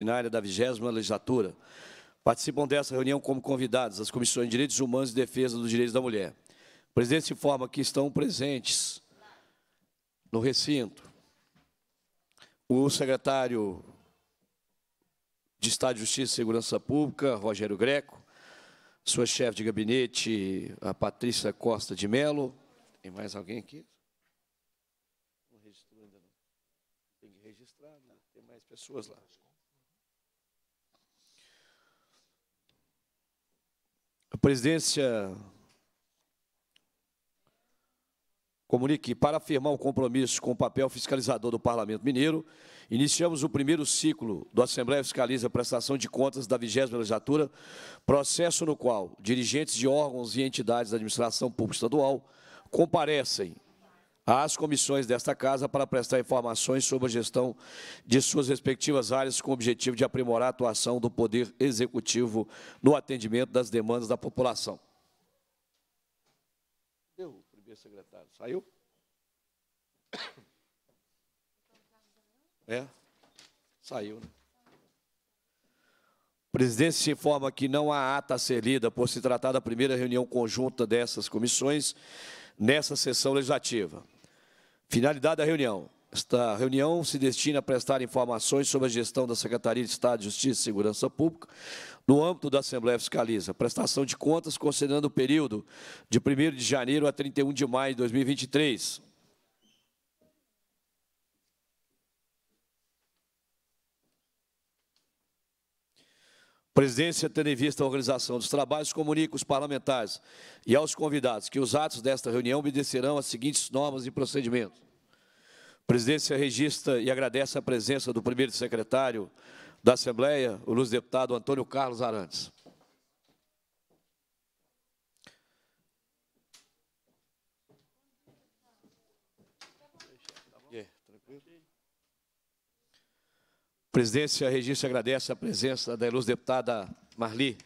ordinária da 20 legislatura. Participam dessa reunião como convidados as comissões de Direitos Humanos e Defesa dos Direitos da Mulher. O presidente informa que estão presentes no recinto o secretário de Estado de Justiça e Segurança Pública, Rogério Greco, sua chefe de gabinete, a Patrícia Costa de Mello. Tem mais alguém aqui? Não registrou ainda não. Tem que registrar, né? tem mais pessoas lá. A presidência comunique para afirmar o compromisso com o papel fiscalizador do Parlamento Mineiro, iniciamos o primeiro ciclo do Assembleia Fiscaliza a Prestação de Contas da 20 Legislatura, processo no qual dirigentes de órgãos e entidades da administração pública estadual comparecem às comissões desta Casa para prestar informações sobre a gestão de suas respectivas áreas, com o objetivo de aprimorar a atuação do Poder Executivo no atendimento das demandas da população. Deu o primeiro secretário. Saiu? É? Saiu, né? se informa que não há ata a ser lida por se tratar da primeira reunião conjunta dessas comissões nessa sessão legislativa. Finalidade da reunião. Esta reunião se destina a prestar informações sobre a gestão da Secretaria de Estado de Justiça e Segurança Pública no âmbito da Assembleia Fiscaliza, prestação de contas considerando o período de 1 de janeiro a 31 de maio de 2023, presidência, tendo em vista a organização dos trabalhos, comunica os parlamentares e aos convidados que os atos desta reunião obedecerão às seguintes normas e procedimentos. A presidência registra e agradece a presença do primeiro secretário da Assembleia, o luz deputado Antônio Carlos Arantes. Presidência, registro agradece a presença da ilustre deputada Marli.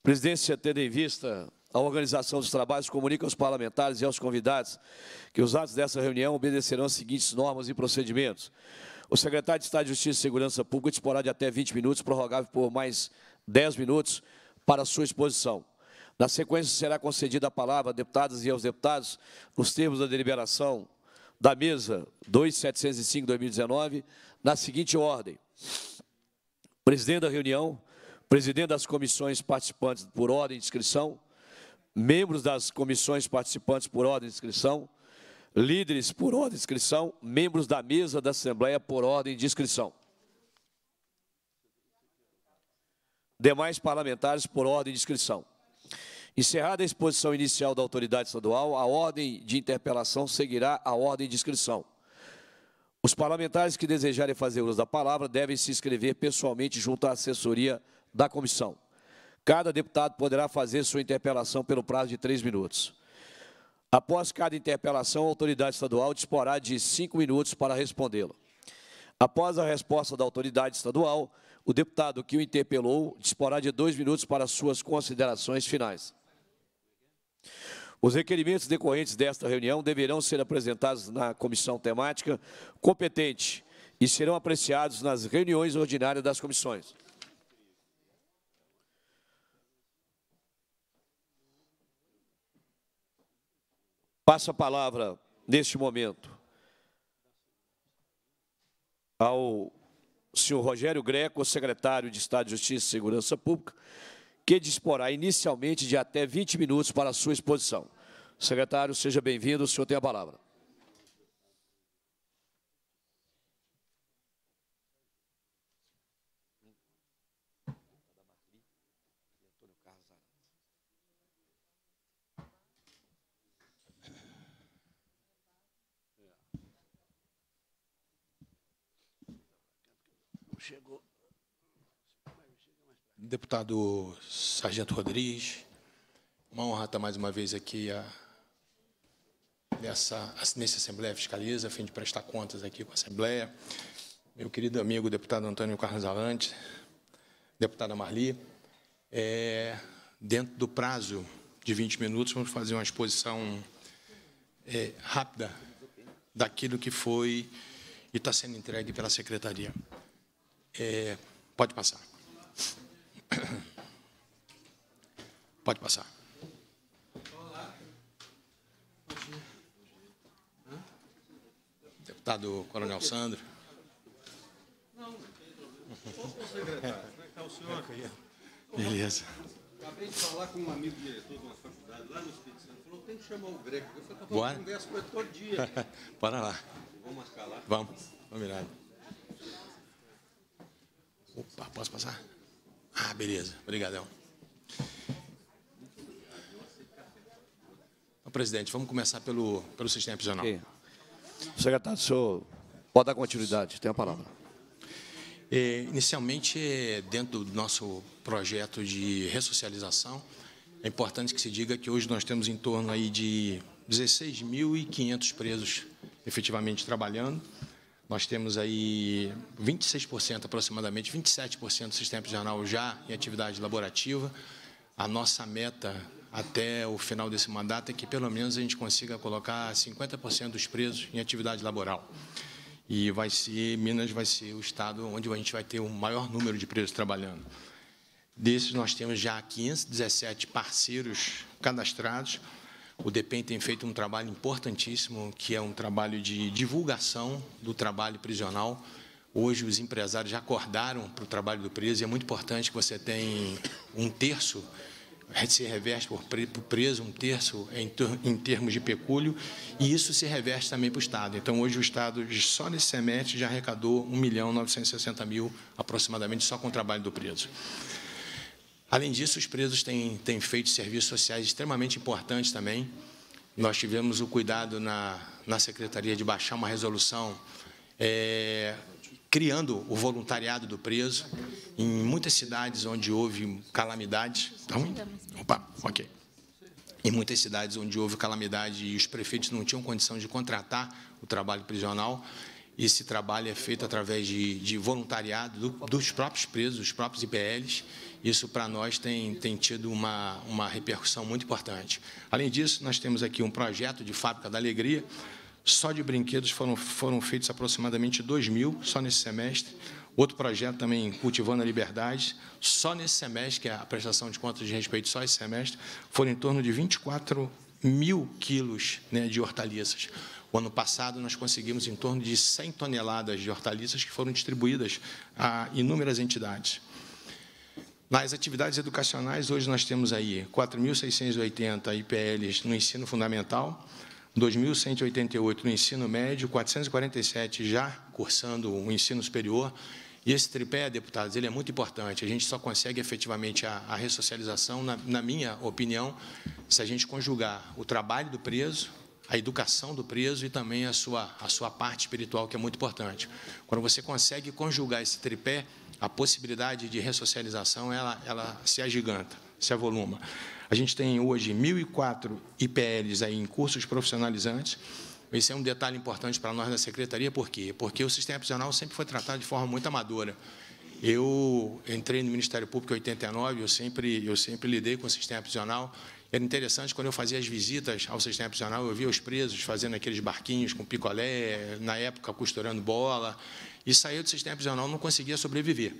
Presidência, tendo em vista a organização dos trabalhos, comunica aos parlamentares e aos convidados que os atos dessa reunião obedecerão às seguintes normas e procedimentos. O secretário de Estado de Justiça e Segurança Pública disporá de até 20 minutos, prorrogável por mais 10 minutos, para sua exposição. Na sequência, será concedida a palavra a deputadas e aos deputados, nos termos da deliberação da mesa 2705-2019, na seguinte ordem: presidente da reunião, presidente das comissões participantes por ordem de inscrição, membros das comissões participantes por ordem de inscrição, líderes por ordem de inscrição, membros da mesa da Assembleia por ordem de inscrição. Demais parlamentares por ordem de inscrição. Encerrada a exposição inicial da autoridade estadual, a ordem de interpelação seguirá a ordem de inscrição. Os parlamentares que desejarem fazer uso da palavra devem se inscrever pessoalmente junto à assessoria da comissão. Cada deputado poderá fazer sua interpelação pelo prazo de três minutos. Após cada interpelação, a autoridade estadual disporá de cinco minutos para respondê-la. Após a resposta da autoridade estadual, o deputado que o interpelou disporá de dois minutos para suas considerações finais. Os requerimentos decorrentes desta reunião deverão ser apresentados na comissão temática competente e serão apreciados nas reuniões ordinárias das comissões. Passo a palavra, neste momento, ao senhor Rogério Greco, secretário de Estado de Justiça e Segurança Pública, que disporá inicialmente de até 20 minutos para a sua exposição. Secretário, seja bem-vindo, o senhor tem a palavra. deputado Sargento Rodrigues. Uma honra estar mais uma vez aqui a, nessa, nessa Assembleia Fiscaliza, a fim de prestar contas aqui com a Assembleia. Meu querido amigo, deputado Antônio Carlos Alante, deputada Marli. É, dentro do prazo de 20 minutos, vamos fazer uma exposição é, rápida daquilo que foi e está sendo entregue pela Secretaria. É, pode passar. Pode passar. Olá. Deputado Coronel Sandro. Não, não tem problema. Ô, secretário, como é que está o senhor? Beleza. Acabei de falar com um amigo diretor de uma faculdade lá no Espírito Santo. Falou que tem que chamar o Greco. Eu falei, Bora. conversa com ele todo dia. Bora lá. Vamos marcar lá? Vamos. Combinado. Opa, posso passar? Ah, beleza. Obrigadão. Presidente, vamos começar pelo, pelo sistema prisional. Okay. Secretário, o senhor pode dar continuidade, tem a palavra. É, inicialmente, é, dentro do nosso projeto de ressocialização, é importante que se diga que hoje nós temos em torno aí de 16.500 presos efetivamente trabalhando, nós temos aí 26% aproximadamente, 27% do sistema prisional já em atividade laborativa. A nossa meta até o final desse mandato é que pelo menos a gente consiga colocar 50% dos presos em atividade laboral. E vai ser Minas vai ser o estado onde a gente vai ter o maior número de presos trabalhando. Desses nós temos já 517 parceiros cadastrados o DPEM tem feito um trabalho importantíssimo, que é um trabalho de divulgação do trabalho prisional. Hoje, os empresários já acordaram para o trabalho do preso, e é muito importante que você tenha um terço se reveste por preso, um terço em termos de pecúlio, e isso se reveste também para o Estado. Então, hoje, o Estado, só nesse semestre, já arrecadou 1 milhão 960 mil, aproximadamente, só com o trabalho do preso. Além disso, os presos têm, têm feito serviços sociais extremamente importantes também. Nós tivemos o cuidado na, na Secretaria de baixar uma resolução é, criando o voluntariado do preso em muitas cidades onde houve calamidades. Tá ruim? Opa, ok. Em muitas cidades onde houve calamidade e os prefeitos não tinham condição de contratar o trabalho prisional, esse trabalho é feito através de, de voluntariado do, dos próprios presos, dos próprios IPLs, isso para nós tem, tem tido uma, uma repercussão muito importante. Além disso, nós temos aqui um projeto de Fábrica da Alegria. Só de brinquedos foram, foram feitos aproximadamente 2 mil, só nesse semestre. Outro projeto também, Cultivando a Liberdade, só nesse semestre, que é a prestação de contas de respeito só esse semestre, foram em torno de 24 mil quilos né, de hortaliças. O ano passado, nós conseguimos em torno de 100 toneladas de hortaliças que foram distribuídas a inúmeras entidades. Nas atividades educacionais, hoje nós temos aí 4.680 IPLs no ensino fundamental, 2.188 no ensino médio, 447 já cursando o ensino superior. E esse tripé, deputados, ele é muito importante. A gente só consegue efetivamente a, a ressocialização, na, na minha opinião, se a gente conjugar o trabalho do preso, a educação do preso e também a sua, a sua parte espiritual, que é muito importante. Quando você consegue conjugar esse tripé, a possibilidade de ressocialização ela, ela se agiganta, se avoluma. A gente tem hoje 1.004 IPLs aí em cursos profissionalizantes. Esse é um detalhe importante para nós da secretaria, por quê? Porque o sistema prisional sempre foi tratado de forma muito amadora. Eu entrei no Ministério Público em 89, eu sempre, eu sempre lidei com o sistema prisional. Era interessante, quando eu fazia as visitas ao sistema prisional, eu via os presos fazendo aqueles barquinhos com picolé, na época costurando bola, e saiu do sistema prisional, não conseguia sobreviver.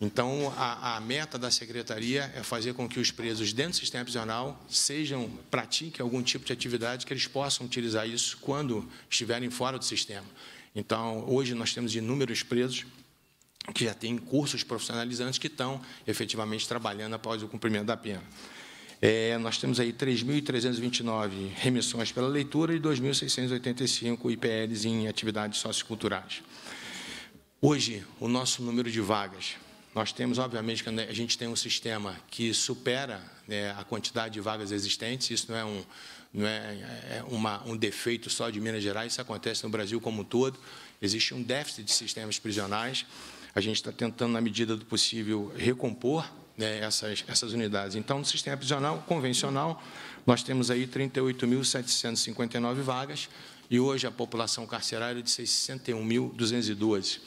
Então, a, a, meta da secretaria é fazer com que os presos dentro do sistema prisional sejam, pratiquem algum tipo de atividade que eles possam utilizar isso quando estiverem fora do sistema. Então, hoje nós temos inúmeros presos que já têm cursos profissionalizantes que estão efetivamente trabalhando após o cumprimento da pena. É, nós temos aí 3.329 remissões pela leitura e 2.685 IPLs em atividades socioculturais. Hoje, o nosso número de vagas. Nós temos, obviamente, que a gente tem um sistema que supera né, a quantidade de vagas existentes, isso não é, um, não é, é, uma, um defeito só de Minas Gerais, isso acontece no Brasil como um todo. Existe um déficit de sistemas prisionais. A gente está tentando, na medida do possível, recompor né, essas, essas unidades. Então, no sistema prisional convencional, nós temos aí 38.759 vagas e hoje a população carcerária é de 61.212.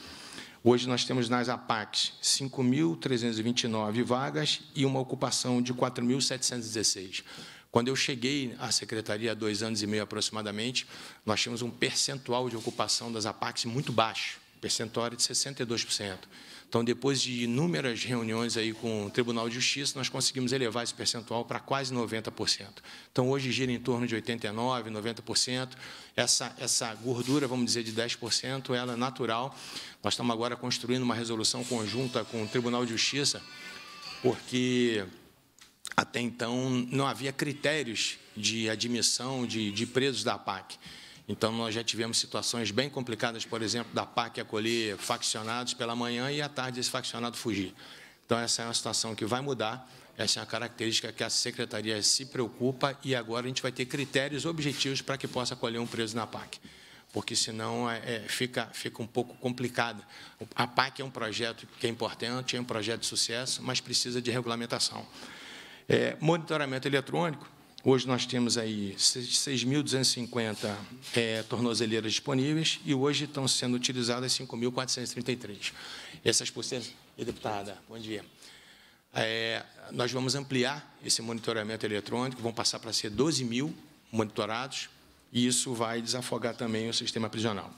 Hoje nós temos nas APACs 5.329 vagas e uma ocupação de 4.716. Quando eu cheguei à secretaria há dois anos e meio aproximadamente, nós tínhamos um percentual de ocupação das APACs muito baixo, percentual de 62%. Então, depois de inúmeras reuniões aí com o Tribunal de Justiça, nós conseguimos elevar esse percentual para quase 90%. Então, hoje gira em torno de 89%, 90%. Essa, essa gordura, vamos dizer, de 10%, ela é natural. Nós estamos agora construindo uma resolução conjunta com o Tribunal de Justiça, porque até então não havia critérios de admissão de, de presos da PAC. Então, nós já tivemos situações bem complicadas, por exemplo, da PAC acolher faccionados pela manhã e à tarde esse faccionado fugir. Então, essa é uma situação que vai mudar, essa é uma característica que a Secretaria se preocupa e agora a gente vai ter critérios objetivos para que possa acolher um preso na PAC porque senão é, é fica, fica um pouco complicado. A PAC é um projeto que é importante, é um projeto de sucesso, mas precisa de regulamentação. É, monitoramento eletrônico, Hoje nós temos aí 6.250 é, tornozeleiras disponíveis e hoje estão sendo utilizadas 5.433. Essas pulseiras... E, deputada, bom dia. É, nós vamos ampliar esse monitoramento eletrônico, vão passar para ser 12 mil monitorados e isso vai desafogar também o sistema prisional.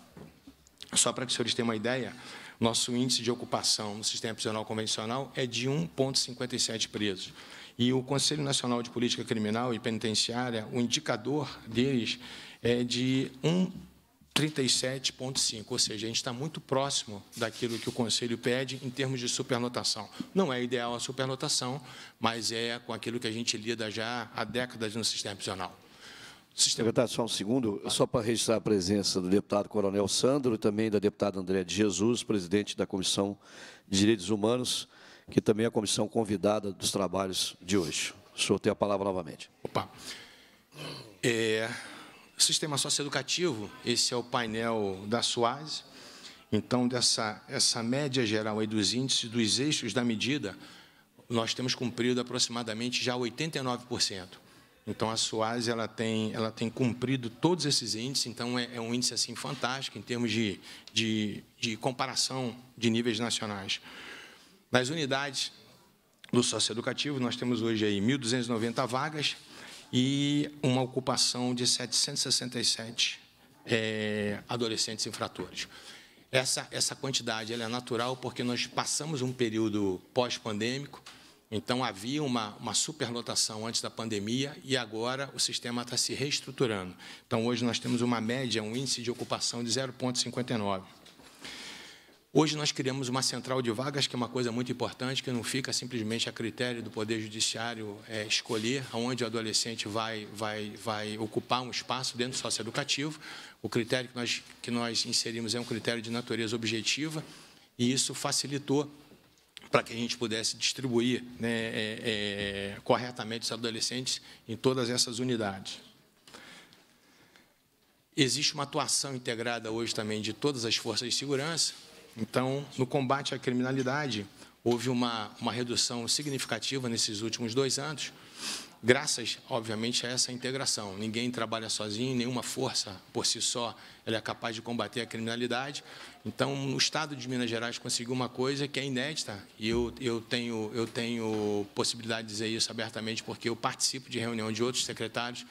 Só para que os senhores tenham uma ideia, nosso índice de ocupação no sistema prisional convencional é de 1,57 presos. E o Conselho Nacional de Política Criminal e Penitenciária, o indicador deles é de 1,37,5, ou seja, a gente está muito próximo daquilo que o Conselho pede em termos de supernotação. Não é ideal a supernotação, mas é com aquilo que a gente lida já há décadas no sistema prisional. Sistema... Secretário, só um segundo, só para registrar a presença do deputado Coronel Sandro e também da deputada Andréa de Jesus, presidente da Comissão de Direitos Humanos que também é a comissão convidada dos trabalhos de hoje. O senhor tem a palavra novamente. Opa. É, sistema socioeducativo, esse é o painel da SUASE. Então, dessa essa média geral aí dos índices, dos eixos da medida, nós temos cumprido aproximadamente já 89%. Então, a SUASE ela tem, ela tem cumprido todos esses índices, então é, é um índice assim fantástico em termos de, de, de comparação de níveis nacionais. Nas unidades do socioeducativo, nós temos hoje aí 1.290 vagas e uma ocupação de 767 é, adolescentes infratores. Essa, essa quantidade ela é natural porque nós passamos um período pós-pandêmico, então havia uma, uma superlotação antes da pandemia e agora o sistema está se reestruturando. Então hoje nós temos uma média, um índice de ocupação de 0,59. Hoje nós criamos uma central de vagas, que é uma coisa muito importante, que não fica simplesmente a critério do Poder Judiciário é, escolher aonde o adolescente vai, vai, vai ocupar um espaço dentro do socioeducativo. O critério que nós, que nós inserimos é um critério de natureza objetiva, e isso facilitou para que a gente pudesse distribuir né, é, é, corretamente os adolescentes em todas essas unidades. Existe uma atuação integrada hoje também de todas as forças de segurança, então, no combate à criminalidade, houve uma, uma redução significativa nesses últimos dois anos, graças, obviamente, a essa integração. Ninguém trabalha sozinho, nenhuma força por si só ela é capaz de combater a criminalidade. Então, o Estado de Minas Gerais conseguiu uma coisa que é inédita, e eu, eu, tenho, eu tenho possibilidade de dizer isso abertamente, porque eu participo de reunião de outros secretários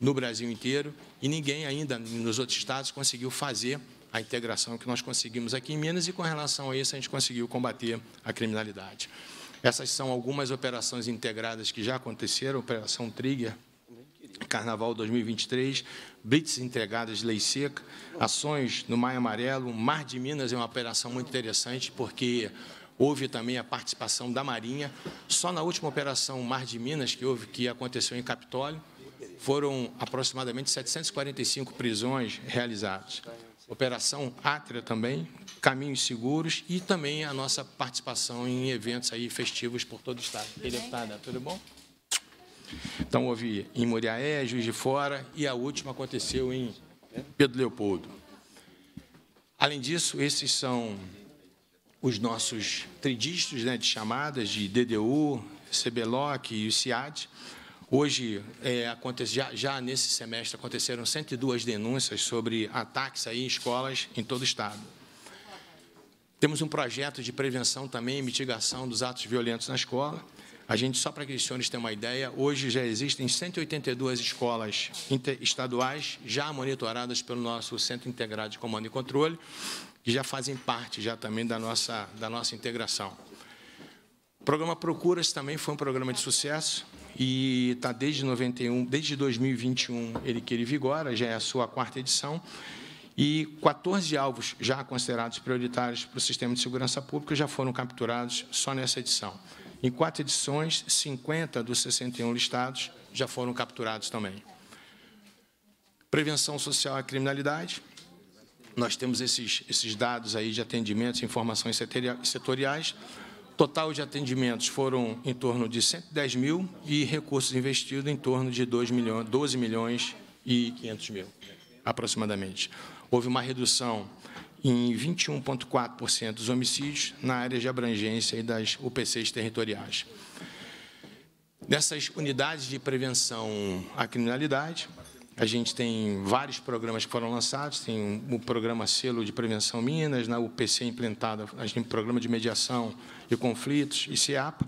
no Brasil inteiro, e ninguém ainda nos outros estados conseguiu fazer a integração que nós conseguimos aqui em Minas e, com relação a isso, a gente conseguiu combater a criminalidade. Essas são algumas operações integradas que já aconteceram, Operação Trigger, Carnaval 2023, blitz entregadas de lei seca, ações no Maio Amarelo, Mar de Minas é uma operação muito interessante, porque houve também a participação da Marinha. Só na última operação Mar de Minas, que, houve, que aconteceu em Capitólio, foram aproximadamente 745 prisões realizadas. Operação Átria também, caminhos seguros e também a nossa participação em eventos aí festivos por todo o estado. Tudo Deputada, tudo bom? Então houve em Moriaé, Juiz de Fora e a última aconteceu em Pedro Leopoldo. Além disso, esses são os nossos tridistos né, de chamadas de DDU, CBLOC e o CIAD. Hoje, é, acontece, já, já, nesse semestre, aconteceram 102 denúncias sobre ataques aí em escolas em todo o Estado. Temos um projeto de prevenção também e mitigação dos atos violentos na escola. A gente, só para que os senhores tenham uma ideia, hoje já existem 182 escolas estaduais já monitoradas pelo nosso Centro Integrado de Comando e Controle, que já fazem parte já também da nossa, da nossa integração. O programa Procuras também foi um programa de sucesso e está desde 91, desde 2021 ele que ele vigora, já é a sua quarta edição. E 14 alvos já considerados prioritários para o sistema de segurança pública já foram capturados só nessa edição. Em quatro edições, 50 dos 61 listados já foram capturados também. Prevenção social à criminalidade. Nós temos esses, esses dados aí de atendimentos, informações setoriais Total de atendimentos foram em torno de 110 mil e recursos investidos em torno de 2 milhões, 12 milhões e 500 mil, aproximadamente. Houve uma redução em 21,4% dos homicídios na área de abrangência e das UPCs territoriais. Nessas unidades de prevenção à criminalidade, a gente tem vários programas que foram lançados, tem o programa Selo de Prevenção Minas, na né? UPC implantada a gente tem o Programa de Mediação de Conflitos, e ICEAPA,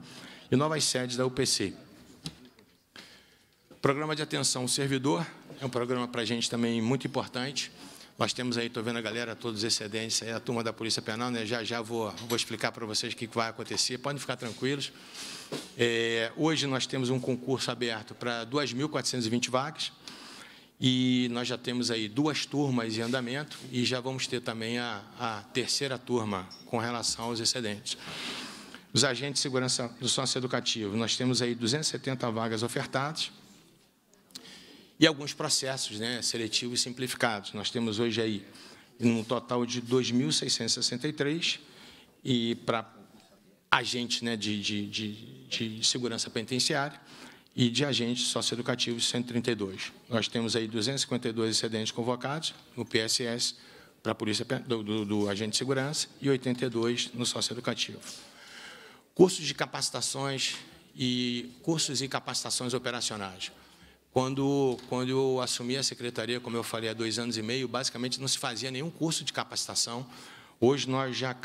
e novas sedes da UPC. Programa de Atenção ao Servidor é um programa para a gente também muito importante. Nós temos aí, estou vendo a galera, todos excedentes, aí a turma da Polícia Penal, né? já já vou, vou explicar para vocês o que vai acontecer, podem ficar tranquilos. É, hoje nós temos um concurso aberto para 2.420 vagas, e nós já temos aí duas turmas em andamento e já vamos ter também a, a terceira turma com relação aos excedentes. Os agentes de segurança do sócio educativo, nós temos aí 270 vagas ofertadas e alguns processos né, seletivos simplificados. Nós temos hoje aí um total de 2.663 e para agentes, né, de, de, de, de segurança penitenciária e de agentes socioeducativos 132. Nós temos aí 252 excedentes convocados no PSS para a polícia do, do, do agente de segurança e 82 no socioeducativo. Cursos de capacitações e cursos e capacitações operacionais. Quando, quando eu assumi a secretaria, como eu falei, há dois anos e meio, basicamente não se fazia nenhum curso de capacitação. Hoje nós já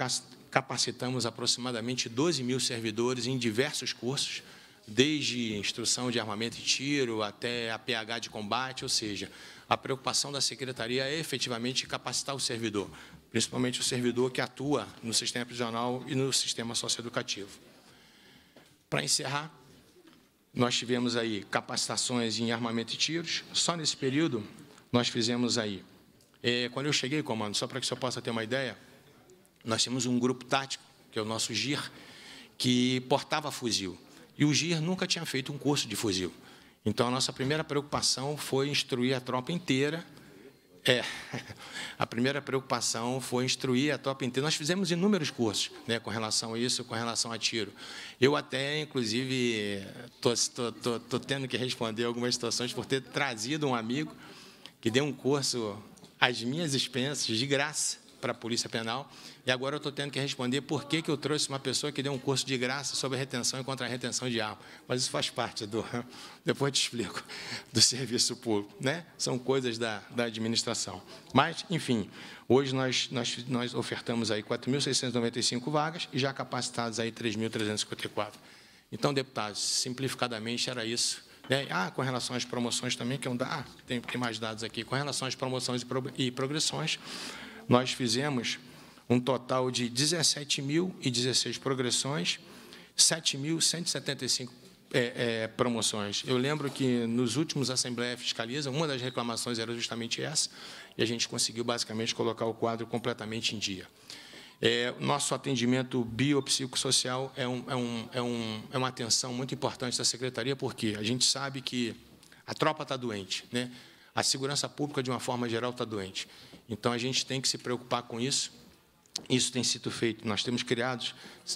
capacitamos aproximadamente 12 mil servidores em diversos cursos desde instrução de armamento e tiro até a PH de combate, ou seja, a preocupação da secretaria é efetivamente capacitar o servidor, principalmente o servidor que atua no sistema prisional e no sistema socioeducativo. Para encerrar, nós tivemos aí capacitações em armamento e tiros. Só nesse período, nós fizemos aí. É, quando eu cheguei, comando, só para que o senhor possa ter uma ideia, nós tínhamos um grupo tático, que é o nosso GIR, que portava fuzil. E o GIR nunca tinha feito um curso de fuzil. Então, a nossa primeira preocupação foi instruir a tropa inteira. É, a primeira preocupação foi instruir a tropa inteira. Nós fizemos inúmeros cursos né, com relação a isso, com relação a tiro. Eu até, inclusive, estou tendo que responder algumas situações por ter trazido um amigo que deu um curso às minhas expensas, de graça, para a Polícia Penal. E agora eu estou tendo que responder por que, que eu trouxe uma pessoa que deu um curso de graça sobre retenção e contra a retenção de arma. Mas isso faz parte do. Depois te explico, do serviço público. Né? São coisas da, da administração. Mas, enfim, hoje nós, nós, nós ofertamos aí 4.695 vagas e já capacitados aí 3.354. Então, deputados, simplificadamente era isso. Né? Ah, com relação às promoções também, que é um. ah, tem, tem mais dados aqui. Com relação às promoções e progressões, nós fizemos um total de 17.016 progressões, 7.175 é, é, promoções. Eu lembro que nos últimos Assembleia Fiscaliza, uma das reclamações era justamente essa, e a gente conseguiu basicamente colocar o quadro completamente em dia. É, nosso atendimento biopsicossocial é, um, é, um, é, um, é uma atenção muito importante da Secretaria, porque a gente sabe que a tropa está doente, né? a segurança pública, de uma forma geral, está doente. Então a gente tem que se preocupar com isso. Isso tem sido feito. Nós temos criado,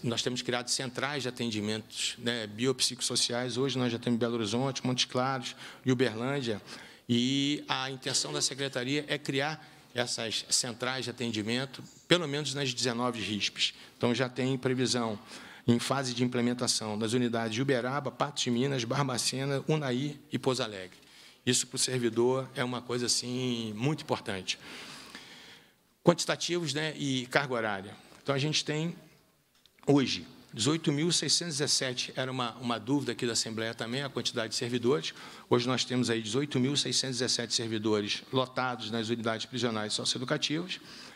nós temos criado centrais de atendimentos né, biopsicossociais. Hoje nós já temos Belo Horizonte, Montes Claros e Uberlândia. E a intenção da secretaria é criar essas centrais de atendimento, pelo menos nas 19 RISPs. Então já tem previsão em fase de implementação das unidades de Uberaba, Patos de Minas, Barbacena, Unai e Pouso Alegre. Isso para o servidor é uma coisa assim muito importante quantitativos né, e carga horária. Então, a gente tem, hoje, 18.617, era uma, uma dúvida aqui da Assembleia também, a quantidade de servidores. Hoje nós temos aí 18.617 servidores lotados nas unidades prisionais socioeducativas. educativas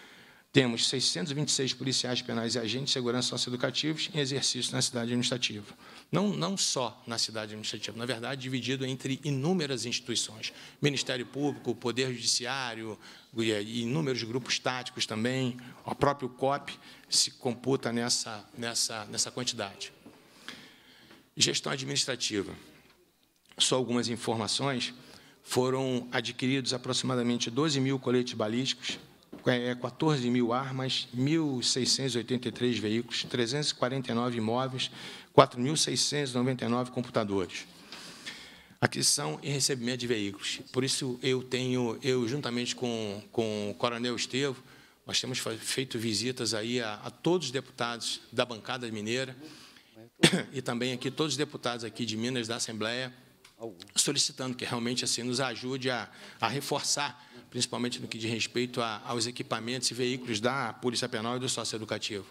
temos 626 policiais penais e agentes de segurança socioeducativos em exercício na cidade administrativa. Não, não só na cidade administrativa, na verdade, dividido entre inúmeras instituições: Ministério Público, Poder Judiciário, eh, inúmeros grupos táticos também, o próprio COP se computa nessa, nessa, nessa quantidade. Gestão administrativa. Só algumas informações. Foram adquiridos aproximadamente 12 mil coletes balísticos, é, 14 mil armas, 1.683 veículos, 349 imóveis, 4.699 computadores. Aquisição e recebimento de veículos. Por isso, eu tenho, eu juntamente com, com o Coronel Estevo, nós temos feito visitas aí a, a todos os deputados da bancada mineira e também aqui todos os deputados aqui de Minas da Assembleia, solicitando que realmente assim nos ajude a, a reforçar principalmente no que diz respeito a, aos equipamentos e veículos da Polícia Penal e do Sócio Educativo.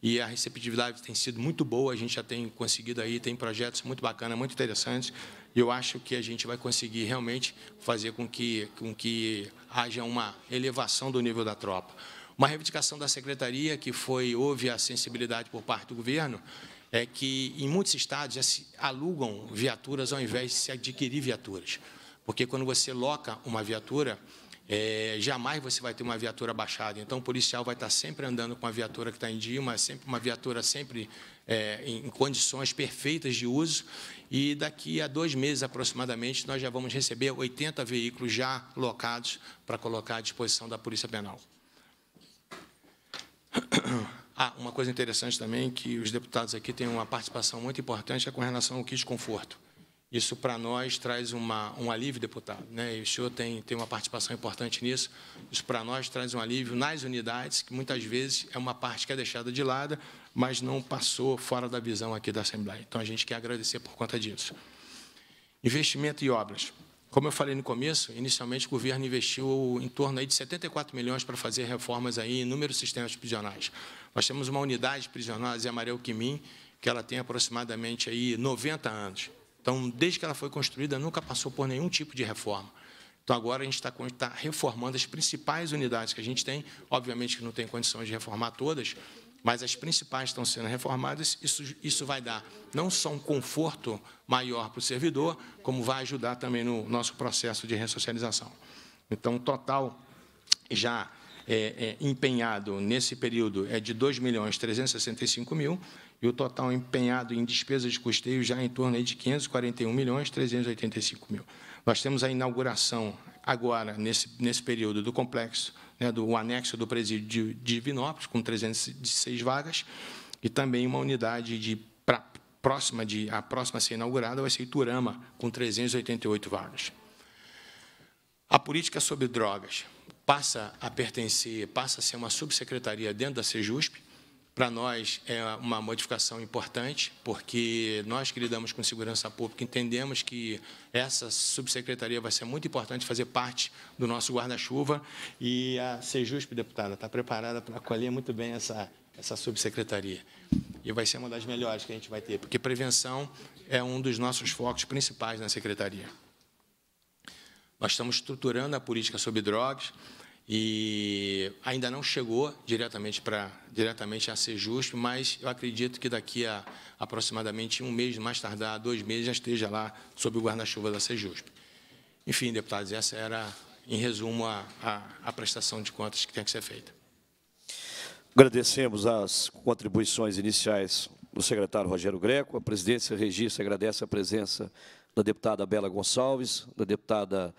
E a receptividade tem sido muito boa, a gente já tem conseguido aí, tem projetos muito bacanas, muito interessantes, e eu acho que a gente vai conseguir realmente fazer com que, com que haja uma elevação do nível da tropa. Uma reivindicação da secretaria, que foi houve a sensibilidade por parte do governo, é que em muitos estados já se alugam viaturas ao invés de se adquirir viaturas. Porque quando você loca uma viatura, é, jamais você vai ter uma viatura baixada. Então, o policial vai estar sempre andando com a viatura que está em dia, uma sempre, uma viatura sempre é, em condições perfeitas de uso. E daqui a dois meses aproximadamente, nós já vamos receber 80 veículos já locados para colocar à disposição da Polícia Penal. Ah, uma coisa interessante também, que os deputados aqui têm uma participação muito importante, é com relação ao kit conforto. Isso para nós traz uma, um alívio, deputado, né? e o senhor tem, tem uma participação importante nisso. Isso para nós traz um alívio nas unidades, que muitas vezes é uma parte que é deixada de lado, mas não passou fora da visão aqui da Assembleia. Então a gente quer agradecer por conta disso. Investimento e obras. Como eu falei no começo, inicialmente o governo investiu em torno aí de 74 milhões para fazer reformas aí em inúmeros sistemas prisionais. Nós temos uma unidade prisional, a Zé Amarelo Quimim, que ela tem aproximadamente aí 90 anos. Então, desde que ela foi construída, nunca passou por nenhum tipo de reforma. Então, agora a gente está, está reformando as principais unidades que a gente tem. Obviamente que não tem condições de reformar todas, mas as principais estão sendo reformadas. Isso, isso vai dar não só um conforto maior para o servidor, como vai ajudar também no nosso processo de ressocialização. Então, total já é, é, empenhado nesse período é de 2 milhões 365 mil e o total empenhado em despesas de custeio já em torno de 541 milhões 385 mil. Nós temos a inauguração agora, nesse, nesse período, do complexo, né, do anexo do presídio de, Vinópolis, com 306 vagas, e também uma unidade de pra, próxima de a próxima a ser inaugurada vai ser Iturama, com 388 vagas. A política sobre drogas passa a pertencer, passa a ser uma subsecretaria dentro da Sejusp, para nós é uma modificação importante, porque nós que lidamos com segurança pública entendemos que essa subsecretaria vai ser muito importante fazer parte do nosso guarda-chuva e a Sejusp, deputada, está preparada para acolher muito bem essa, essa subsecretaria. E vai ser uma das melhores que a gente vai ter, porque prevenção é um dos nossos focos principais na secretaria. Nós estamos estruturando a política sobre drogas, e ainda não chegou diretamente para diretamente a ser justo, mas eu acredito que daqui a aproximadamente um mês, mais tardar dois meses, já esteja lá sob o guarda-chuva da Sejusp. Enfim, deputados, essa era, em resumo, a, a, a prestação de contas que tem que ser feita. Agradecemos as contribuições iniciais do secretário Rogério Greco. A presidência registra e agradece a presença da deputada Bela Gonçalves, da deputada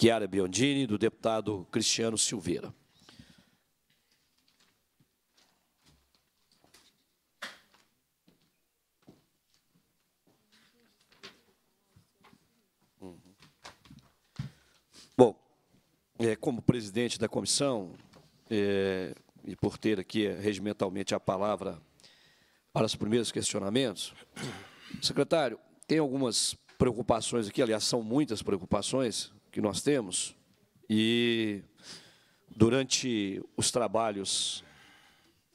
Chiara Biondini, do deputado Cristiano Silveira. Bom, é, como presidente da comissão, é, e por ter aqui é, regimentalmente a palavra para os primeiros questionamentos, secretário, tem algumas preocupações aqui, aliás, são muitas preocupações, que nós temos. E durante os trabalhos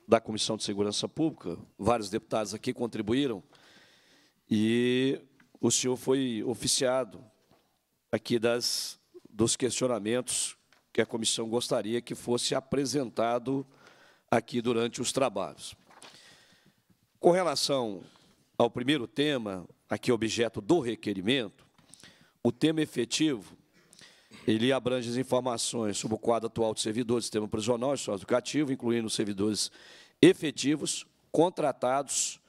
da Comissão de Segurança Pública, vários deputados aqui contribuíram e o senhor foi oficiado aqui das, dos questionamentos que a comissão gostaria que fosse apresentado aqui durante os trabalhos. Com relação ao primeiro tema, aqui objeto do requerimento, o tema efetivo ele abrange as informações sobre o quadro atual de servidores do sistema prisional e sócio educativo, incluindo os servidores efetivos, contratados,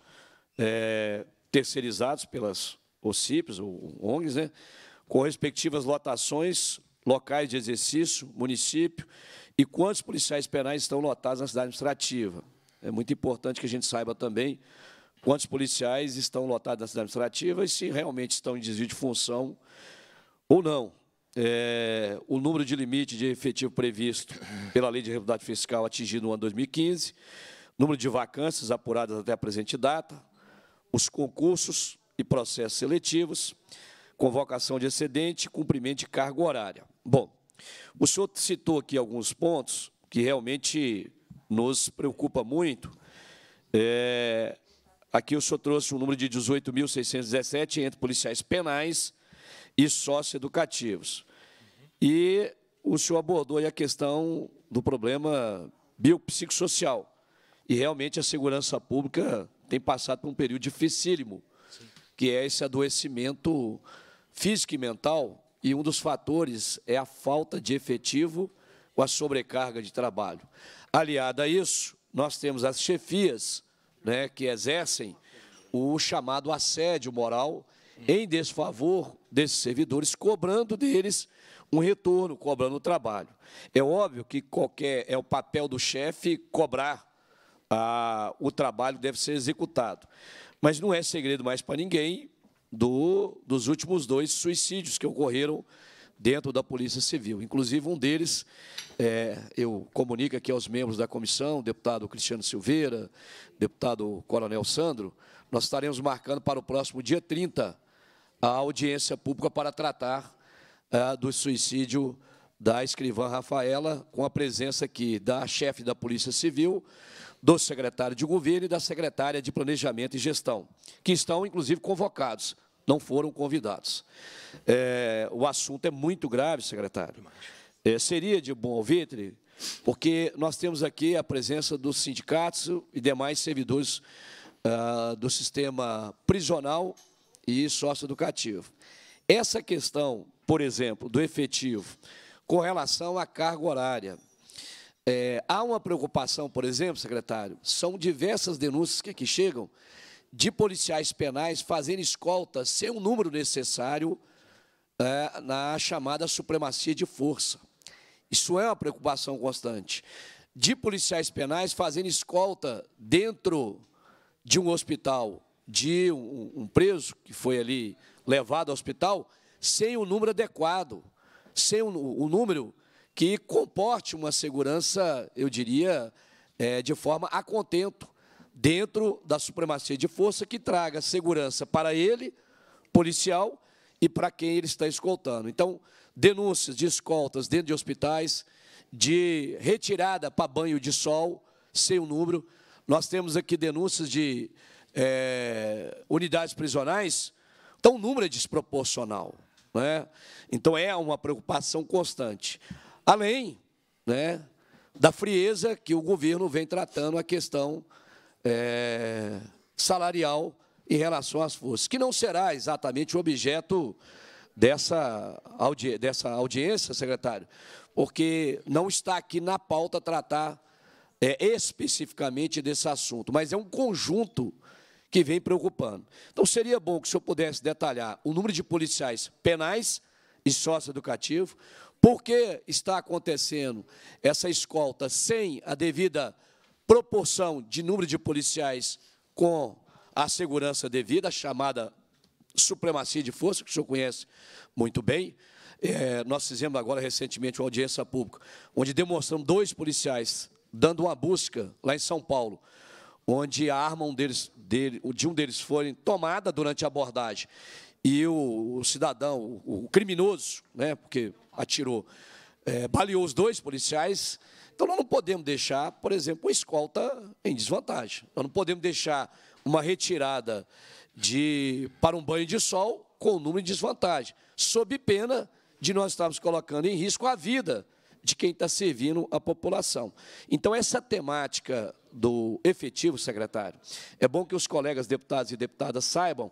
é, terceirizados pelas OCIPs ou ONGs, né, com respectivas lotações, locais de exercício, município, e quantos policiais penais estão lotados na cidade administrativa. É muito importante que a gente saiba também quantos policiais estão lotados na cidade administrativa e se realmente estão em desvio de função ou não é, o número de limite de efetivo previsto pela Lei de Irregularidade Fiscal atingido no ano 2015, número de vacâncias apuradas até a presente data, os concursos e processos seletivos, convocação de excedente, cumprimento de cargo horária. Bom, o senhor citou aqui alguns pontos que realmente nos preocupa muito. É, aqui o senhor trouxe o um número de 18.617 entre policiais penais, e socioeducativos. E o senhor abordou a questão do problema biopsicossocial. E realmente a segurança pública tem passado por um período dificílimo, Sim. que é esse adoecimento físico e mental, e um dos fatores é a falta de efetivo ou a sobrecarga de trabalho. aliado a isso, nós temos as chefias né, que exercem o chamado assédio moral em desfavor desses servidores, cobrando deles um retorno, cobrando o trabalho. É óbvio que qualquer é o papel do chefe cobrar a ah, o trabalho deve ser executado, mas não é segredo mais para ninguém do, dos últimos dois suicídios que ocorreram dentro da Polícia Civil. Inclusive, um deles, é, eu comunico aqui aos membros da comissão, deputado Cristiano Silveira, deputado Coronel Sandro, nós estaremos marcando para o próximo dia 30 a audiência pública para tratar é, do suicídio da escrivã Rafaela, com a presença aqui da chefe da Polícia Civil, do secretário de Governo e da secretária de Planejamento e Gestão, que estão, inclusive, convocados, não foram convidados. É, o assunto é muito grave, secretário. É, seria de bom alvitre, porque nós temos aqui a presença dos sindicatos e demais servidores uh, do sistema prisional e socioeducativo. Essa questão, por exemplo, do efetivo, com relação à carga horária, é, há uma preocupação, por exemplo, secretário, são diversas denúncias que aqui chegam de policiais penais fazendo escolta sem o número necessário é, na chamada supremacia de força. Isso é uma preocupação constante. De policiais penais fazendo escolta dentro de um hospital de um preso que foi ali levado ao hospital sem o um número adequado, sem o um, número que comporte uma segurança, eu diria, é, de forma a contento, dentro da supremacia de força que traga segurança para ele, policial, e para quem ele está escoltando. Então, denúncias de escoltas dentro de hospitais, de retirada para banho de sol, sem o número. Nós temos aqui denúncias de é, unidades prisionais, então o número é desproporcional. Né? Então é uma preocupação constante. Além né, da frieza que o governo vem tratando a questão é, salarial em relação às forças, que não será exatamente o objeto dessa, audi dessa audiência, secretário, porque não está aqui na pauta tratar é, especificamente desse assunto, mas é um conjunto que vem preocupando. Então, seria bom que o senhor pudesse detalhar o número de policiais penais e socioeducativo, por que está acontecendo essa escolta sem a devida proporção de número de policiais com a segurança devida, chamada supremacia de força, que o senhor conhece muito bem. É, nós fizemos agora recentemente uma audiência pública, onde demonstramos dois policiais dando uma busca lá em São Paulo onde a arma um deles, dele, de um deles foi tomada durante a abordagem e o, o cidadão, o, o, criminoso, né, porque atirou, é, baleou os dois policiais. Então, nós não podemos deixar, por exemplo, uma escolta em desvantagem. Nós não podemos deixar uma retirada de, para um banho de sol com o número em desvantagem, sob pena de nós estarmos colocando em risco a vida de quem está servindo a população. Então, essa temática do efetivo secretário. É bom que os colegas deputados e deputadas saibam,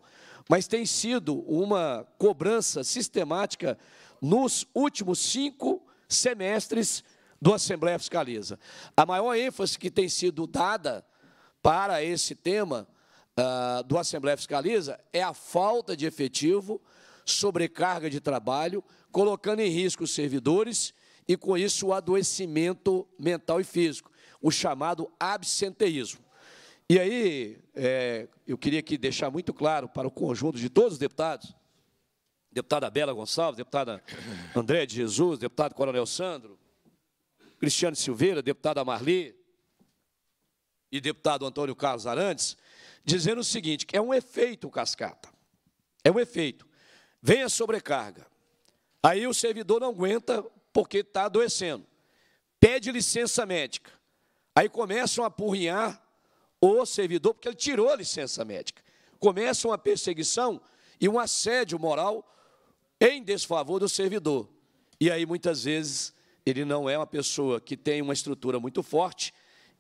mas tem sido uma cobrança sistemática nos últimos cinco semestres do Assembleia Fiscaliza. A maior ênfase que tem sido dada para esse tema uh, do Assembleia Fiscaliza é a falta de efetivo, sobrecarga de trabalho, colocando em risco os servidores e, com isso, o adoecimento mental e físico o chamado absenteísmo. E aí, é, eu queria aqui deixar muito claro para o conjunto de todos os deputados, deputada Bela Gonçalves, deputada André de Jesus, deputado Coronel Sandro, Cristiano Silveira, deputada Marli e deputado Antônio Carlos Arantes, dizendo o seguinte, que é um efeito cascata, é um efeito. Vem a sobrecarga, aí o servidor não aguenta porque está adoecendo, pede licença médica, Aí começam a apurrinhar o servidor, porque ele tirou a licença médica. Começa uma perseguição e um assédio moral em desfavor do servidor. E aí, muitas vezes, ele não é uma pessoa que tem uma estrutura muito forte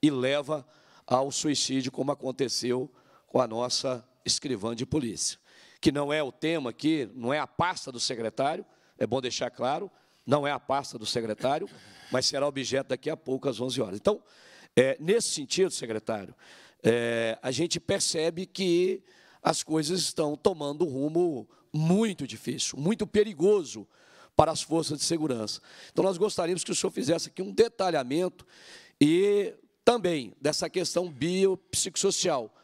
e leva ao suicídio, como aconteceu com a nossa escrivã de polícia. Que não é o tema aqui, não é a pasta do secretário, é bom deixar claro, não é a pasta do secretário, mas será objeto daqui a pouco, às 11 horas. Então, é, nesse sentido, secretário, é, a gente percebe que as coisas estão tomando um rumo muito difícil, muito perigoso para as forças de segurança. Então, nós gostaríamos que o senhor fizesse aqui um detalhamento e também dessa questão biopsicossocial.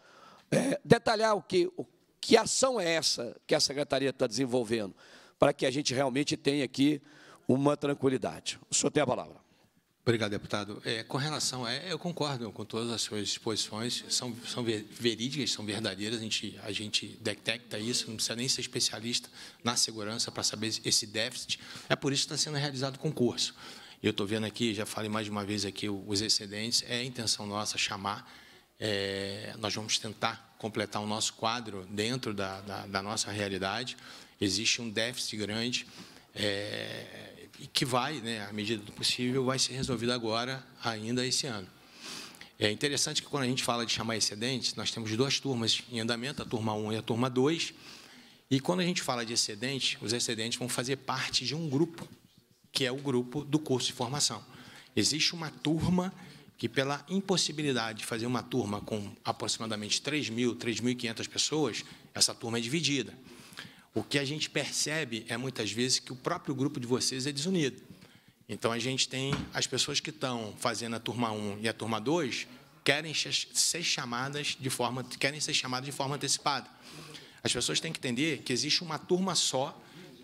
É, detalhar o que, o, que ação é essa que a secretaria está desenvolvendo, para que a gente realmente tenha aqui uma tranquilidade. O senhor tem a palavra. Obrigado, deputado. É, com relação a. É, eu concordo com todas as suas disposições, são, são verídicas, são verdadeiras, a gente, a gente detecta isso, não precisa nem ser especialista na segurança para saber esse déficit. É por isso que está sendo realizado concurso. Eu estou vendo aqui, já falei mais de uma vez aqui, os excedentes, é a intenção nossa chamar. É, nós vamos tentar completar o nosso quadro dentro da, da, da nossa realidade. Existe um déficit grande. É, e que vai, né, à medida do possível, vai ser resolvida agora, ainda esse ano. É interessante que, quando a gente fala de chamar excedentes, nós temos duas turmas em andamento, a turma 1 e a turma 2, e, quando a gente fala de excedente, os excedentes vão fazer parte de um grupo, que é o grupo do curso de formação. Existe uma turma que, pela impossibilidade de fazer uma turma com aproximadamente 3.000, 3.500 pessoas, essa turma é dividida. O que a gente percebe é muitas vezes que o próprio grupo de vocês é desunido. Então a gente tem as pessoas que estão fazendo a turma 1 e a turma 2 querem ser chamadas de forma querem ser chamadas de forma antecipada. As pessoas têm que entender que existe uma turma só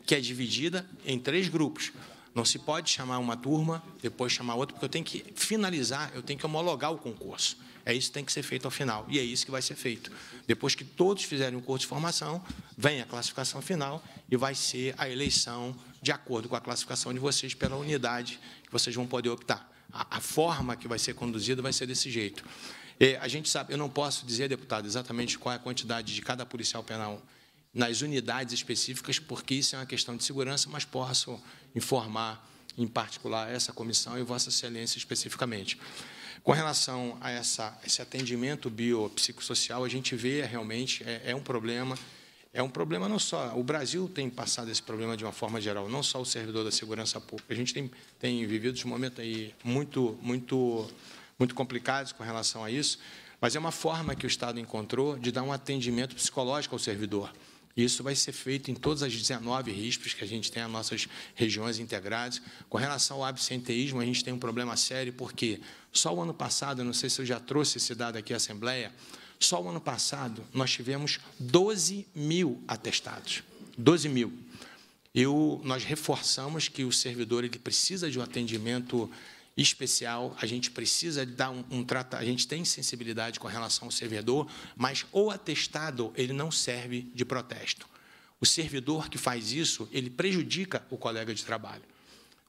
que é dividida em três grupos. Não se pode chamar uma turma, depois chamar outra, porque eu tenho que finalizar, eu tenho que homologar o concurso. É isso que tem que ser feito ao final. E é isso que vai ser feito. Depois que todos fizerem o curso de formação, Vem a classificação final e vai ser a eleição de acordo com a classificação de vocês pela unidade que vocês vão poder optar. A, a forma que vai ser conduzida vai ser desse jeito. a gente sabe, eu não posso dizer, deputado, exatamente qual é a quantidade de cada policial penal nas unidades específicas, porque isso é uma questão de segurança, mas posso informar em particular essa comissão e Vossa Excelência especificamente. Com relação a essa, esse atendimento biopsicossocial, a gente vê realmente é, é um problema é um problema não só. O Brasil tem passado esse problema de uma forma geral, não só o servidor da segurança pública. A gente tem, tem vivido esse momento aí muito, muito, muito complicados com relação a isso, mas é uma forma que o Estado encontrou de dar um atendimento psicológico ao servidor. Isso vai ser feito em todas as 19 RISPs que a gente tem nas nossas regiões integradas. Com relação ao absenteísmo, a gente tem um problema sério, porque só o ano passado, não sei se eu já trouxe esse dado aqui à Assembleia, só o ano passado nós tivemos 12 mil atestados. 12 mil. Eu, nós reforçamos que o servidor ele precisa de um atendimento especial, a gente precisa dar um, um trato, a gente tem sensibilidade com relação ao servidor, mas o atestado ele não serve de protesto. O servidor que faz isso, ele prejudica o colega de trabalho.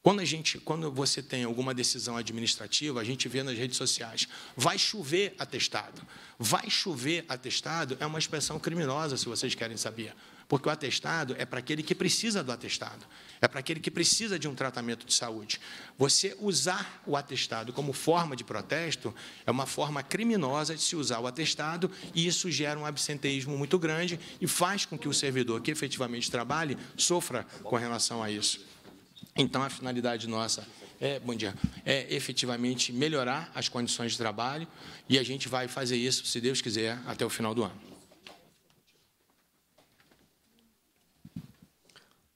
Quando, a gente, quando você tem alguma decisão administrativa, a gente vê nas redes sociais, vai chover atestado. Vai chover atestado é uma expressão criminosa, se vocês querem saber. Porque o atestado é para aquele que precisa do atestado, é para aquele que precisa de um tratamento de saúde. Você usar o atestado como forma de protesto é uma forma criminosa de se usar o atestado, e isso gera um absenteísmo muito grande e faz com que o servidor que efetivamente trabalhe sofra com relação a isso. Então, a finalidade nossa é, bom dia, é efetivamente melhorar as condições de trabalho e a gente vai fazer isso, se Deus quiser, até o final do ano.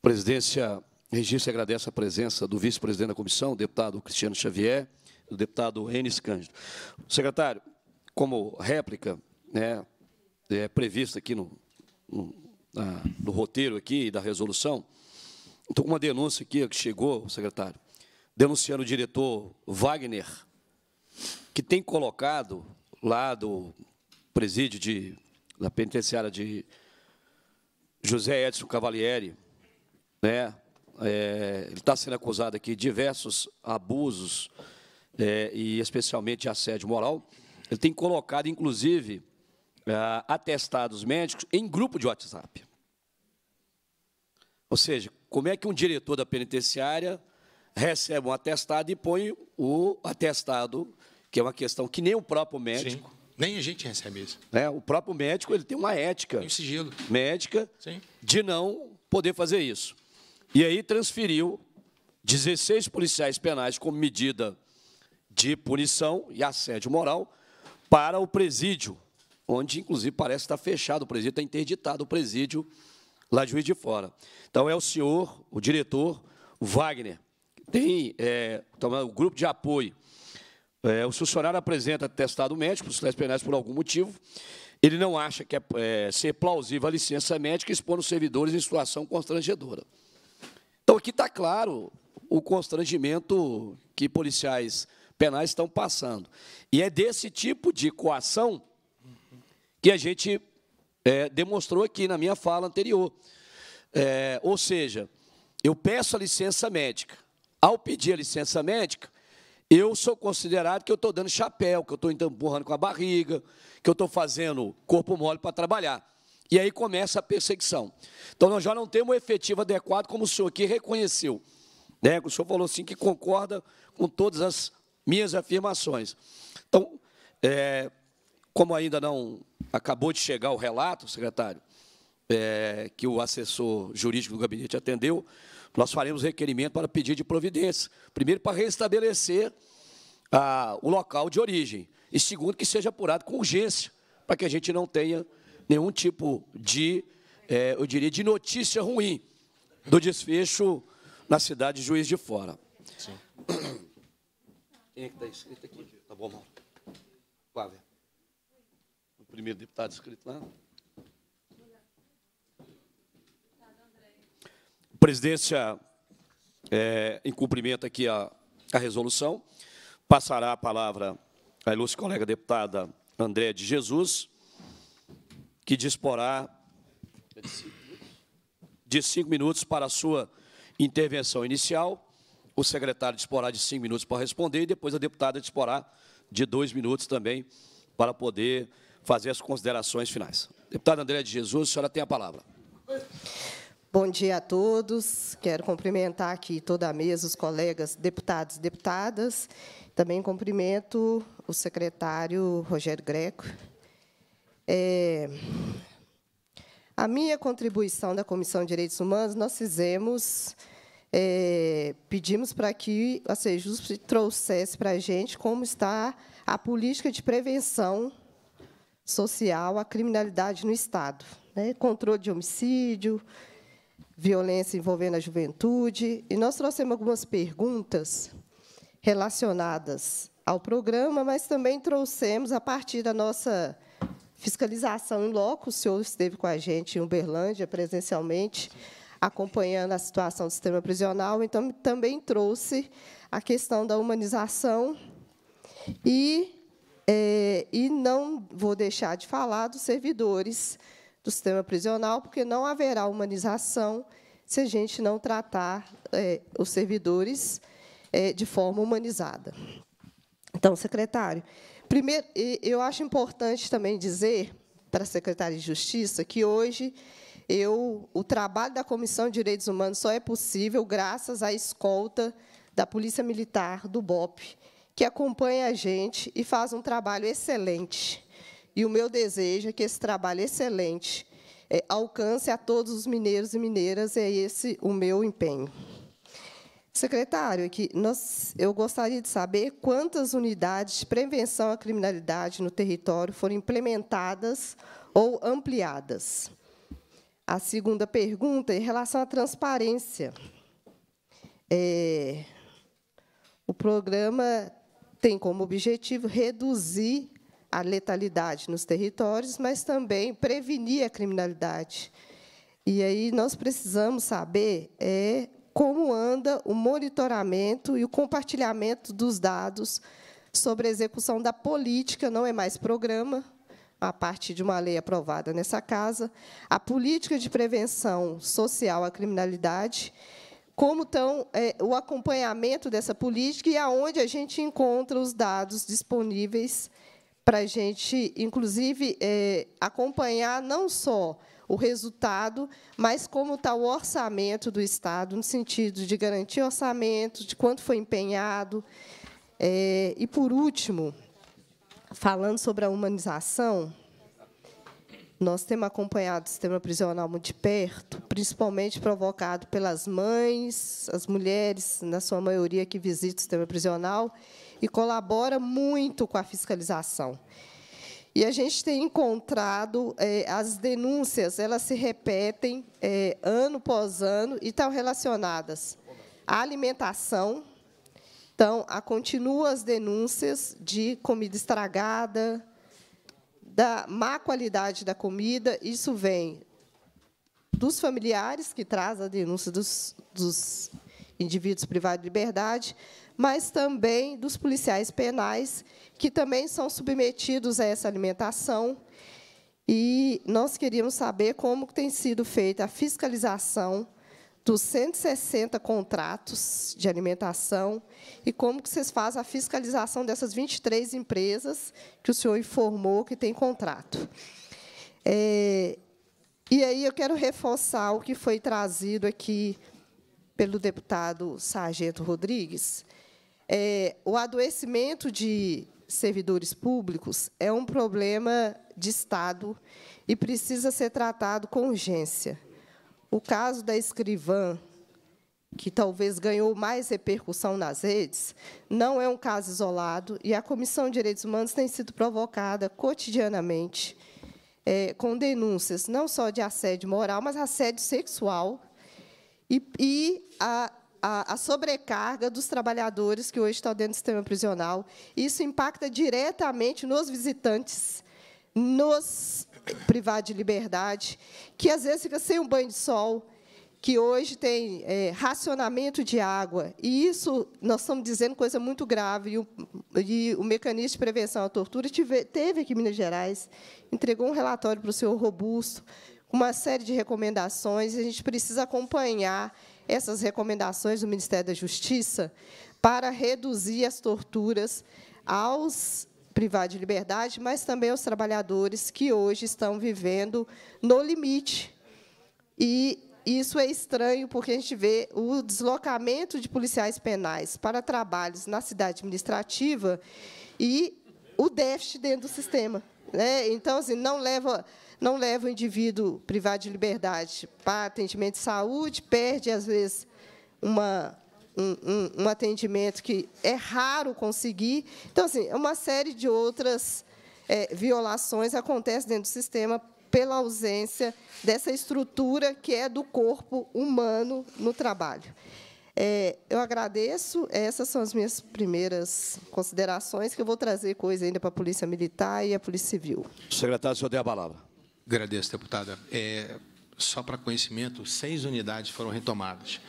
Presidência, registro agradece a presença do vice-presidente da comissão, deputado Cristiano Xavier, do deputado Enes Cândido. Secretário, como réplica, né, é prevista aqui no, no, no roteiro aqui da resolução, Estou com uma denúncia aqui que chegou, secretário, denunciando o diretor Wagner, que tem colocado lá do presídio de, da penitenciária de José Edson Cavalieri, né? É, ele está sendo acusado aqui de diversos abusos é, e especialmente assédio moral. Ele tem colocado, inclusive, é, atestados médicos em grupo de WhatsApp. Ou seja, como é que um diretor da penitenciária recebe um atestado e põe o atestado, que é uma questão que nem o próprio médico. Sim. Nem a gente recebe isso. Né? O próprio médico ele tem uma ética. Tem um sigilo. Médica Sim. de não poder fazer isso. E aí transferiu 16 policiais penais como medida de punição e assédio moral para o presídio, onde, inclusive, parece estar tá fechado o presídio, está interditado o presídio lá de Juiz de Fora. Então, é o senhor, o diretor, o Wagner, tem é, o grupo de apoio. É, o funcionário apresenta testado médico, os penais por algum motivo. Ele não acha que é, é, ser plausível a licença médica expor os servidores em situação constrangedora. Então, aqui está claro o constrangimento que policiais penais estão passando. E é desse tipo de coação que a gente é, demonstrou aqui na minha fala anterior. É, ou seja, eu peço a licença médica. Ao pedir a licença médica, eu sou considerado que eu estou dando chapéu, que eu estou empurrando com a barriga, que eu estou fazendo corpo mole para trabalhar. E aí começa a perseguição. Então, nós já não temos o efetivo adequado, como o senhor aqui reconheceu. Né? O senhor falou assim que concorda com todas as minhas afirmações. Então, é, como ainda não acabou de chegar o relato, secretário, é, que o assessor jurídico do gabinete atendeu, nós faremos requerimento para pedir de providência. Primeiro, para restabelecer a, o local de origem. E segundo, que seja apurado com urgência, para que a gente não tenha nenhum tipo de, é, eu diria, de notícia ruim do desfecho na cidade de Juiz de Fora. Sim. Quem é que está escrito aqui? Tá bom, Mauro. Flávia primeiro deputado escrito lá. Presidência, é, em cumprimento aqui a, a resolução, passará a palavra à ilustre colega deputada André de Jesus, que disporá de cinco minutos para a sua intervenção inicial, o secretário disporá de cinco minutos para responder e depois a deputada disporá de dois minutos também para poder fazer as considerações finais. Deputada Andréa de Jesus, a senhora tem a palavra. Bom dia a todos. Quero cumprimentar aqui toda a mesa, os colegas deputados e deputadas. Também cumprimento o secretário Rogério Greco. É... a minha contribuição da Comissão de Direitos Humanos, nós fizemos é, pedimos para que a Sejus trouxesse para a gente como está a política de prevenção social à criminalidade no Estado. Né? Controle de homicídio, violência envolvendo a juventude. E nós trouxemos algumas perguntas relacionadas ao programa, mas também trouxemos, a partir da nossa fiscalização em loco, o senhor esteve com a gente em Uberlândia, presencialmente, acompanhando a situação do sistema prisional, então também trouxe a questão da humanização e é, e não vou deixar de falar dos servidores do sistema prisional, porque não haverá humanização se a gente não tratar é, os servidores é, de forma humanizada. Então, secretário, primeiro, eu acho importante também dizer para a secretária de Justiça que hoje eu, o trabalho da Comissão de Direitos Humanos só é possível graças à escolta da Polícia Militar do BOP, que acompanha a gente e faz um trabalho excelente. E o meu desejo é que esse trabalho excelente é, alcance a todos os mineiros e mineiras, e é esse o meu empenho. Secretário, aqui, é nós, eu gostaria de saber quantas unidades de prevenção à criminalidade no território foram implementadas ou ampliadas. A segunda pergunta, é em relação à transparência. É, o programa tem como objetivo reduzir a letalidade nos territórios, mas também prevenir a criminalidade. E aí nós precisamos saber é, como anda o monitoramento e o compartilhamento dos dados sobre a execução da política, não é mais programa, a partir de uma lei aprovada nessa casa, a política de prevenção social à criminalidade como estão é, o acompanhamento dessa política e aonde a gente encontra os dados disponíveis para a gente, inclusive, é, acompanhar não só o resultado, mas como está o orçamento do Estado, no sentido de garantir orçamento, de quanto foi empenhado. É, e, por último, falando sobre a humanização, nós temos acompanhado o sistema prisional muito de perto, principalmente provocado pelas mães, as mulheres, na sua maioria, que visitam o sistema prisional, e colabora muito com a fiscalização. E a gente tem encontrado eh, as denúncias, elas se repetem eh, ano após ano e estão relacionadas à alimentação, então, continuam as denúncias de comida estragada, da má qualidade da comida, isso vem dos familiares que traz a denúncia dos, dos indivíduos privados de liberdade, mas também dos policiais penais, que também são submetidos a essa alimentação. E nós queríamos saber como tem sido feita a fiscalização dos 160 contratos de alimentação e como que vocês fazem a fiscalização dessas 23 empresas que o senhor informou que tem contrato. É, e aí eu quero reforçar o que foi trazido aqui pelo deputado Sargento Rodrigues. É, o adoecimento de servidores públicos é um problema de Estado e precisa ser tratado com urgência. O caso da escrivã, que talvez ganhou mais repercussão nas redes, não é um caso isolado e a Comissão de Direitos Humanos tem sido provocada cotidianamente é, com denúncias não só de assédio moral, mas assédio sexual e, e a, a, a, sobrecarga dos trabalhadores que hoje estão dentro do sistema prisional. Isso impacta diretamente nos visitantes, nos privar de liberdade, que às vezes fica sem um banho de sol, que hoje tem é, racionamento de água. E isso nós estamos dizendo coisa muito grave. E o, e o mecanismo de prevenção à tortura teve, teve aqui em Minas Gerais, entregou um relatório para o senhor robusto, com uma série de recomendações. E a gente precisa acompanhar essas recomendações do Ministério da Justiça para reduzir as torturas aos privar de liberdade, mas também aos trabalhadores que hoje estão vivendo no limite. E isso é estranho, porque a gente vê o deslocamento de policiais penais para trabalhos na cidade administrativa e o déficit dentro do sistema. Né? Então, assim, não leva não leva o indivíduo privado de liberdade para atendimento de saúde, perde, às vezes, uma um, um, atendimento que é raro conseguir. Então, assim, uma série de outras é, violações acontecem dentro do sistema pela ausência dessa estrutura que é do corpo humano no trabalho. É, eu agradeço. Essas são as minhas primeiras considerações, que eu vou trazer coisa ainda para a Polícia Militar e a Polícia Civil. Secretário, o senhor tem a palavra. Agradeço, deputada. É, só para conhecimento, seis unidades foram retomadas.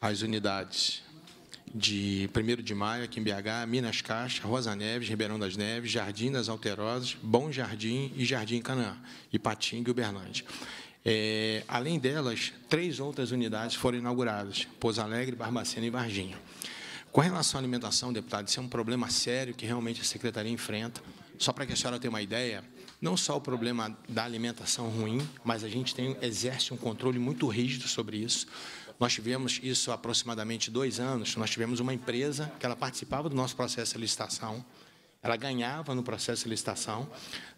As unidades de 1 de maio, aqui em BH, Minas Caixa, Rosa Neves, Ribeirão das Neves, Jardim das Alterosas, Bom Jardim e Jardim Canaã, Ipatinga e Uberlândia. É, além delas, três outras unidades foram inauguradas, Pouso Alegre, Barbacena e Varginha. Com relação à alimentação, deputado, isso é um problema sério que realmente a secretaria enfrenta. Só para que a senhora tenha uma ideia, não só o problema da alimentação ruim, mas a gente tem, exerce um controle muito rígido sobre isso. Nós tivemos isso há aproximadamente dois anos. Nós tivemos uma empresa que ela participava do nosso processo de licitação, ela ganhava no processo de licitação.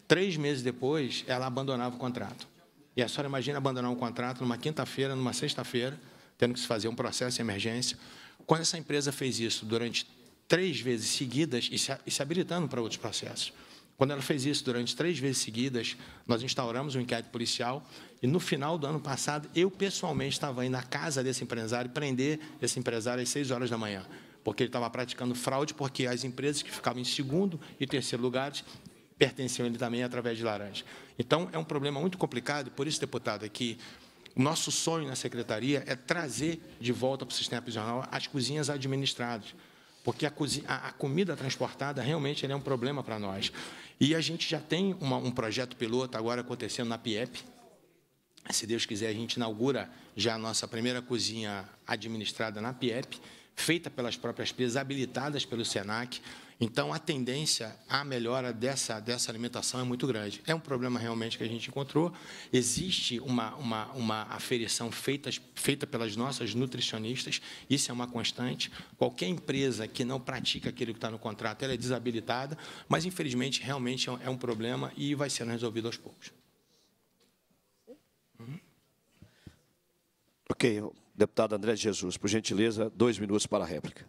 Três meses depois, ela abandonava o contrato. E a senhora imagina abandonar um contrato numa quinta-feira, numa sexta-feira, tendo que se fazer um processo de emergência. Quando essa empresa fez isso durante três vezes seguidas e se, e se habilitando para outros processos. Quando ela fez isso durante três vezes seguidas, nós instauramos um inquérito policial e no final do ano passado, eu pessoalmente estava indo na casa desse empresário prender esse empresário às 6 horas da manhã, porque ele estava praticando fraude, porque as empresas que ficavam em segundo e terceiro lugares pertenciam ele também através de laranja. Então, é um problema muito complicado, por isso, deputado, é que o nosso sonho na secretaria é trazer de volta para o sistema prisional as cozinhas administradas, porque a, cozinha, a, comida transportada realmente é um problema para nós. E a gente já tem uma, um projeto piloto agora acontecendo na PIEP, se Deus quiser, a gente inaugura já a nossa primeira cozinha administrada na PIEP, feita pelas próprias PIES, habilitadas pelo SENAC. Então, a tendência à melhora dessa, dessa alimentação é muito grande. É um problema realmente que a gente encontrou. Existe uma, uma, uma aferição feita, feita pelas nossas nutricionistas, isso é uma constante. Qualquer empresa que não pratica aquilo que está no contrato, ela é desabilitada, mas, infelizmente, realmente é um é problema e vai sendo resolvido aos poucos. Ok, deputado André Jesus, por gentileza, dois minutos para a réplica.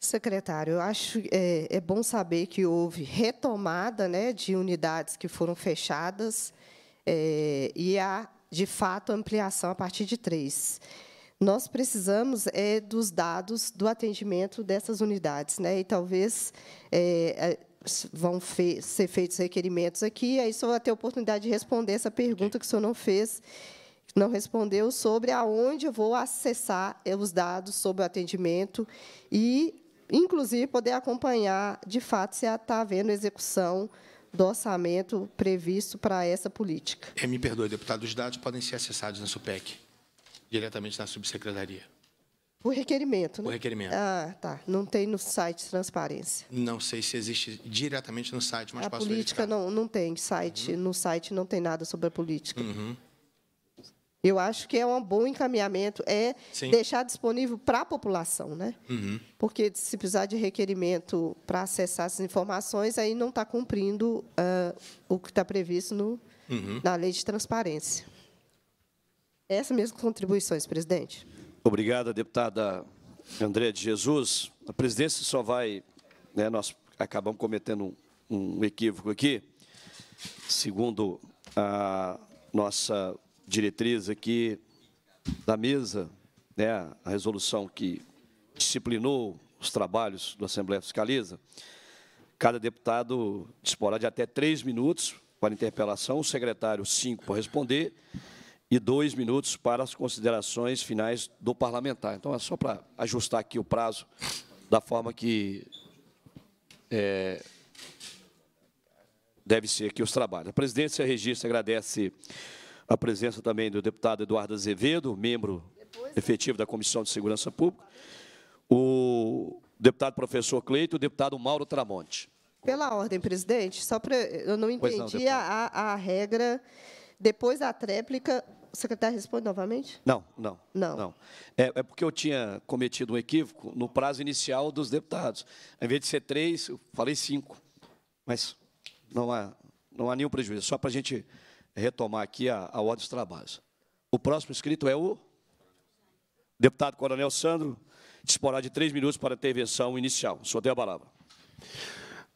Secretário, eu acho é, é bom saber que houve retomada né, de unidades que foram fechadas é, e há, de fato, ampliação a partir de três. Nós precisamos é, dos dados do atendimento dessas unidades, né, e talvez é, é vão fe ser feitos requerimentos aqui, aí o senhor vai ter a oportunidade de responder essa pergunta que o senhor não fez, não respondeu sobre aonde eu vou acessar os dados sobre o atendimento e, inclusive, poder acompanhar, de fato, se está havendo execução do orçamento previsto para essa política. É, me perdoe, deputado, os dados podem ser acessados na SUPEC, diretamente na subsecretaria. O requerimento, né? O requerimento. Ah, tá. Não tem no site transparência. Não sei se existe diretamente no site, mas a posso política não, não tem site. Uhum. No site não tem nada sobre a política. Uhum. Eu acho que é um bom encaminhamento, é Sim. deixar disponível para a população, né? Uhum. Porque se precisar de requerimento para acessar essas informações, aí não está cumprindo uh, o que está previsto no, uhum. na lei de transparência. Essas mesmas contribuições, presidente. Obrigada, deputada Andréa de Jesus. A presidência só vai, né, nós acabamos cometendo um, um equívoco aqui, segundo a nossa diretriz aqui da mesa, né, a resolução que disciplinou os trabalhos da Assembleia Fiscaliza, cada deputado disporá de até três minutos para interpelação, o secretário cinco para responder e dois minutos para as considerações finais do parlamentar. Então, é só para ajustar aqui o prazo da forma que é, deve ser aqui os trabalhos. A presidência registra, agradece a presença também do deputado Eduardo Azevedo, membro né? efetivo da Comissão de Segurança Pública, o deputado professor Cleito e o deputado Mauro Tramonte. Pela ordem, presidente, só para eu não entendi não, a, a regra. Depois da tréplica, o secretário responde novamente? Não, não. Não. não. É, é, porque eu tinha cometido um equívoco no prazo inicial dos deputados. Em vez de ser três, eu falei cinco. Mas não há, não há nenhum prejuízo. Só para a gente retomar aqui a, a ordem dos trabalhos. O próximo inscrito é o deputado Coronel Sandro. Disporá de três minutos para a intervenção inicial. O senhor tem a palavra.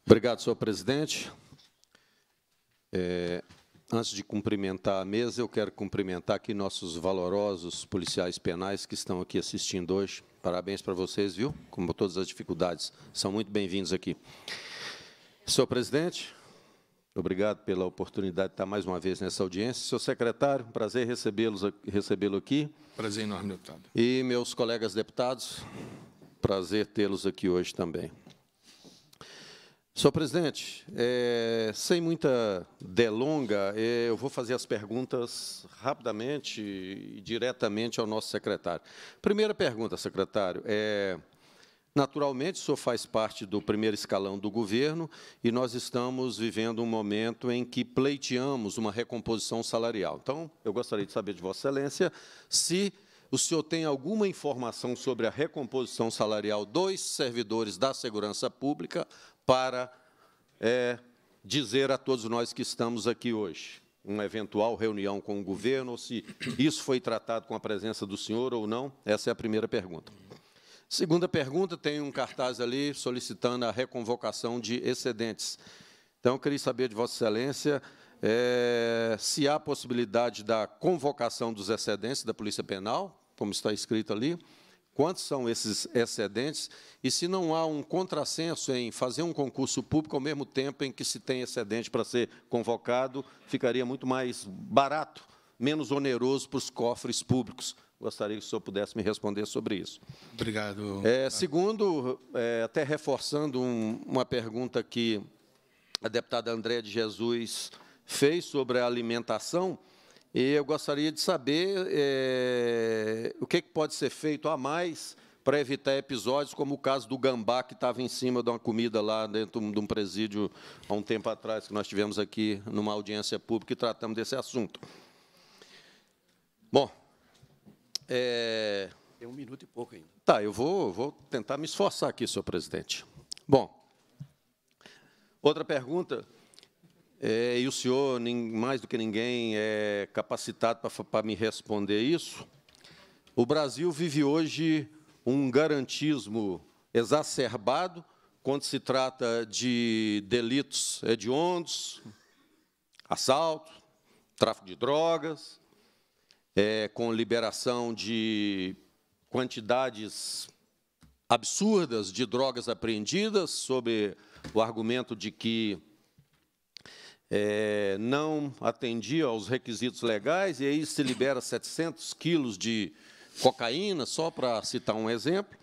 Obrigado, senhor presidente. É, antes de cumprimentar a mesa, eu quero cumprimentar aqui nossos valorosos policiais penais que estão aqui assistindo hoje. Parabéns para vocês, viu? Como todas as dificuldades, são muito bem-vindos aqui. Senhor presidente, Obrigado pela oportunidade de estar mais uma vez nessa audiência. Senhor secretário, prazer recebê-lo recebê aqui. Prazer enorme, deputado. E meus colegas deputados, prazer tê-los aqui hoje também. Senhor presidente, é, sem muita delonga, é, eu vou fazer as perguntas rapidamente e diretamente ao nosso secretário. Primeira pergunta, secretário, é Naturalmente, o senhor faz parte do primeiro escalão do governo e nós estamos vivendo um momento em que pleiteamos uma recomposição salarial. Então, eu gostaria de saber de Vossa Excelência se o senhor tem alguma informação sobre a recomposição salarial dos servidores da segurança pública para é, dizer a todos nós que estamos aqui hoje? Uma eventual reunião com o governo, ou se isso foi tratado com a presença do senhor ou não? Essa é a primeira pergunta. Segunda pergunta, tem um cartaz ali solicitando a reconvocação de excedentes. Então, eu queria saber de Vossa Excelência é, se há possibilidade da convocação dos excedentes da Polícia Penal, como está escrito ali, quantos são esses excedentes, e se não há um contrassenso em fazer um concurso público ao mesmo tempo em que se tem excedente para ser convocado, ficaria muito mais barato, menos oneroso para os cofres públicos. Gostaria que o senhor pudesse me responder sobre isso. Obrigado. É, segundo, é, até reforçando um, uma pergunta que a deputada Andréa de Jesus fez sobre a alimentação, e eu gostaria de saber é, o que, que pode ser feito a mais para evitar episódios como o caso do gambá que estava em cima de uma comida lá dentro de um presídio há um tempo atrás, que nós tivemos aqui numa audiência pública e tratamos desse assunto. Bom, é... Tem um minuto e pouco ainda. Tá, eu vou, vou tentar me esforçar aqui, senhor presidente. Bom, outra pergunta. É, e o senhor, mais do que ninguém, é capacitado para me responder isso. O Brasil vive hoje um garantismo exacerbado quando se trata de delitos hediondos, assalto, tráfico de drogas, é, com liberação de quantidades absurdas de drogas apreendidas, sob o argumento de que é, não atendia aos requisitos legais, e aí se libera 700 quilos de cocaína, só para citar um exemplo.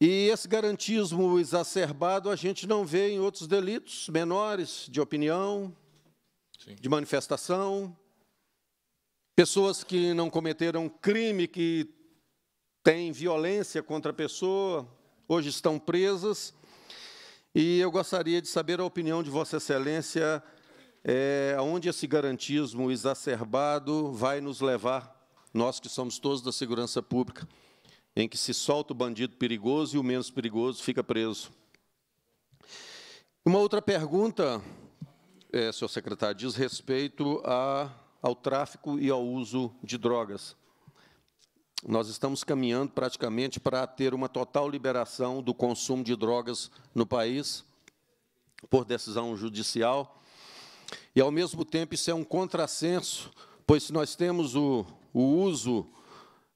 E esse garantismo exacerbado a gente não vê em outros delitos menores de opinião, Sim. de manifestação, Pessoas que não cometeram crime, que têm violência contra a pessoa, hoje estão presas. E eu gostaria de saber a opinião de Vossa Excelência, é, aonde esse garantismo exacerbado vai nos levar, nós que somos todos da segurança pública, em que se solta o bandido perigoso e o menos perigoso fica preso. Uma outra pergunta, é, senhor secretário, diz respeito a ao tráfico e ao uso de drogas. Nós estamos caminhando praticamente para ter uma total liberação do consumo de drogas no país, por decisão judicial. E, ao mesmo tempo, isso é um contrassenso, pois se nós temos o, o uso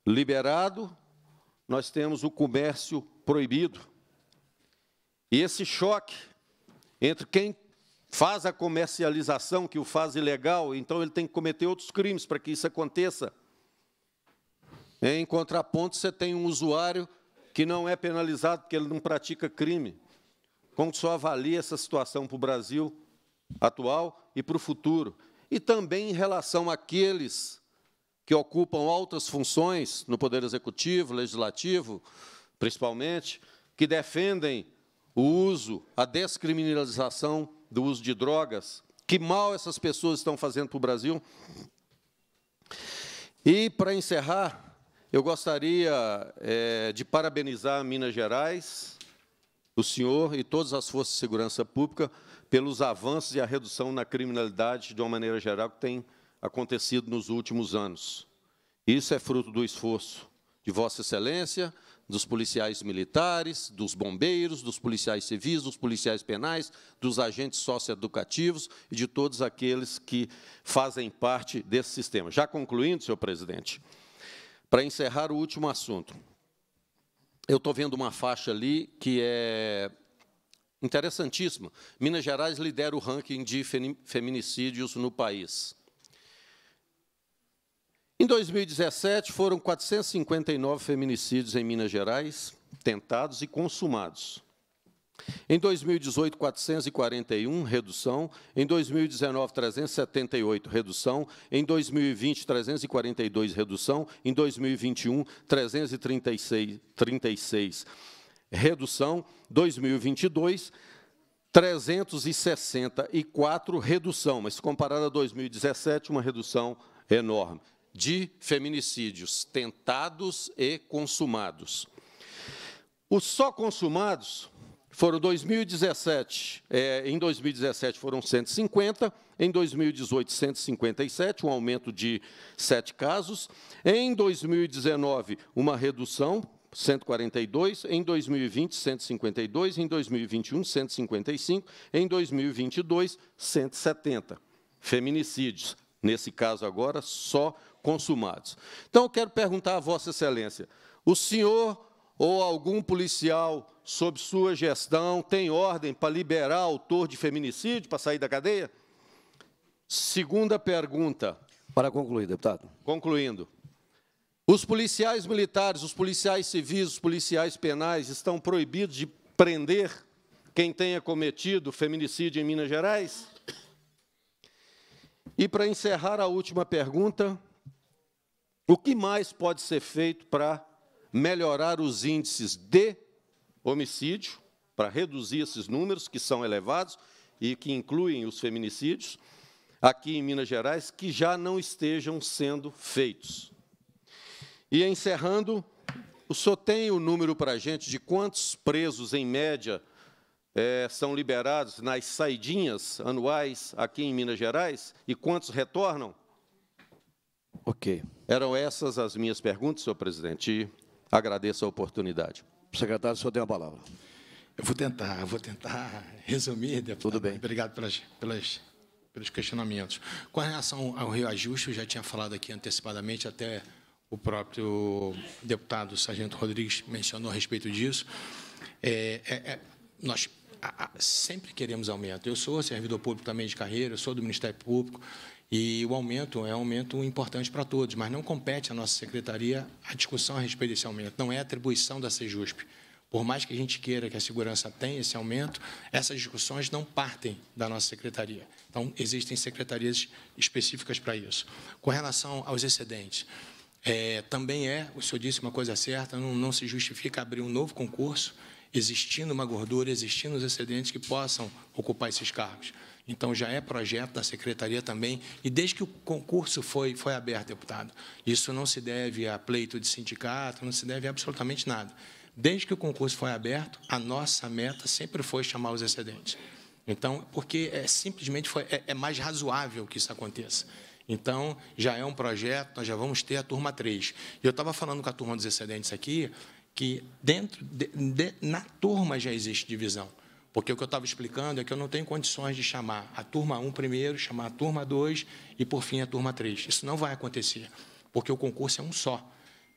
liberado, nós temos o comércio proibido. E esse choque entre quem faz a comercialização que o faz ilegal, então ele tem que cometer outros crimes para que isso aconteça. Em contraponto, você tem um usuário que não é penalizado porque ele não pratica crime. Como que só avalia essa situação para o Brasil atual e para o futuro? E também em relação àqueles que ocupam altas funções no Poder Executivo, Legislativo, principalmente, que defendem o uso, a descriminalização do uso de drogas. Que mal essas pessoas estão fazendo para o Brasil. E, para encerrar, eu gostaria é, de parabenizar a Minas Gerais, o senhor e todas as forças de segurança pública pelos avanços e a redução na criminalidade, de uma maneira geral, que tem acontecido nos últimos anos. Isso é fruto do esforço de Vossa Excelência, dos policiais militares, dos bombeiros, dos policiais civis, dos policiais penais, dos agentes socioeducativos e de todos aqueles que fazem parte desse sistema. Já concluindo, senhor presidente, para encerrar o último assunto, eu estou vendo uma faixa ali que é interessantíssima. Minas Gerais lidera o ranking de feminicídios no país. Em 2017, foram 459 feminicídios em Minas Gerais, tentados e consumados. Em 2018, 441, redução. Em 2019, 378, redução. Em 2020, 342, redução. Em 2021, 336, redução. 2022, 364, redução. Mas, comparado a 2017, uma redução enorme de feminicídios tentados e consumados. Os só consumados foram 2017, é, em 2017 foram 150, em 2018 157, um aumento de 7 casos, em 2019 uma redução 142, em 2020 152, em 2021 155, em 2022 170 feminicídios nesse caso agora, só consumados. Então, eu quero perguntar a Vossa Excelência: o senhor ou algum policial sob sua gestão tem ordem para liberar autor de feminicídio para sair da cadeia? Segunda pergunta. Para concluir, deputado. Concluindo. Os policiais militares, os policiais civis, os policiais penais estão proibidos de prender quem tenha cometido feminicídio em Minas Gerais? E para encerrar a última pergunta, o que mais pode ser feito para melhorar os índices de homicídio, para reduzir esses números que são elevados e que incluem os feminicídios aqui em Minas Gerais, que já não estejam sendo feitos? E encerrando, o senhor tem o número para a gente de quantos presos, em média, é, são liberados nas saidinhas anuais aqui em Minas Gerais e quantos retornam? Ok. Eram essas as minhas perguntas, senhor presidente. E agradeço a oportunidade. Secretário, o senhor tem a palavra. Eu vou tentar, vou tentar resumir. Deputado. Tudo bem. Obrigado pelas, pelas, pelos questionamentos. Com relação ao reajuste, eu já tinha falado aqui antecipadamente, até o próprio deputado Sargento Rodrigues mencionou a respeito disso. É, é, é, nós sempre queremos aumento. Eu sou servidor público também de carreira, eu sou do Ministério Público, e o aumento é um aumento importante para todos, mas não compete à nossa secretaria a discussão a respeito desse aumento, não é atribuição da Sejusp. Por mais que a gente queira que a segurança tenha esse aumento, essas discussões não partem da nossa secretaria. Então, existem secretarias específicas para isso. Com relação aos excedentes, é, também é, o senhor disse uma coisa certa, não, não se justifica abrir um novo concurso, existindo uma gordura, existindo os excedentes que possam ocupar esses cargos. Então, já é projeto da secretaria também, e desde que o concurso foi, foi aberto, deputado, isso não se deve a pleito de sindicato, não se deve a absolutamente nada. Desde que o concurso foi aberto, a nossa meta sempre foi chamar os excedentes. Então, porque é, simplesmente foi, é, é mais razoável que isso aconteça. Então, já é um projeto, nós já vamos ter a turma 3. Eu estava falando com a turma dos excedentes aqui, que dentro de, de, na turma já existe divisão. Porque o que eu estava explicando é que eu não tenho condições de chamar a turma 1 primeiro, chamar a turma 2 e, por fim, a turma 3. Isso não vai acontecer, porque o concurso é um só.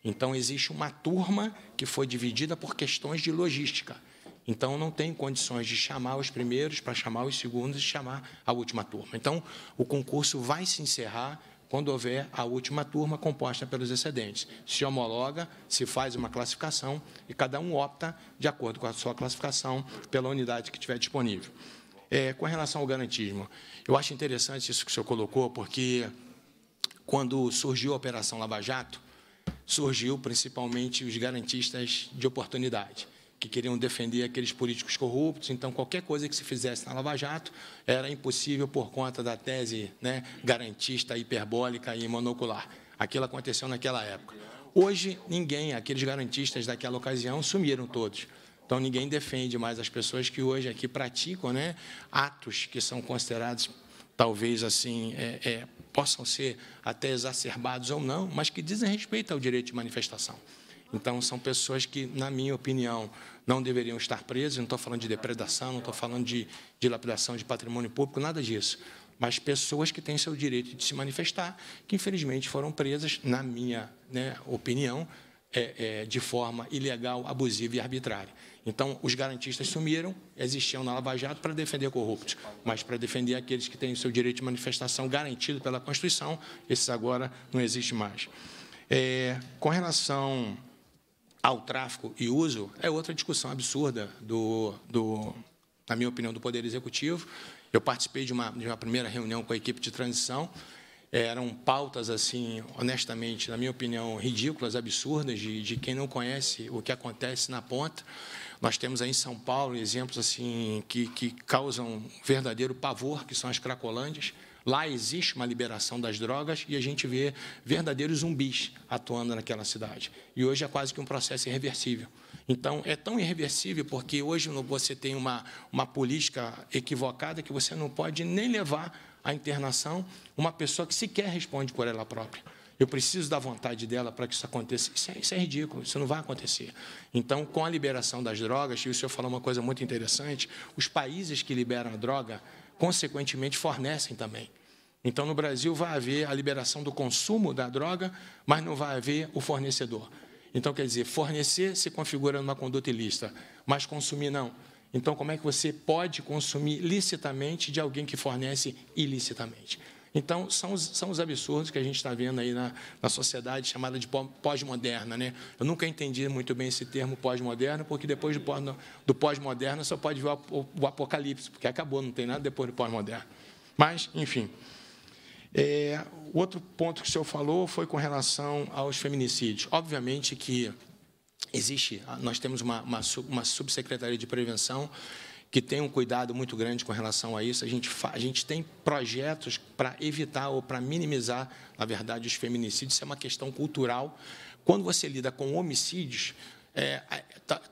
Então, existe uma turma que foi dividida por questões de logística. Então, não tem condições de chamar os primeiros para chamar os segundos e chamar a última turma. Então, o concurso vai se encerrar, quando houver a última turma composta pelos excedentes. Se homologa, se faz uma classificação e cada um opta, de acordo com a sua classificação, pela unidade que tiver disponível. É, com relação ao garantismo, eu acho interessante isso que o senhor colocou, porque quando surgiu a Operação Lava Jato, surgiu principalmente os garantistas de oportunidade que queriam defender aqueles políticos corruptos, então qualquer coisa que se fizesse na Lava Jato era impossível por conta da tese né, garantista, hiperbólica e monocular. Aquilo aconteceu naquela época. Hoje, ninguém, aqueles garantistas daquela ocasião, sumiram todos. Então, ninguém defende mais as pessoas que hoje aqui praticam né, atos que são considerados, talvez assim, é, é, possam ser até exacerbados ou não, mas que dizem respeito ao direito de manifestação. Então, são pessoas que, na minha opinião, não deveriam estar presas. Não estou falando de depredação, não estou falando de dilapidação de, patrimônio público, nada disso. Mas pessoas que têm seu direito de se manifestar, que infelizmente foram presas, na minha né, opinião, é, é, de forma ilegal, abusiva e arbitrária. Então, os garantistas sumiram, existiam na Lava Jato para defender corruptos, mas para defender aqueles que têm o seu direito de manifestação garantido pela Constituição, esses agora não existem mais. É, com relação ao tráfico e uso é outra discussão absurda do, do na minha opinião, do Poder Executivo. Eu participei de uma, de uma primeira reunião com a equipe de transição. Eram pautas, assim, honestamente, na minha opinião, ridículas, absurdas, de, de quem não conhece o que acontece na ponta. Nós temos aí em São Paulo exemplos assim que, que causam verdadeiro pavor, que são as cracolândias. Lá existe uma liberação das drogas e a gente vê verdadeiros zumbis atuando naquela cidade. E hoje é quase que um processo irreversível. Então, é tão irreversível porque hoje você tem uma, uma política equivocada que você não pode nem levar à internação uma pessoa que sequer responde por ela própria. Eu preciso da vontade dela para que isso aconteça. Isso é, isso é, ridículo, isso não vai acontecer. Então, com a liberação das drogas, e o senhor falou uma coisa muito interessante, os países que liberam a droga, consequentemente, fornecem também. Então, no Brasil, vai haver a liberação do consumo da droga, mas não vai haver o fornecedor. Então, quer dizer, fornecer se configura numa conduta ilícita, mas consumir não. Então, como é que você pode consumir licitamente de alguém que fornece ilicitamente? Então, são os, são os absurdos que a gente está vendo aí na, na sociedade chamada de pós-moderna. Né? Eu nunca entendi muito bem esse termo pós-moderno, porque depois do pós-moderno só pode vir o apocalipse, porque acabou, não tem nada depois do pós-moderno. Mas, enfim. É, outro ponto que o senhor falou foi com relação aos feminicídios. Obviamente que existe, nós temos uma, uma, uma subsecretaria de prevenção que tem um cuidado muito grande com relação a isso. A gente, a gente tem projetos para evitar ou para minimizar, na verdade, os feminicídios. Isso é uma questão cultural. Quando você lida com homicídios, é, é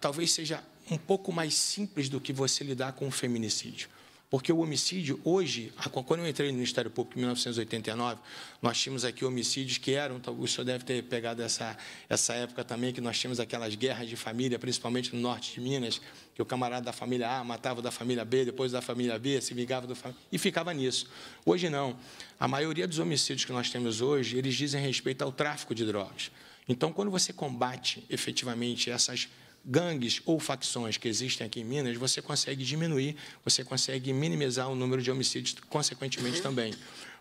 talvez seja um pouco mais simples do que você lidar com o feminicídio. Porque o homicídio, hoje, quando eu entrei no Ministério Público em 1989, nós tínhamos aqui homicídios que eram, então, o senhor deve ter pegado essa, essa época também, que nós tínhamos aquelas guerras de família, principalmente no norte de Minas, que o camarada da família A matava da família B, depois da família B, se vingava do e ficava nisso. Hoje não. A maioria dos homicídios que nós temos hoje, eles dizem respeito ao tráfico de drogas. Então, quando você combate efetivamente essas gangues ou facções que existem aqui em Minas, você consegue diminuir, você consegue minimizar o número de homicídios, consequentemente, uhum. também.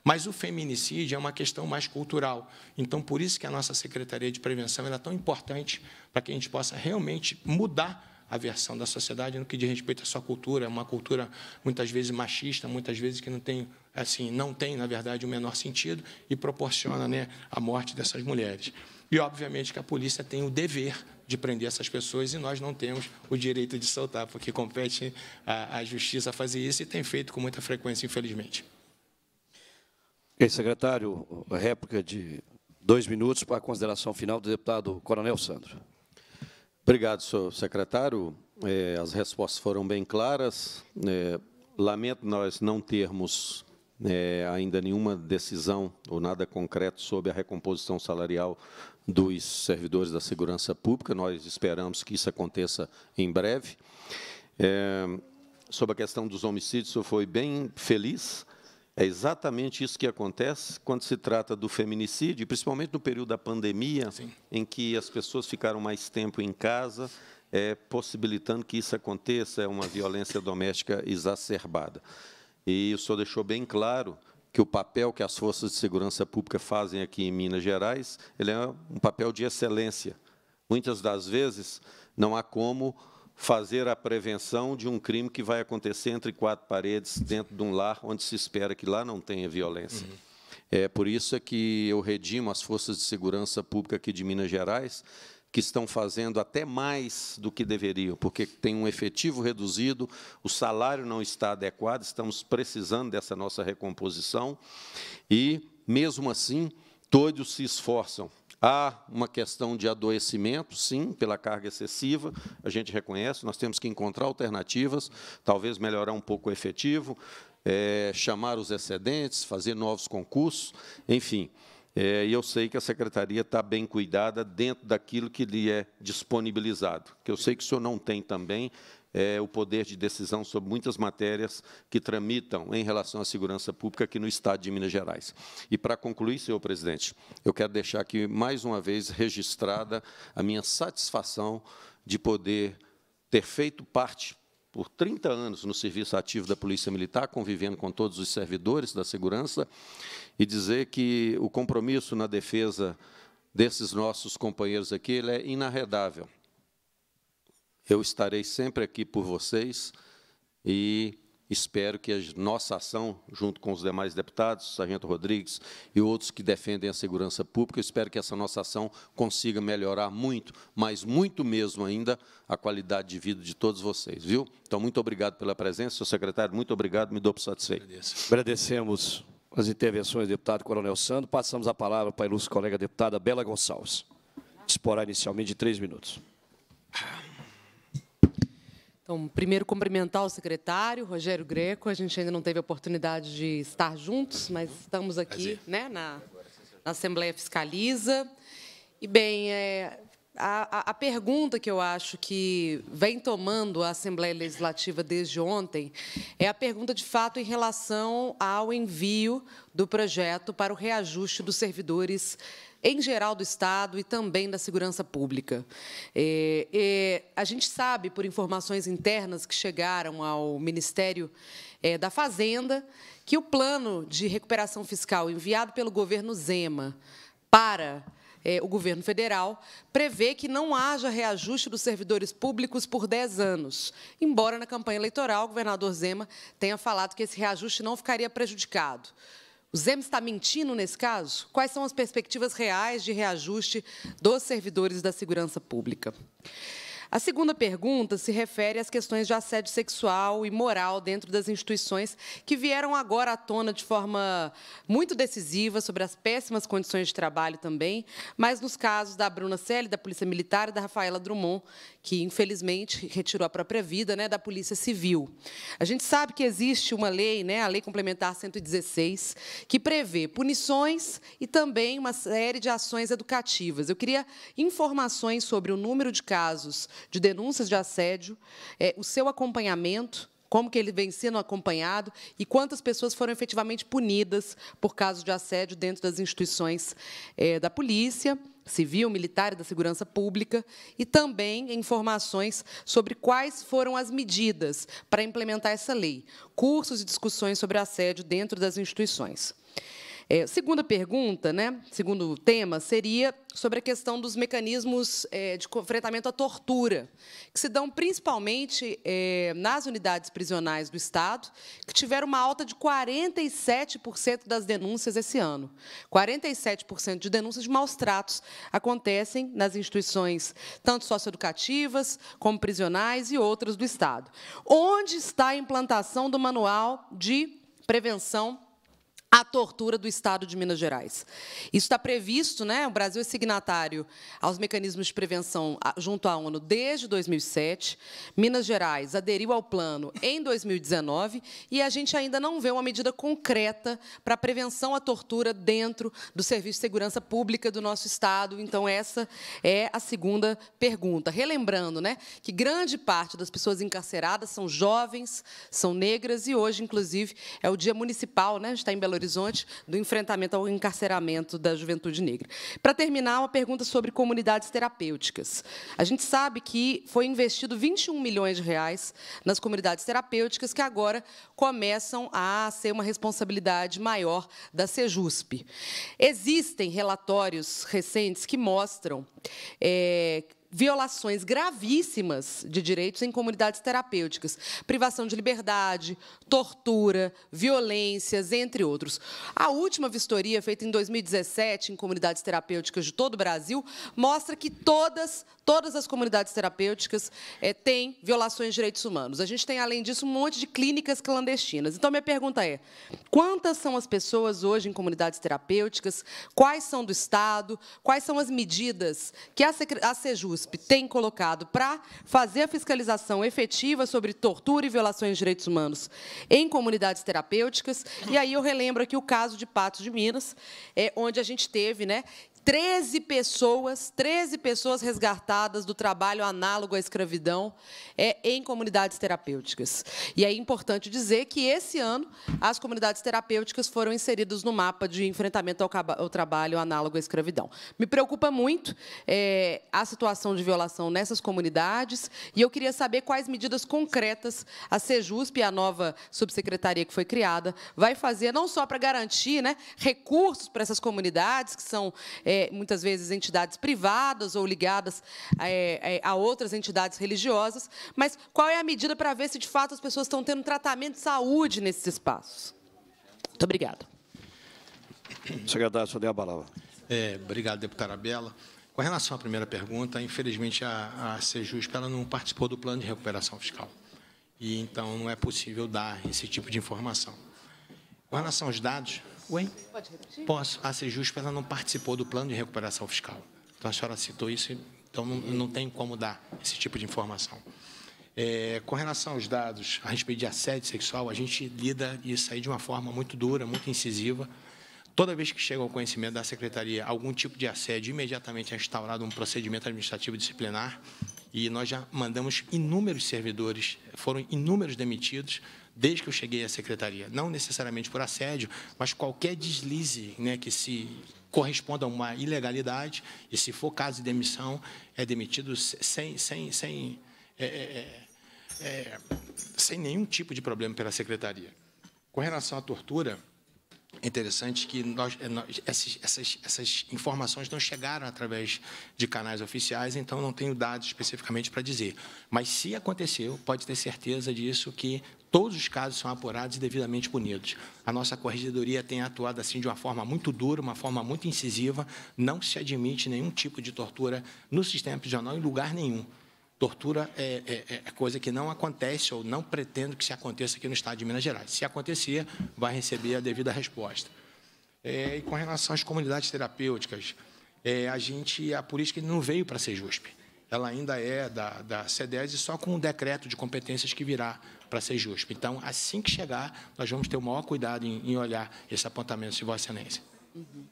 Mas o feminicídio é uma questão mais cultural. Então, por isso que a nossa Secretaria de Prevenção é tão importante para que a gente possa realmente mudar a versão da sociedade no que diz respeito à sua cultura, uma cultura muitas vezes machista, muitas vezes que não tem, assim, não tem, na verdade, o menor sentido e proporciona né, a morte dessas mulheres. E, obviamente, que a polícia tem o dever de prender essas pessoas e nós não temos o direito de soltar, porque compete à, justiça fazer isso e tem feito com muita frequência, infelizmente. E secretário, réplica de dois minutos para a consideração final do deputado Coronel Sandro. Obrigado, senhor secretário. É, as respostas foram bem claras. É, lamento nós não termos é, ainda nenhuma decisão ou nada concreto sobre a recomposição salarial dos servidores da segurança pública. Nós esperamos que isso aconteça em breve. É, sobre a questão dos homicídios, o senhor foi bem feliz. É exatamente isso que acontece quando se trata do feminicídio, principalmente no período da pandemia, Sim. em que as pessoas ficaram mais tempo em casa, é, possibilitando que isso aconteça, é uma violência doméstica exacerbada. E o senhor deixou bem claro que o papel que as forças de segurança pública fazem aqui em Minas Gerais, ele é um papel de excelência. Muitas das vezes não há como fazer a prevenção de um crime que vai acontecer entre quatro paredes dentro de um lar onde se espera que lá não tenha violência. Uhum. É por isso é que eu redimo as forças de segurança pública aqui de Minas Gerais que estão fazendo até mais do que deveriam, porque tem um efetivo reduzido, o salário não está adequado, estamos precisando dessa nossa recomposição e, mesmo assim, todos se esforçam. Há uma questão de adoecimento, sim, pela carga excessiva, a gente reconhece, nós temos que encontrar alternativas, talvez melhorar um pouco o efetivo, é, chamar os excedentes, fazer novos concursos, enfim. É, e eu sei que a secretaria está bem cuidada dentro daquilo que lhe é disponibilizado, que eu sei que o senhor não tem também é, o poder de decisão sobre muitas matérias que tramitam em relação à segurança pública aqui no Estado de Minas Gerais. E, para concluir, senhor presidente, eu quero deixar aqui, mais uma vez, registrada a minha satisfação de poder ter feito parte por 30 anos no serviço ativo da Polícia Militar, convivendo com todos os servidores da segurança, e dizer que o compromisso na defesa desses nossos companheiros aqui ele é inarredável. Eu estarei sempre aqui por vocês e espero que a nossa ação, junto com os demais deputados, Sargento Rodrigues e outros que defendem a segurança pública, espero que essa nossa ação consiga melhorar muito, mas muito mesmo ainda, a qualidade de vida de todos vocês, viu? Então, muito obrigado pela presença, senhor secretário, muito obrigado, me dou por satisfeito. Agradecemos as intervenções do deputado Coronel Sando, Passamos a palavra para a ilustre colega deputada Bela Gonçalves. Disporá inicialmente de três minutos. Então, primeiro, cumprimentar o secretário, Rogério Greco. A gente ainda não teve a oportunidade de estar juntos, mas estamos aqui né, na, na Assembleia Fiscaliza. E, bem, é, a, a, pergunta que eu acho que vem tomando a Assembleia Legislativa desde ontem é a pergunta, de fato, em relação ao envio do projeto para o reajuste dos servidores em geral do Estado e também da segurança pública. É, é, a gente sabe, por informações internas que chegaram ao Ministério é, da Fazenda, que o plano de recuperação fiscal enviado pelo governo Zema para é, o governo federal prevê que não haja reajuste dos servidores públicos por 10 anos, embora na campanha eleitoral o governador Zema tenha falado que esse reajuste não ficaria prejudicado. O Zema está mentindo nesse caso? Quais são as perspectivas reais de reajuste dos servidores da segurança pública? A segunda pergunta se refere às questões de assédio sexual e moral dentro das instituições que vieram agora à tona de forma muito decisiva sobre as péssimas condições de trabalho também, mas nos casos da Bruna Selle, da Polícia Militar e da Rafaela Drummond, que infelizmente retirou a própria vida, né, da Polícia Civil. A gente sabe que existe uma lei, né, a Lei Complementar 116, que prevê punições e também uma série de ações educativas. Eu queria informações sobre o número de casos de denúncias de assédio, é, o seu acompanhamento como que ele vem sendo acompanhado e quantas pessoas foram efetivamente punidas por casos de assédio dentro das instituições é, da polícia civil, militar e da segurança pública, e também informações sobre quais foram as medidas para implementar essa lei, cursos e discussões sobre assédio dentro das instituições. É, segunda pergunta, né? Segundo tema seria sobre a questão dos mecanismos é, de enfrentamento à tortura, que se dão principalmente é, nas unidades prisionais do Estado, que tiveram uma alta de 47% das denúncias esse ano. 47% de denúncias de maus tratos acontecem nas instituições, tanto socioeducativas como prisionais e outras do Estado. Onde está a implantação do manual de prevenção a tortura do Estado de Minas Gerais. Isso está previsto, né? O Brasil é signatário aos mecanismos de prevenção junto à ONU desde 2007. Minas Gerais aderiu ao plano em 2019 e a gente ainda não vê uma medida concreta para a prevenção à tortura dentro do Serviço de Segurança Pública do nosso Estado. Então, essa é a segunda pergunta. Relembrando né, que grande parte das pessoas encarceradas são jovens, são negras e hoje, inclusive, é o Dia Municipal, né? A gente está em Belo Horizonte Horizonte do enfrentamento ao encarceramento da juventude negra. Para terminar, uma pergunta sobre comunidades terapêuticas. A gente sabe que foi investido 21 milhões de reais nas comunidades terapêuticas, que agora começam a ser uma responsabilidade maior da Sejusp. Existem relatórios recentes que mostram é, violações gravíssimas de direitos em comunidades terapêuticas, privação de liberdade, tortura, violências, entre outros. A última vistoria feita em 2017 em comunidades terapêuticas de todo o Brasil mostra que todas, todas as comunidades terapêuticas é, têm violações de direitos humanos. A gente tem, além disso, um monte de clínicas clandestinas. Então, minha pergunta é, quantas são as pessoas hoje em comunidades terapêuticas, quais são do Estado, quais são as medidas que a, a Sejus USP tem colocado para fazer a fiscalização efetiva sobre tortura e violações de direitos humanos em comunidades terapêuticas. E aí eu relembro aqui o caso de Patos de Minas, é, onde a gente teve né, 13 pessoas, 13 pessoas resgatadas do trabalho análogo à escravidão é, em comunidades terapêuticas. E é importante dizer que, esse ano, as comunidades terapêuticas foram inseridas no mapa de enfrentamento ao, ao trabalho análogo à escravidão. Me preocupa muito é, a situação de violação nessas comunidades e eu queria saber quais medidas concretas a SEJUSP, a nova subsecretaria que foi criada, vai fazer, não só para garantir né, recursos para essas comunidades que são... É, é, muitas vezes entidades privadas ou ligadas é, é, a outras entidades religiosas, mas qual é a medida para ver se, de fato, as pessoas estão tendo tratamento de saúde nesses espaços? Muito obrigado. Secretário, só dei a palavra. É, obrigado, deputada Bela. Com relação à primeira pergunta, infelizmente a, a ela não participou do plano de recuperação fiscal. E então não é possível dar esse tipo de informação. Com relação aos dados, Oi? Pode repetir? Posso. A ah, Sejusta ela não participou do plano de recuperação fiscal. Então, a senhora citou isso, então não, não tem como dar esse tipo de informação. É, com relação aos dados a respeito de assédio sexual, a gente lida isso aí de uma forma muito dura, muito incisiva. Toda vez que chega ao conhecimento da secretaria algum tipo de assédio, imediatamente é instaurado um procedimento administrativo disciplinar e nós já mandamos inúmeros servidores, foram inúmeros demitidos desde que eu cheguei à secretaria. Não necessariamente por assédio, mas qualquer deslize né, que se corresponda a uma ilegalidade, e se for caso de demissão, é demitido sem, sem, sem, é, é, é, é, sem nenhum tipo de problema pela secretaria. Com relação à tortura, é interessante que nós, é, nós, essas, essas, essas, informações não chegaram através de canais oficiais, então não tenho dados especificamente para dizer. Mas se aconteceu, pode ter certeza disso que Todos os casos são apurados e devidamente punidos. A nossa corregedoria tem atuado assim de uma forma muito dura, uma forma muito incisiva. Não se admite nenhum tipo de tortura no sistema prisional em lugar nenhum. Tortura é, é, é, é coisa que não acontece ou não pretendo que se aconteça aqui no Estado de Minas Gerais. Se acontecer, vai receber a devida resposta. É, e com relação às comunidades terapêuticas, é, a gente a política não veio para ser JUSP. Ela ainda é da, da CEDES e só com o decreto de competências que virá para ser justo. Então, assim que chegar, nós vamos ter o maior cuidado em, em olhar esse apontamento de Vossa Excelência. Uhum.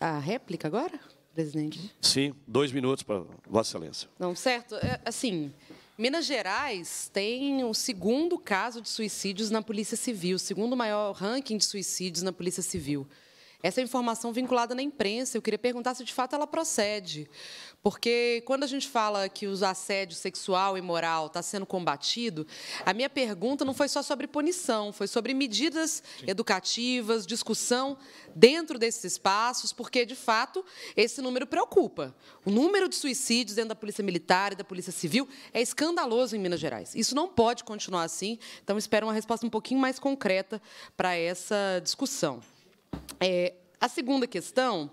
A réplica agora, presidente? Sim, dois minutos para Vossa Excelência. Não, certo. É, assim, Minas Gerais tem o segundo caso de suicídios na Polícia Civil, o segundo maior ranking de suicídios na Polícia Civil. Essa informação vinculada na imprensa, eu queria perguntar se de fato ela procede, porque quando a gente fala que o assédio sexual e moral está sendo combatido, a minha pergunta não foi só sobre punição, foi sobre medidas educativas, discussão dentro desses espaços, porque, de fato, esse número preocupa. O número de suicídios dentro da Polícia Militar e da Polícia Civil é escandaloso em Minas Gerais. Isso não pode continuar assim, então espero uma resposta um pouquinho mais concreta para essa discussão. É, a segunda questão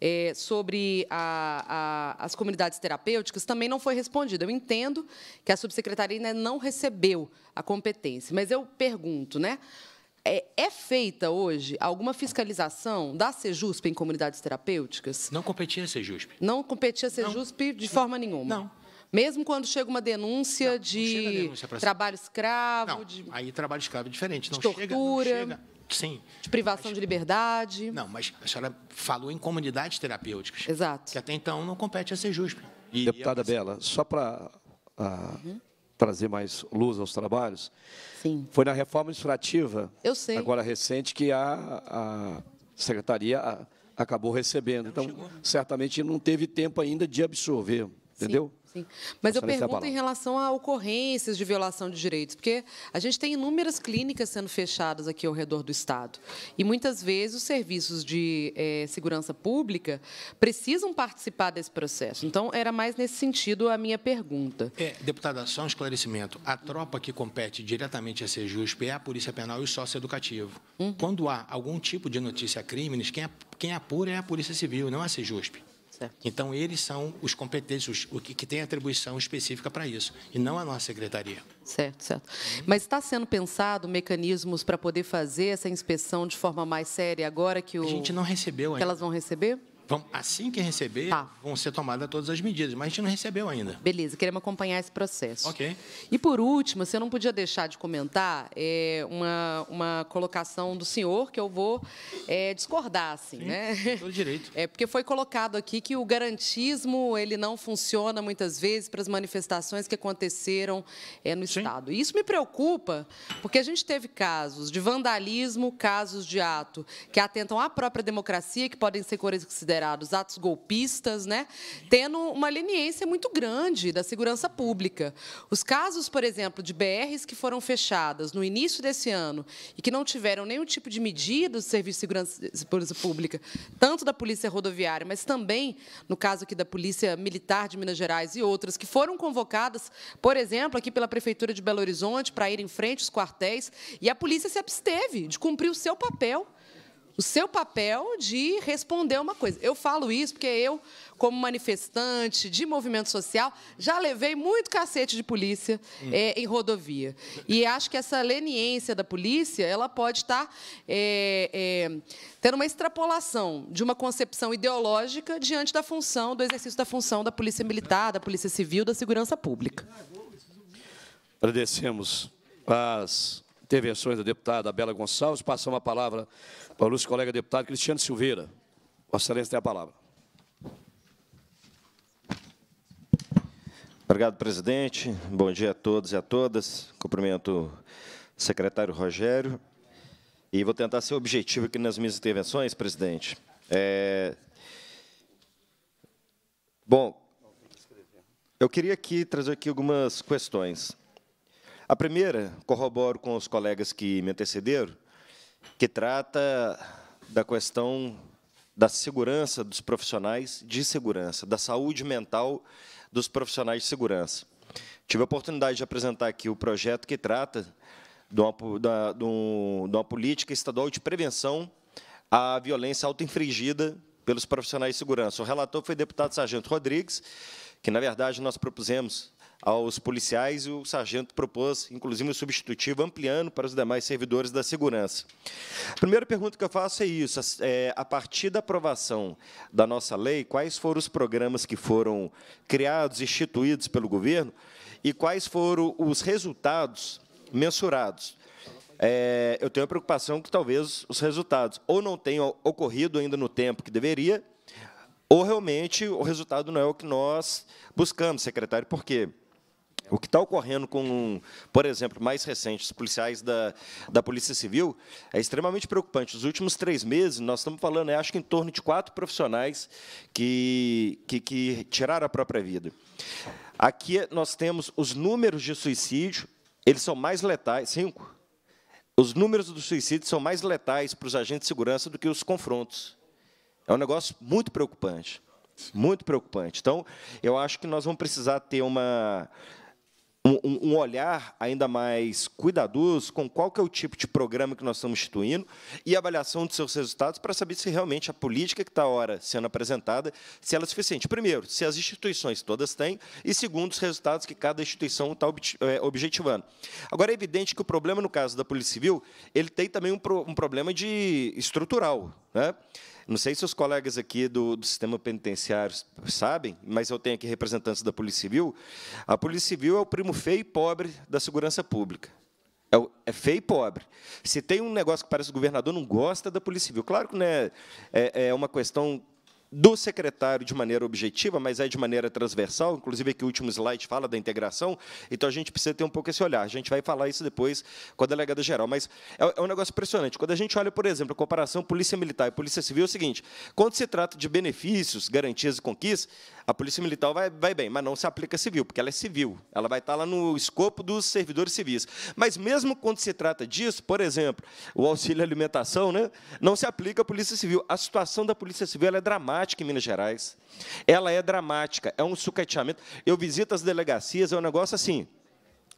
é, sobre a, a, as comunidades terapêuticas também não foi respondido. Eu entendo que a subsecretaria ainda não recebeu a competência, mas eu pergunto, né? É, é, feita hoje alguma fiscalização da Sejusp em comunidades terapêuticas? Não competia a Sejusp. Não competia a Sejusp não. de forma nenhuma? Não. Mesmo quando chega uma denúncia não, de não denúncia trabalho escravo? Não, de... aí trabalho escravo é diferente. Não, de tortura. Chega, não chega Sim. De privação mas, de liberdade. Não, mas a senhora falou em comunidades terapêuticas. Exato. Que até então não compete a ser justo. Deputada é Bela, só para ah, uhum. trazer mais luz aos trabalhos, Sim. foi na reforma administrativa, agora recente, que a, a secretaria ah, acabou recebendo. Não então, chegou. certamente não teve tempo ainda de absorver, entendeu? Sim. Sim. Mas eu pergunto em relação a ocorrências de violação de direitos, porque a gente tem inúmeras clínicas sendo fechadas aqui ao redor do Estado. E muitas vezes os serviços de é, segurança pública precisam participar desse processo. Então, era mais nesse sentido a minha pergunta. É, deputada, só um esclarecimento. A tropa que compete diretamente a Sejusp é a Polícia Penal e o Sócio Educativo. Uhum. Quando há algum tipo de notícia a crimes, quem, é, quem é apura é a Polícia Civil, não a Sejusp. Certo. Então, eles são os competentes, os, o que, que tem atribuição específica para isso, e não a nossa secretaria. Certo, certo. Mas está sendo pensado mecanismos para poder fazer essa inspeção de forma mais séria agora que o. A gente não recebeu ainda. Que elas vão receber? Vamos, assim que receber, tá. vão ser tomadas todas as medidas, mas a gente não recebeu ainda. Beleza, queremos acompanhar esse processo. Ok. E, por último, você não podia deixar de comentar é, uma, uma colocação do senhor que eu vou é, discordar, assim, Sim, né? Todo direito. É, porque foi colocado aqui que o garantismo ele não funciona muitas vezes para as manifestações que aconteceram é, no Sim. Estado. E isso me preocupa, porque a gente teve casos de vandalismo, casos de ato que atentam à própria democracia, que podem ser considerados considerados atos golpistas, né, tendo uma leniência muito grande da segurança pública. Os casos, por exemplo, de BRs que foram fechadas no início desse ano e que não tiveram nenhum tipo de medida do Serviço de Segurança Pública, tanto da Polícia Rodoviária, mas também, no caso aqui da Polícia Militar de Minas Gerais e outras, que foram convocadas, por exemplo, aqui pela Prefeitura de Belo Horizonte para ir em frente aos quartéis, e a polícia se absteve de cumprir o seu papel o seu papel de responder uma coisa. Eu falo isso porque eu, como manifestante de movimento social, já levei muito cacete de polícia hum. é, em rodovia. E acho que essa leniência da polícia ela pode estar é, é, tendo uma extrapolação de uma concepção ideológica diante da função, do exercício da função da polícia militar, da polícia civil, da segurança pública. Agradecemos as intervenções da deputada Bela Gonçalves. Passamos a palavra para o nosso colega deputado Cristiano Silveira. Vossa Excelência tem a palavra. Obrigado, presidente. Bom dia a todos e a todas. Cumprimento o secretário Rogério. E vou tentar ser objetivo aqui nas minhas intervenções, presidente. É... Bom, eu queria aqui trazer aqui algumas questões. A primeira, corroboro com os colegas que me antecederam, que trata da questão da segurança dos profissionais de segurança, da saúde mental dos profissionais de segurança. Tive a oportunidade de apresentar aqui o projeto que trata de uma, da, de uma política estadual de prevenção à violência autoinfringida pelos profissionais de segurança. O relator foi o deputado Sargento Rodrigues, que, na verdade, nós propusemos aos policiais e o sargento propôs, inclusive, um substitutivo, ampliando para os demais servidores da segurança. A primeira pergunta que eu faço é isso: é, a partir da aprovação da nossa lei, quais foram os programas que foram criados, instituídos pelo governo e quais foram os resultados mensurados? É, eu tenho a preocupação que talvez os resultados ou não tenham ocorrido ainda no tempo que deveria, ou realmente o resultado não é o que nós buscamos, secretário, por quê? O que está ocorrendo com, por exemplo, mais recentes policiais da, da Polícia Civil é extremamente preocupante. Nos últimos três meses, nós estamos falando, né, acho que em torno de quatro profissionais que, que, que tiraram a própria vida. Aqui nós temos os números de suicídio, eles são mais letais, cinco. Os números do suicídio são mais letais para os agentes de segurança do que os confrontos. É um negócio muito preocupante, muito preocupante. Então, eu acho que nós vamos precisar ter uma um, um, olhar ainda mais cuidadoso com qual que é o tipo de programa que nós estamos instituindo e avaliação de seus resultados para saber se realmente a política que está ora sendo apresentada, se ela é suficiente. Primeiro, se as instituições todas têm, e segundo, os resultados que cada instituição está é, objetivando. Agora, é evidente que o problema, no caso da Polícia Civil, ele tem também um, pro, um problema de estrutural. Né? Não sei se os colegas aqui do, do sistema penitenciário sabem, mas eu tenho aqui representantes da Polícia Civil. A Polícia Civil é o primo feio e pobre da segurança pública. É, é feio e pobre. Se tem um negócio que parece que o governador não gosta da Polícia Civil. Claro que não é, é, é uma questão do secretário de maneira objetiva, mas é de maneira transversal, inclusive aqui o último slide fala da integração, então a gente precisa ter um pouco esse olhar. A gente vai falar isso depois com a delegada geral, mas é, é um negócio impressionante. Quando a gente olha, por exemplo, a comparação polícia militar e polícia civil, é o seguinte, quando se trata de benefícios, garantias e conquistas, a polícia militar vai, vai bem, mas não se aplica civil, porque ela é civil. Ela vai estar lá no escopo dos servidores civis. Mas mesmo quando se trata disso, por exemplo, o auxílio alimentação, né, não se aplica à polícia civil. A situação da polícia civil é dramática em Minas Gerais. Ela é dramática, é um sucateamento. Eu visito as delegacias, é um negócio assim.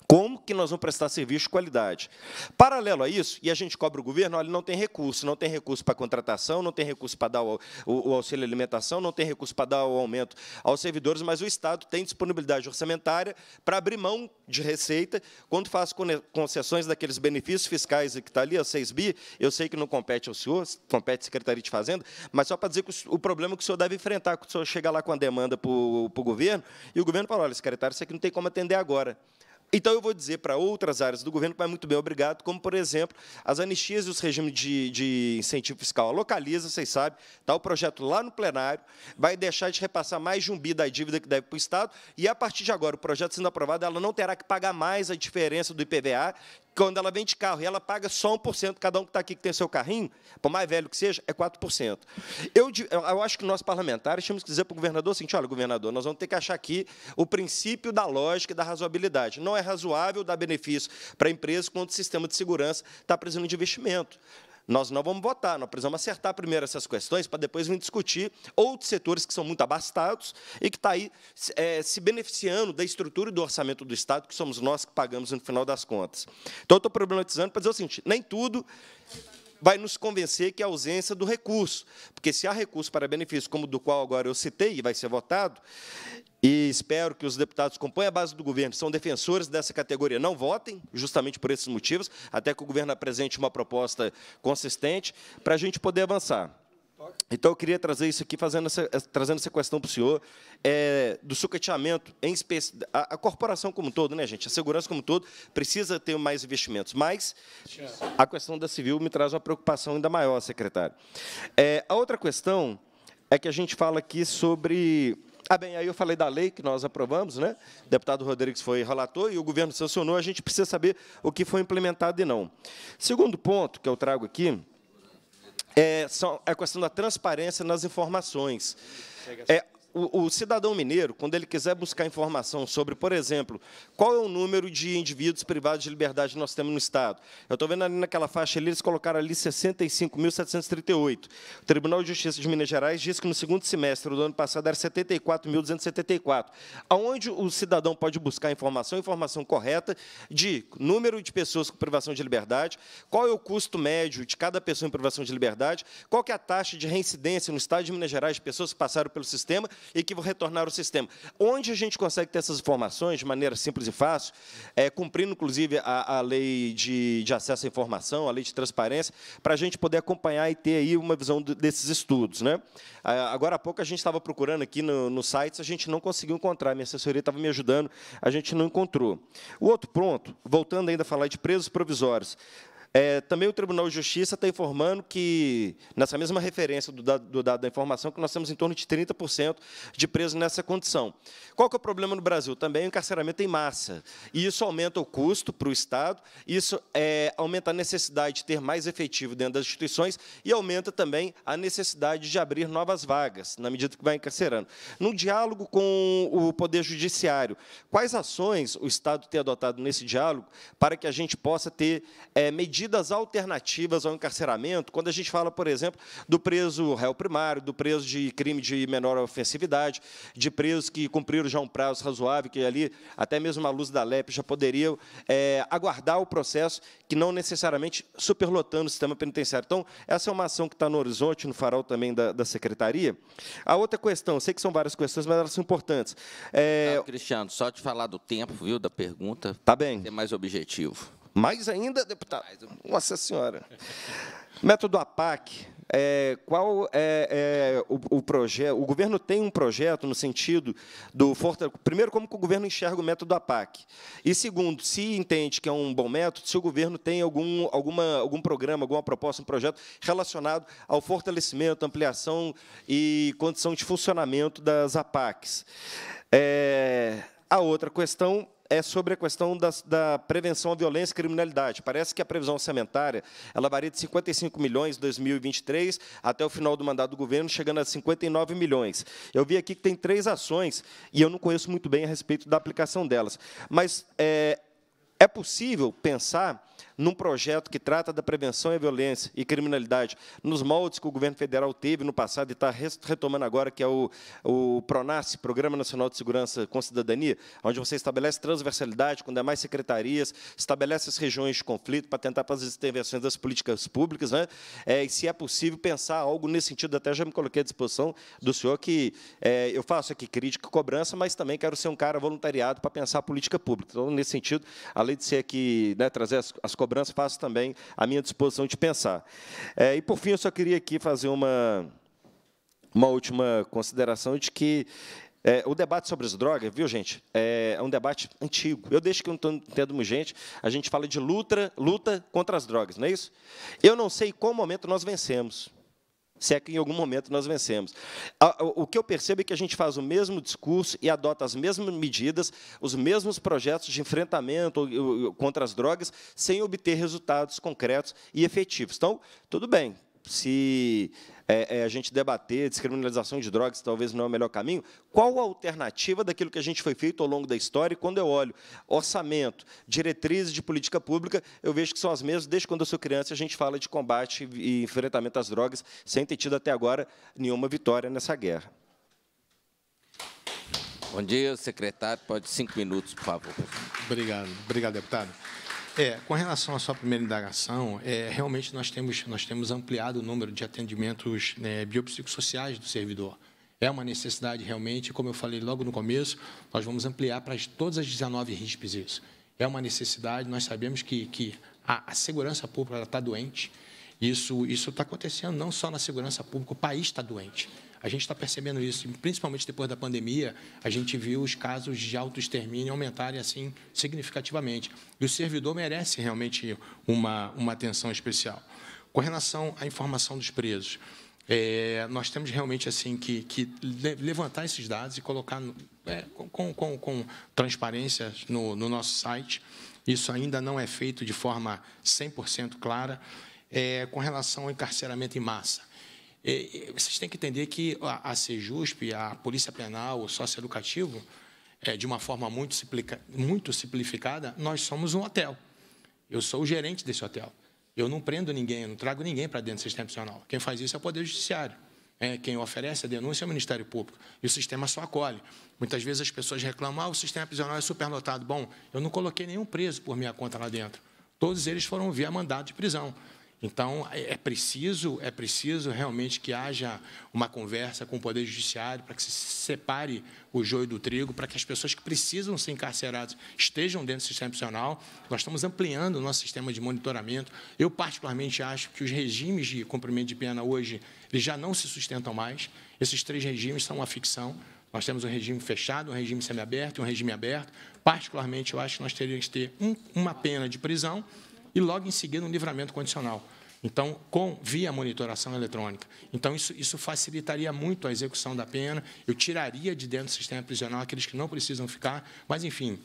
Como que nós vamos prestar serviço de qualidade? Paralelo a isso, e a gente cobra o governo, olha, não tem recurso, não tem recurso para contratação, não tem recurso para dar o, o, o auxílio alimentação, não tem recurso para dar o aumento aos servidores, mas o Estado tem disponibilidade orçamentária para abrir mão de receita quando faz concessões daqueles benefícios fiscais que está ali, a 6 bi, eu sei que não compete ao senhor, compete à Secretaria de Fazenda, mas só para dizer que o, o problema que o senhor deve enfrentar, que o senhor chega lá com a demanda para o, para o governo, e o governo fala, olha, secretário, isso aqui não tem como atender agora. Então, eu vou dizer para outras áreas do governo que vai muito bem, obrigado, como, por exemplo, as anistias e os regimes de, de incentivo fiscal. A localiza, vocês sabem, está o projeto lá no plenário, vai deixar de repassar mais de um bi da dívida que deve para o Estado, e, a partir de agora, o projeto sendo aprovado, ela não terá que pagar mais a diferença do IPVA, quando ela vem de carro e ela paga só 1%, cada um que está aqui que tem seu carrinho, por mais velho que seja, é 4%. Eu, eu acho que nós parlamentares temos que dizer para o governador o seguinte: olha, governador, nós vamos ter que achar aqui o princípio da lógica e da razoabilidade. Não é razoável dar benefício para empresa quando o sistema de segurança está precisando de investimento. Nós não vamos votar, nós precisamos acertar primeiro essas questões para depois vir discutir outros setores que são muito abastados e que está aí é, se beneficiando da estrutura e do orçamento do Estado, que somos nós que pagamos no final das contas. Então, estou problematizando para dizer o seguinte: nem tudo vai nos convencer que a ausência do recurso, porque se há recurso para benefício, como do qual agora eu citei e vai ser votado, e espero que os deputados que compõem a base do governo, são defensores dessa categoria, não votem, justamente por esses motivos, até que o governo apresente uma proposta consistente, para a gente poder avançar. Então eu queria trazer isso aqui, fazendo essa, eh, trazendo essa questão para o senhor, é, do sucateamento, em a, a, corporação como um todo, né, gente? A segurança como um todo precisa ter mais investimentos. Mas a questão da civil me traz uma preocupação ainda maior, secretário. É, a outra questão é que a gente fala aqui sobre. Ah, bem, aí eu falei da lei que nós aprovamos, né? O deputado Rodrigues foi relator e o governo sancionou, a gente precisa saber o que foi implementado e não. Segundo ponto que eu trago aqui é, são é a questão da transparência nas informações. É, o, cidadão mineiro, quando ele quiser buscar informação sobre, por exemplo, qual é o número de indivíduos privados de liberdade que nós temos no Estado. Eu estou vendo ali naquela faixa ali, eles colocaram ali 65.738. O Tribunal de Justiça de Minas Gerais diz que no segundo semestre do ano passado era 74.274. Aonde o cidadão pode buscar informação, informação correta, de número de pessoas com privação de liberdade, qual é o custo médio de cada pessoa em privação de liberdade, qual que é a taxa de reincidência no Estado de Minas Gerais de pessoas que passaram pelo sistema e que vão retornar ao sistema. Onde a gente consegue ter essas informações de maneira simples e fácil, é, cumprindo, inclusive, a, a lei de, de, acesso à informação, a lei de transparência, para a gente poder acompanhar e ter aí uma visão do, desses estudos. Né? Agora há pouco a gente estava procurando aqui no, no sites, a gente não conseguiu encontrar, minha assessoria estava me ajudando, a gente não encontrou. O outro ponto, voltando ainda a falar de presos provisórios, é, também o Tribunal de Justiça está informando que, nessa mesma referência do dado, do dado, da informação, que nós temos em torno de 30% de presos nessa condição. Qual que é o problema no Brasil? Também o encarceramento em massa. E isso aumenta o custo para o Estado, isso é, aumenta a necessidade de ter mais efetivo dentro das instituições e aumenta também a necessidade de abrir novas vagas, na medida que vai encarcerando. No diálogo com o Poder Judiciário, quais ações o Estado tem adotado nesse diálogo para que a gente possa ter é, medidas medidas alternativas ao encarceramento, quando a gente fala, por exemplo, do preso réu primário, do preso de crime de menor ofensividade, de presos que cumpriram já um prazo razoável, que ali, até mesmo a luz da LEP, já poderia é, aguardar o processo, que não necessariamente superlotando o sistema penitenciário. Então, essa é uma ação que está no horizonte, no farol também da, da Secretaria. A outra questão, sei que são várias questões, mas elas são importantes. É... Não, tá, Cristiano, só te falar do tempo, viu, da pergunta. Tá bem. Ser mais objetivo. Mais ainda, deputado. Nossa Senhora. Método APAC. É, qual é, é o, o projeto? O governo tem um projeto no sentido do fortalecimento. Primeiro, como que o governo enxerga o método APAC? E segundo, se entende que é um bom método, se o governo tem algum, alguma, algum programa, alguma proposta, um projeto relacionado ao fortalecimento, ampliação e condição de funcionamento das APACs. É, a outra questão é sobre a questão da, da, prevenção à violência e criminalidade. Parece que a previsão orçamentária ela varia de 55 milhões em 2023 até o final do mandato do governo, chegando a 59 milhões. Eu vi aqui que tem três ações e eu não conheço muito bem a respeito da aplicação delas. Mas é, é possível pensar num projeto que trata da prevenção à violência e criminalidade nos moldes que o governo federal teve no passado e está retomando agora, que é o, o PRONASSE, Programa Nacional de Segurança com Cidadania, onde você estabelece transversalidade com demais é secretarias, estabelece as regiões de conflito para tentar fazer as intervenções das políticas públicas, né? É, e se é possível pensar algo nesse sentido, até já me coloquei à disposição do senhor, que é, eu faço aqui crítica e cobrança, mas também quero ser um cara voluntariado para pensar a política pública. Então, nesse sentido, a além de ser aqui, né, trazer as, as, cobranças, faço também a minha disposição de pensar. É, e, por fim, eu só queria aqui fazer uma, uma última consideração de que é, o debate sobre as drogas, viu, gente, é, é um debate antigo. Eu, deixo que eu não entendo entendendo gente, a gente fala de luta, luta contra as drogas, não é isso? Eu não sei qual momento nós vencemos se é que em algum momento nós vencemos. O que eu percebo é que a gente faz o mesmo discurso e adota as mesmas medidas, os mesmos projetos de enfrentamento contra as drogas, sem obter resultados concretos e efetivos. Então, tudo bem, se é, é, a gente debater descriminalização de drogas talvez não é o melhor caminho, qual a alternativa daquilo que a gente foi feito ao longo da história? E quando eu olho orçamento, diretrizes de política pública, eu vejo que são as mesmas desde quando eu sou criança, a gente fala de combate e enfrentamento às drogas, sem ter tido até agora nenhuma vitória nessa guerra. Bom dia, secretário. Pode cinco minutos, por favor. Obrigado, obrigado, deputado. É, com relação à sua primeira indagação, é, realmente nós temos, nós temos ampliado o número de atendimentos né, biopsicossociais do servidor. É uma necessidade realmente, como eu falei logo no começo, nós vamos ampliar para todas as 19 RISPs isso. É uma necessidade, nós sabemos que, que a, a segurança pública está doente, isso está acontecendo não só na segurança pública, o país está doente. A gente está percebendo isso, principalmente depois da pandemia, a gente viu os casos de autoextermínio aumentarem assim significativamente. E o servidor merece realmente uma, uma atenção especial. Com relação à informação dos presos, é, nós temos realmente assim que, que, levantar esses dados e colocar é, com, com, com, transparência no, no, nosso site. Isso ainda não é feito de forma 100% clara. É, com relação ao encarceramento em massa, vocês têm que entender que a, CEJUSP, a Polícia Penal, o Sócio Educativo, é, de uma forma muito, simplica, muito simplificada, nós somos um hotel. Eu sou o gerente desse hotel. Eu não prendo ninguém, eu não trago ninguém para dentro do sistema prisional. Quem faz isso é o Poder Judiciário. É, quem oferece a denúncia é o Ministério Público. E o sistema só acolhe. Muitas vezes as pessoas reclamam, ah, o sistema prisional é supernotado. Bom, eu não coloquei nenhum preso por minha conta lá dentro. Todos eles foram via mandado de prisão. Então, é, é preciso, é preciso realmente que haja uma conversa com o Poder Judiciário para que se separe o joio do trigo, para que as pessoas que precisam ser encarceradas estejam dentro do sistema prisional. Nós estamos ampliando o nosso sistema de monitoramento. Eu, particularmente, acho que os regimes de cumprimento de pena hoje eles já não se sustentam mais. Esses três regimes são uma ficção. Nós temos um regime fechado, um regime semiaberto e um regime aberto. Particularmente, eu acho que nós teríamos que ter um, uma pena de prisão e logo em seguida um livramento condicional. Então, com via monitoração eletrônica. Então, isso, isso facilitaria muito a execução da pena, eu tiraria de dentro do sistema prisional aqueles que não precisam ficar, mas, enfim,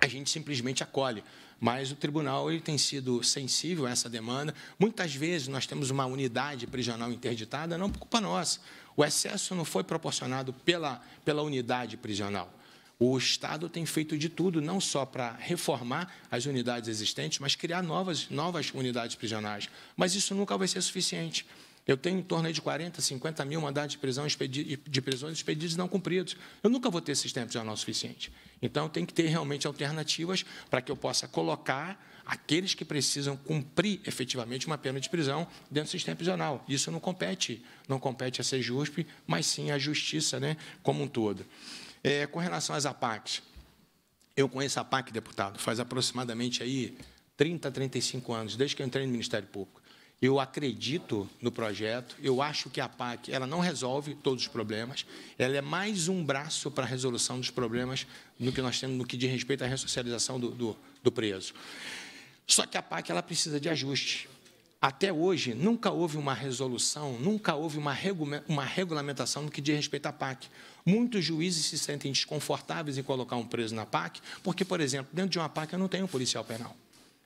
a gente simplesmente acolhe. Mas o tribunal ele tem sido sensível a essa demanda. Muitas vezes nós temos uma unidade prisional interditada, não por culpa nossa. O excesso não foi proporcionado pela, pela unidade prisional. O Estado tem feito de tudo, não só para reformar as unidades existentes, mas criar novas, novas unidades prisionais. Mas isso nunca vai ser suficiente. Eu tenho em torno de 40, 50 mil mandados de prisão de prisões expedidos não cumpridos. Eu nunca vou ter sistema prisional suficiente. Então, tem que ter realmente alternativas para que eu possa colocar aqueles que precisam cumprir efetivamente uma pena de prisão dentro do sistema prisional. Isso não compete, não compete a ser JUSP, mas sim à justiça, né, como um todo. É, com relação às APACs, eu conheço a APAC, deputado, faz aproximadamente aí 30, 35 anos, desde que eu entrei no Ministério Público. Eu acredito no projeto, eu acho que a PAC ela não resolve todos os problemas, ela é mais um braço para a resolução dos problemas no que nós temos no que diz respeito à ressocialização do, do, do preso. Só que a PAC ela precisa de ajuste. Até hoje, nunca houve uma resolução, nunca houve uma, uma regulamentação no que diz respeito à PAC. Muitos juízes se sentem desconfortáveis em colocar um preso na PAC, porque, por exemplo, dentro de uma PAC eu não tenho um policial penal.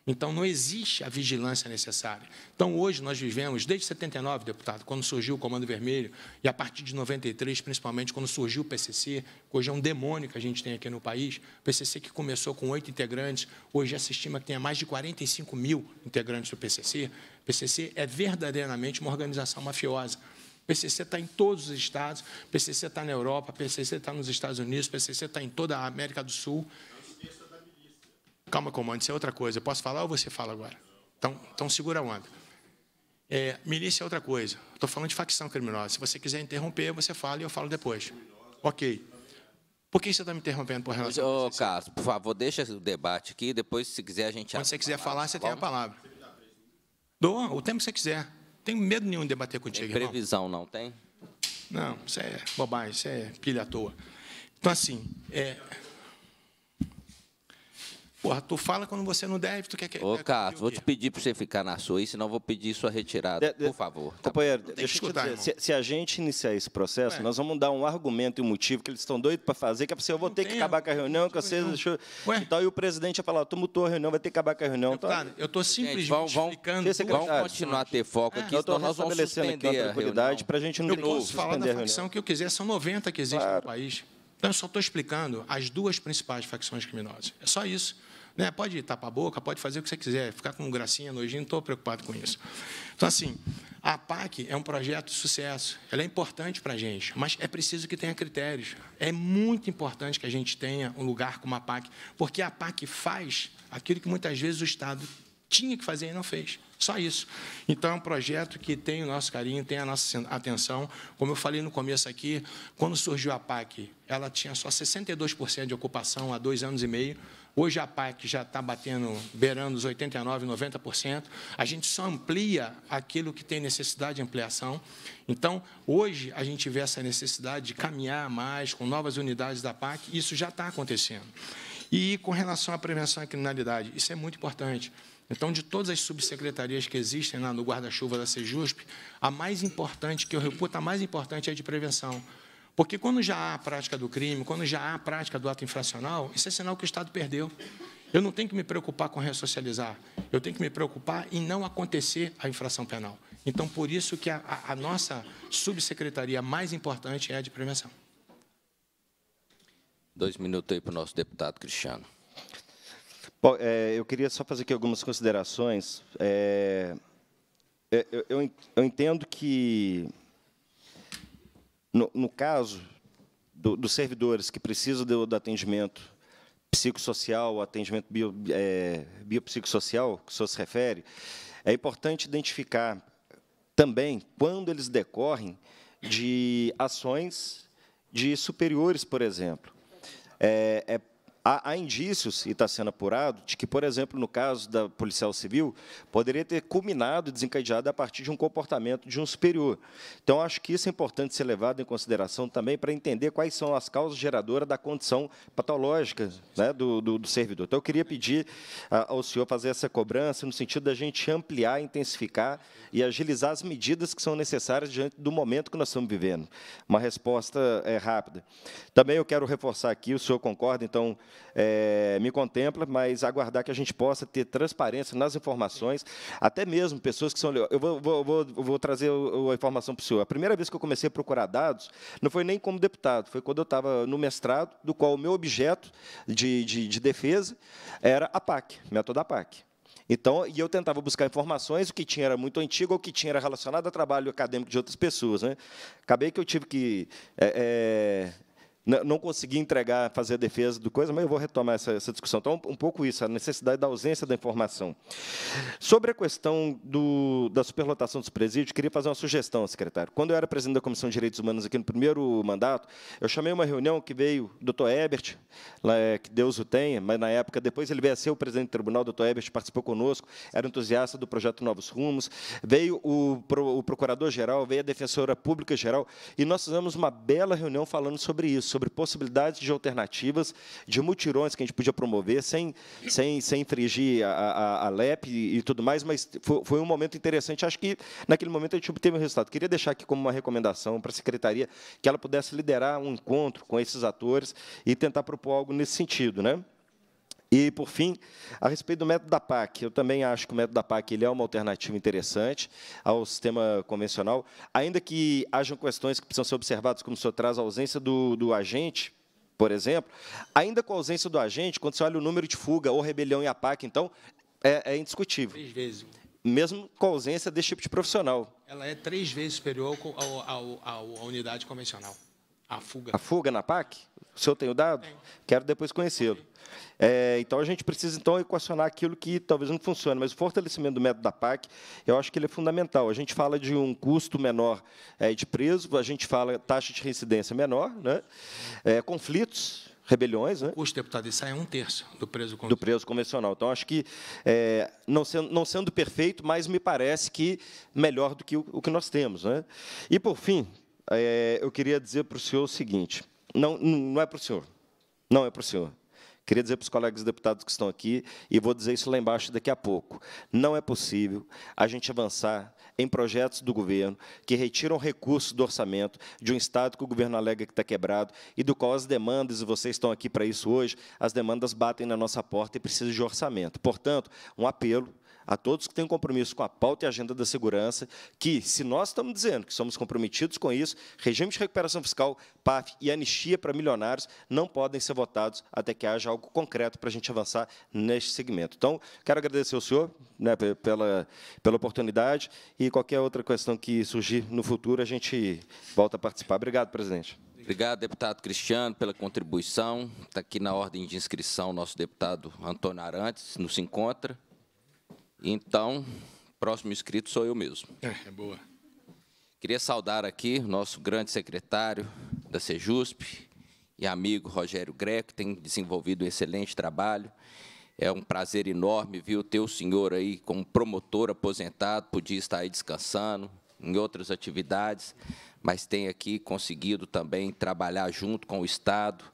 Então, não existe a vigilância necessária. Então, hoje nós vivemos, desde 79, deputado, quando surgiu o Comando Vermelho, e a partir de 93, principalmente, quando surgiu o PCC, hoje é um demônio que a gente tem aqui no país, o PCC que começou com oito integrantes, hoje já se estima que tenha é mais de 45 mil integrantes do PCC. O PCC é verdadeiramente uma organização mafiosa, o PCC está em todos os estados, o PCC está na Europa, o PCC está nos Estados Unidos, o PCC está em toda a América do Sul. Calma, comandante, isso é outra coisa. Eu posso falar ou você fala agora? Então, então segura a onda. É, milícia é outra coisa. Estou falando de facção criminosa. Se você quiser interromper, você fala e eu falo depois. Ok. Por que você está me interrompendo por relação Ô, Carlos, por favor, deixa o debate aqui, depois, se quiser, a gente... Quando você quiser falar, você tem a palavra. Dou o tempo que você quiser. Tenho medo nenhum de debater contigo. Tem previsão, irmão. não tem? Não, isso é bobagem, isso é pilha à toa. Então, assim, é, Porra, tu fala quando você não deve, tu quer que. Ô, Carlos, vou te pedir para você ficar na sua aí, senão vou pedir sua retirada. De, de, por favor. Tá companheiro, deixa eu te dizer, se, se, a gente iniciar esse processo, é. nós vamos dar um argumento e um motivo que eles estão doidos para fazer, que é para você, eu vou não ter que acabar com a reunião, que vocês. Deixa, eu... Então, e o presidente ia falar, tu mutou a reunião, vai ter que acabar com a reunião. Deputado, tá? eu estou simplesmente vão, vão, é é continuar a ter foco é. aqui, nós vamos suspender aqui a tranquilidade para a gente não Eu posso falar da facção que eu quiser, são 90 que existem no país. Então, eu só estou explicando as duas principais facções criminosas. É só isso. Né? Pode tapar a boca, pode fazer o que você quiser, ficar com gracinha, nojinho, não estou preocupado com isso. Então, assim, a PAC é um projeto de sucesso, ela é importante para a gente, mas é preciso que tenha critérios. É muito importante que a gente tenha um lugar como a PAC, porque a PAC faz aquilo que muitas vezes o Estado tinha que fazer e não fez. Só isso. Então, é um projeto que tem o nosso carinho, tem a nossa atenção. Como eu falei no começo aqui, quando surgiu a PAC, ela tinha só 62% de ocupação há dois anos e meio. Hoje a PAC já está batendo, beirando os 89%, 90%. A gente só amplia aquilo que tem necessidade de ampliação. Então, hoje a gente vê essa necessidade de caminhar mais com novas unidades da PAC, isso já está acontecendo. E com relação à prevenção à criminalidade, isso é muito importante. Então, de todas as subsecretarias que existem lá no guarda-chuva da Sejusp, a mais importante, que eu reputo, a mais importante é a de prevenção porque quando já há a prática do crime, quando já há a prática do ato infracional, isso é sinal que o Estado perdeu. Eu não tenho que me preocupar com ressocializar, eu tenho que me preocupar em não acontecer a infração penal. Então, por isso que a, a nossa subsecretaria mais importante é a de prevenção. Dois minutos aí para o nosso deputado Cristiano. Bom, é, eu queria só fazer aqui algumas considerações. É, é eu, eu entendo que no, no caso do, dos servidores que precisam do, do atendimento psicossocial, atendimento bio, é, biopsicossocial, que o senhor se refere, é importante identificar também quando eles decorrem de ações de superiores, por exemplo. É, é Há, há indícios, e está sendo apurado, de que, por exemplo, no caso da policial civil, poderia ter culminado, desencadeado a partir de um comportamento de um superior. Então, acho que isso é importante ser levado em consideração também para entender quais são as causas geradoras da condição patológica né, do, do, do, servidor. Então, eu queria pedir ao senhor fazer essa cobrança no sentido da gente ampliar, intensificar e agilizar as medidas que são necessárias diante do momento que nós estamos vivendo. Uma resposta é, rápida. Também eu quero reforçar aqui, o senhor concorda, então, é, me contempla, mas aguardar que a gente possa ter transparência nas informações, até mesmo pessoas que são. Eu vou, vou, vou, vou trazer a informação para o senhor. A primeira vez que eu comecei a procurar dados não foi nem como deputado, foi quando eu estava no mestrado, do qual o meu objeto de, de, de defesa era a PAC, método da PAC. Então, e eu tentava buscar informações, o que tinha era muito antigo, ou o que tinha era relacionado a trabalho acadêmico de outras pessoas. Né? Acabei que eu tive que. É, é, não consegui entregar, fazer a defesa do coisa, mas eu vou retomar essa, essa, discussão. Então, um pouco isso, a necessidade da ausência da informação. Sobre a questão do, da superlotação dos presídios, queria fazer uma sugestão, secretário. Quando eu era presidente da Comissão de Direitos Humanos aqui no primeiro mandato, eu chamei uma reunião que veio o doutor Ebert, é, que Deus o tenha, mas na época, depois ele veio a ser o presidente do tribunal, o doutor Ebert participou conosco, era entusiasta do projeto Novos Rumos, veio o, o procurador-geral, veio a defensora pública-geral, e nós fizemos uma bela reunião falando sobre isso sobre possibilidades de alternativas, de mutirões que a gente podia promover, sem, sem, sem infringir a, a, a LEP e, e, tudo mais, mas foi, foi, um momento interessante. Acho que, naquele momento, a gente obteve um resultado. Queria deixar aqui como uma recomendação para a secretaria que ela pudesse liderar um encontro com esses atores e tentar propor algo nesse sentido. Né? E, por fim, a respeito do método da PAC, eu também acho que o método da PAC ele é uma alternativa interessante ao sistema convencional, ainda que hajam questões que precisam ser observadas, como o senhor traz a ausência do, do agente, por exemplo, ainda com a ausência do agente, quando você olha o número de fuga ou rebelião em APAC, então, é, é indiscutível. Três vezes. Mesmo com a ausência desse tipo de profissional. Ela é três vezes superior à unidade convencional. A fuga. A fuga na PAC? O senhor tem o dado? Tem. Quero depois conhecê-lo. É, então, a gente precisa então equacionar aquilo que talvez não funcione, mas o fortalecimento do método da PAC, eu acho que ele é fundamental. A gente fala de um custo menor é, de preso, a gente fala taxa de reincidência menor, né? É, conflitos, rebeliões. Né? O custo, deputado, isso é um terço do preso convencional. Do preso convencional. Então, acho que, é, não, sendo, não, sendo, perfeito, mas me parece que melhor do que o, o que nós temos. Né? E, por fim, é, eu queria dizer para o senhor o seguinte: não, não é para o senhor, não é para o senhor. Queria dizer para os colegas deputados que estão aqui, e vou dizer isso lá embaixo daqui a pouco: não é possível a gente avançar em projetos do governo que retiram recursos do orçamento de um Estado que o governo alega que está quebrado e do qual as demandas, e vocês estão aqui para isso hoje, as demandas batem na nossa porta e precisam de orçamento. Portanto, um apelo a todos que têm compromisso com a pauta e agenda da segurança, que, se nós estamos dizendo que somos comprometidos com isso, regime de recuperação fiscal, PAF e anistia para milionários não podem ser votados até que haja algo concreto para a gente avançar neste segmento. Então, quero agradecer ao senhor né, pela, pela oportunidade e qualquer outra questão que surgir no futuro, a gente volta a participar. Obrigado, presidente. Obrigado, deputado Cristiano, pela contribuição. Está aqui na ordem de inscrição o nosso deputado Antônio Arantes, nos encontra. Então, próximo inscrito sou eu mesmo. É, é, boa. Queria saudar aqui nosso grande secretário da Sejusp e amigo Rogério Greco, que tem desenvolvido um excelente trabalho. É um prazer enorme ver o teu senhor aí como promotor aposentado, podia estar aí descansando em outras atividades, mas tem aqui conseguido também trabalhar junto com o Estado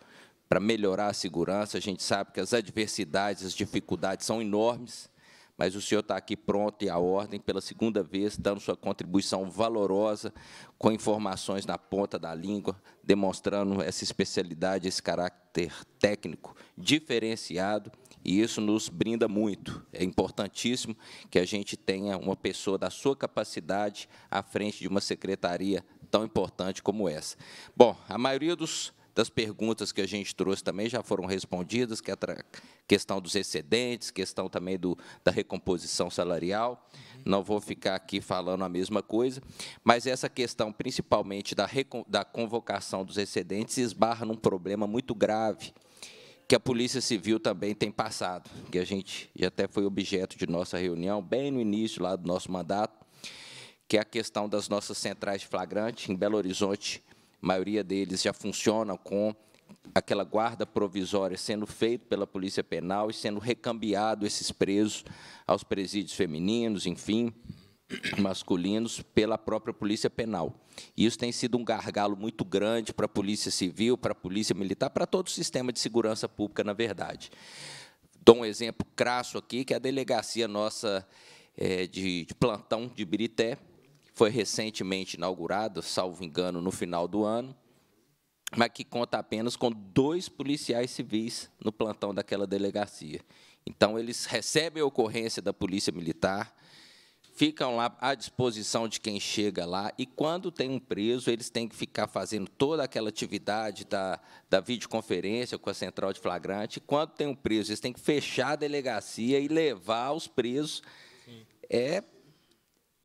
para melhorar a segurança. A gente sabe que as adversidades, as dificuldades são enormes, mas o senhor está aqui pronto e à ordem pela segunda vez, dando sua contribuição valorosa, com informações na ponta da língua, demonstrando essa especialidade, esse caráter técnico diferenciado, e isso nos brinda muito. É importantíssimo que a gente tenha uma pessoa da sua capacidade à frente de uma secretaria tão importante como essa. Bom, a maioria dos das perguntas que a gente trouxe também já foram respondidas, que é a questão dos excedentes, questão também do, da recomposição salarial. Não vou ficar aqui falando a mesma coisa, mas essa questão, principalmente da, da convocação dos excedentes, esbarra num problema muito grave que a Polícia Civil também tem passado, que a gente já até foi objeto de nossa reunião bem no início lá do nosso mandato, que é a questão das nossas centrais de flagrante em Belo Horizonte a maioria deles já funciona com aquela guarda provisória sendo feita pela Polícia Penal e sendo recambiado esses presos aos presídios femininos, enfim, masculinos, pela própria Polícia Penal. E isso tem sido um gargalo muito grande para a Polícia Civil, para a Polícia Militar, para todo o sistema de segurança pública, na verdade. Dou um exemplo crasso aqui, que é a delegacia nossa é, de, de plantão de Birité, foi recentemente inaugurado, salvo engano, no final do ano, mas que conta apenas com dois policiais civis no plantão daquela delegacia. Então, eles recebem a ocorrência da Polícia Militar, ficam lá à disposição de quem chega lá, e quando tem um preso, eles têm que ficar fazendo toda aquela atividade da, da videoconferência com a central de flagrante. Quando tem um preso, eles têm que fechar a delegacia e levar os presos. Sim. É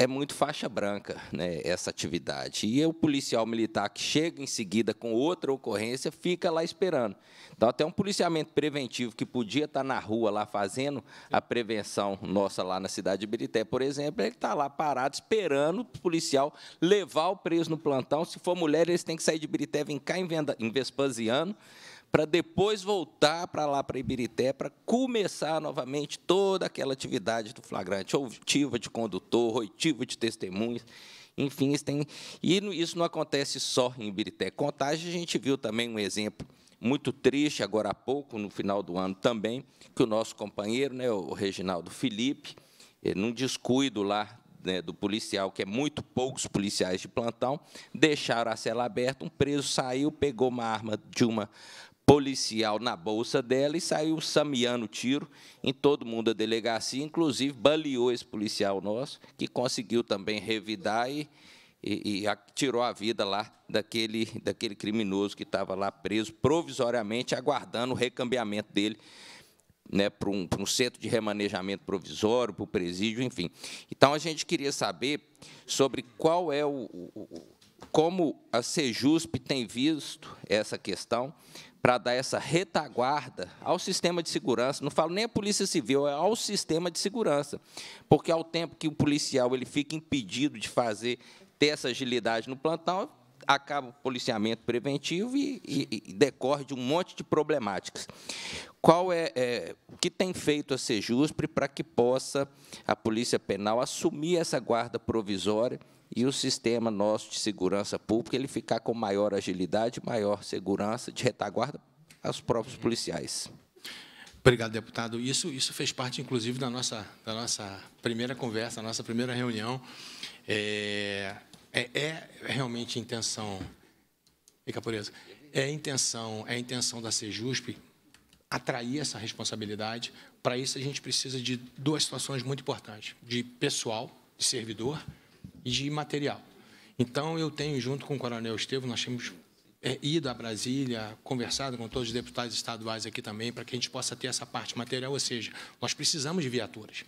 é muito faixa branca né, essa atividade. E o policial militar que chega em seguida com outra ocorrência fica lá esperando. Então, até um policiamento preventivo que podia estar tá na rua lá fazendo a prevenção nossa lá na cidade de Birité, por exemplo, ele está lá parado esperando o policial levar o preso no plantão. Se for mulher, eles têm que sair de Birité, vir cá em, Vespasiano para depois voltar para lá para Ibirité para começar novamente toda aquela atividade do flagrante, outiva de condutor, oitiva de testemunhas. Enfim, isso tem, e isso não acontece só em Ibirité. Contagem, a gente viu também um exemplo muito triste agora há pouco, no final do ano também, que o nosso companheiro, né, o Reginaldo Felipe, eh, num descuido lá né, do policial, que é muito poucos policiais de plantão, deixaram a cela aberta, um preso saiu, pegou uma arma de uma policial na bolsa dela e saiu samiando tiro em todo mundo da delegacia, inclusive baleou esse policial nosso, que conseguiu também revidar e, e, e tirou a vida lá daquele, daquele criminoso que estava lá preso provisoriamente, aguardando o recambiamento dele né, para um, um centro de remanejamento provisório, para o presídio, enfim. Então, a gente queria saber sobre qual é o, o como a Sejusp tem visto essa questão, para dar essa retaguarda ao sistema de segurança. Não falo nem a Polícia Civil, é ao sistema de segurança. Porque ao tempo que o policial ele fica impedido de fazer, ter essa agilidade no plantão, acaba o policiamento preventivo e, e, e decorre de um monte de problemáticas. Qual é, é o que tem feito a Sejuspre para que possa a Polícia Penal assumir essa guarda provisória e o sistema nosso de segurança pública ele ficar com maior agilidade, maior segurança de retaguarda aos próprios uhum. policiais. Obrigado, deputado. Isso, isso fez parte, inclusive, da nossa, da nossa primeira conversa, da nossa primeira reunião. É, é, é realmente intenção, fica isso é intenção, é intenção da Sejusp atrair essa responsabilidade. Para isso, a gente precisa de duas situações muito importantes, de pessoal, de servidor, de material. Então, eu tenho, junto com o Coronel Estevam, nós temos é, ido a Brasília, conversado com todos os deputados estaduais aqui também, para que a gente possa ter essa parte material, ou seja, nós precisamos de viaturas.